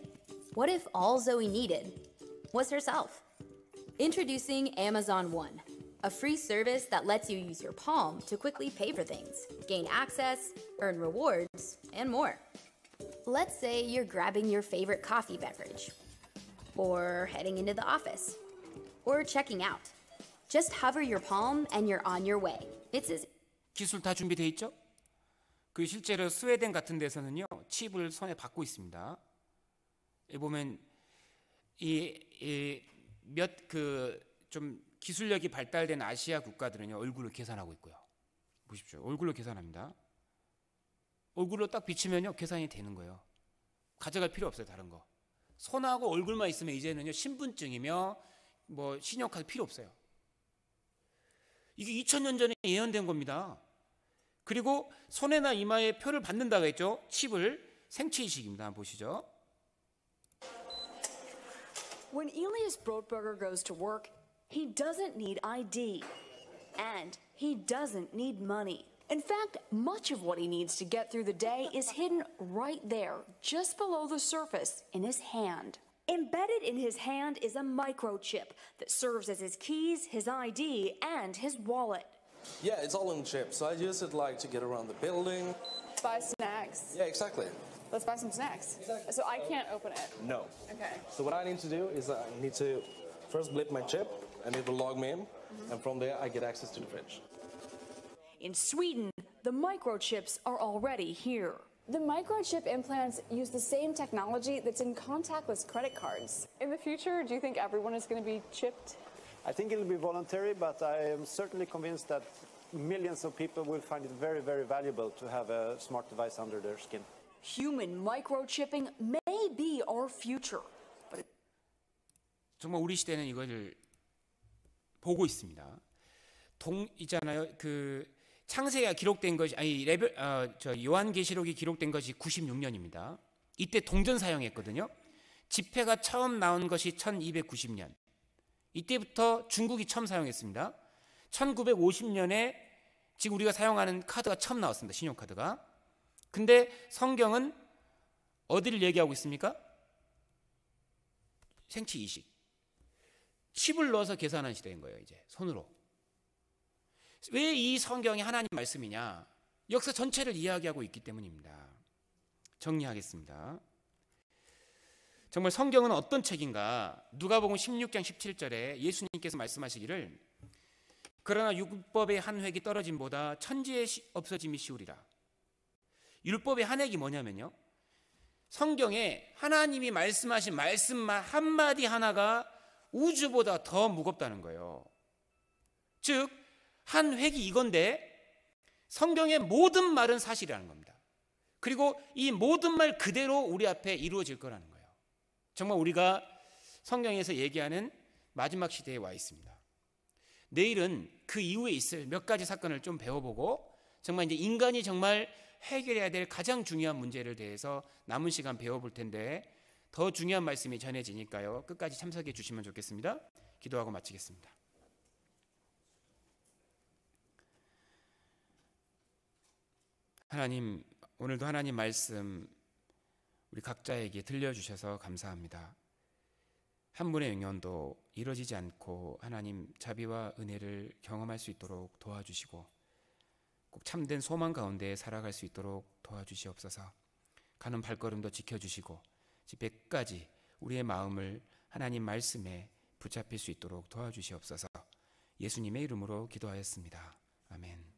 What if all Zoe needed was herself? Introducing Amazon One, a free service that lets you use your palm to quickly pay for things, gain access, earn rewards, and more. Let's say you're grabbing your favorite coffee beverage or heading into the office. or checking out. Just hover your palm and you're on your way. It's a s 기술 다 준비돼 있죠? 그 실제로 스웨덴 같은 데서는요 칩을 손에 받고 있습니다. 보면 이몇 그좀 기술력이 발달된 아시아 국가들은요 얼굴로 계산하고 있고요. 보십시오 얼굴로 계산합니다. 얼굴로 딱 비치면요 계산이 되는 거예요. 가져갈 필요 없어요 다른 거. 손하고 얼굴만 있으면 이제는요 신분증이며 뭐 신용카드 필요 없어요. 이게 2000년 전에 예언된 겁니다. 그리고 손에나 이마에 표를 받는다고 했죠. 칩을 생체 이식입니다. 보시죠. When Elias Brotberger goes to work, he doesn't need ID and he doesn't need money. In fact, much of what he needs to get through the day is hidden right there, just below the surface in his hand. Embedded in his hand is a microchip that serves as his keys, his ID, and his wallet. Yeah, it's all in chips. So I use it like to get around the building. Buy snacks. Yeah, exactly. Let's buy some snacks. Exactly. So I can't open it. No. Okay. So what I need to do is I need to first blip my chip, and it will log me in, mm-hmm. and from there I get access to the fridge. In Sweden, the microchips are already here. The microchip implants use the same technology that's in contactless credit cards. In the future, do you think everyone is going to be chipped? I think it'll be voluntary, but I am certainly convinced that millions of people will find it very, very valuable to have a smart device under their skin. Human microchipping may be our future. But... 정말 우리 시대는 이것을 보고 있습니다. 동 있잖아요. 그 창세가 기록된 것이 아니 레벨 어, 저 요한계시록이 기록된 것이 96년입니다. 이때 동전 사용했거든요. 지폐가 처음 나온 것이 1290년. 이때부터 중국이 처음 사용했습니다. 1950년에 지금 우리가 사용하는 카드가 처음 나왔습니다. 신용카드가. 근데 성경은 어디를 얘기하고 있습니까? 생체 이식. 칩을 넣어서 계산하는 시대인 거예요, 이제. 손으로. 왜이 성경이 하나님 말씀이냐? 역사 전체를 이야기하고 있기 때문입니다. 정리하겠습니다. 정말 성경은 어떤 책인가? 누가복음 16장 17절에 예수님께서 말씀하시기를 그러나 율법의 한 획이 떨어짐보다 천지의 없어짐이 쉬우리라. 율법의 한 획이 뭐냐면요. 성경에 하나님이 말씀하신 말씀 한마디 하나가 우주보다 더 무겁다는 거예요. 즉한 획이 이건데 성경의 모든 말은 사실이라는 겁니다. 그리고 이 모든 말 그대로 우리 앞에 이루어질 거라는 거예요. 정말 우리가 성경에서 얘기하는 마지막 시대에 와 있습니다. 내일은 그 이후에 있을 몇 가지 사건을 좀 배워보고 정말 이제 인간이 정말 해결해야 될 가장 중요한 문제를 대해서 남은 시간 배워볼 텐데 더 중요한 말씀이 전해지니까요. 끝까지 참석해 주시면 좋겠습니다. 기도하고 마치겠습니다. 하나님 오늘도 하나님 말씀 우리 각자에게 들려주셔서 감사합니다. 한 분의 영연도 이루어지지 않고 하나님 자비와 은혜를 경험할 수 있도록 도와주시고 꼭 참된 소망 가운데 살아갈 수 있도록 도와주시옵소서 가는 발걸음도 지켜주시고 집에까지 우리의 마음을 하나님 말씀에 붙잡힐 수 있도록 도와주시옵소서 예수님의 이름으로 기도하였습니다. 아멘.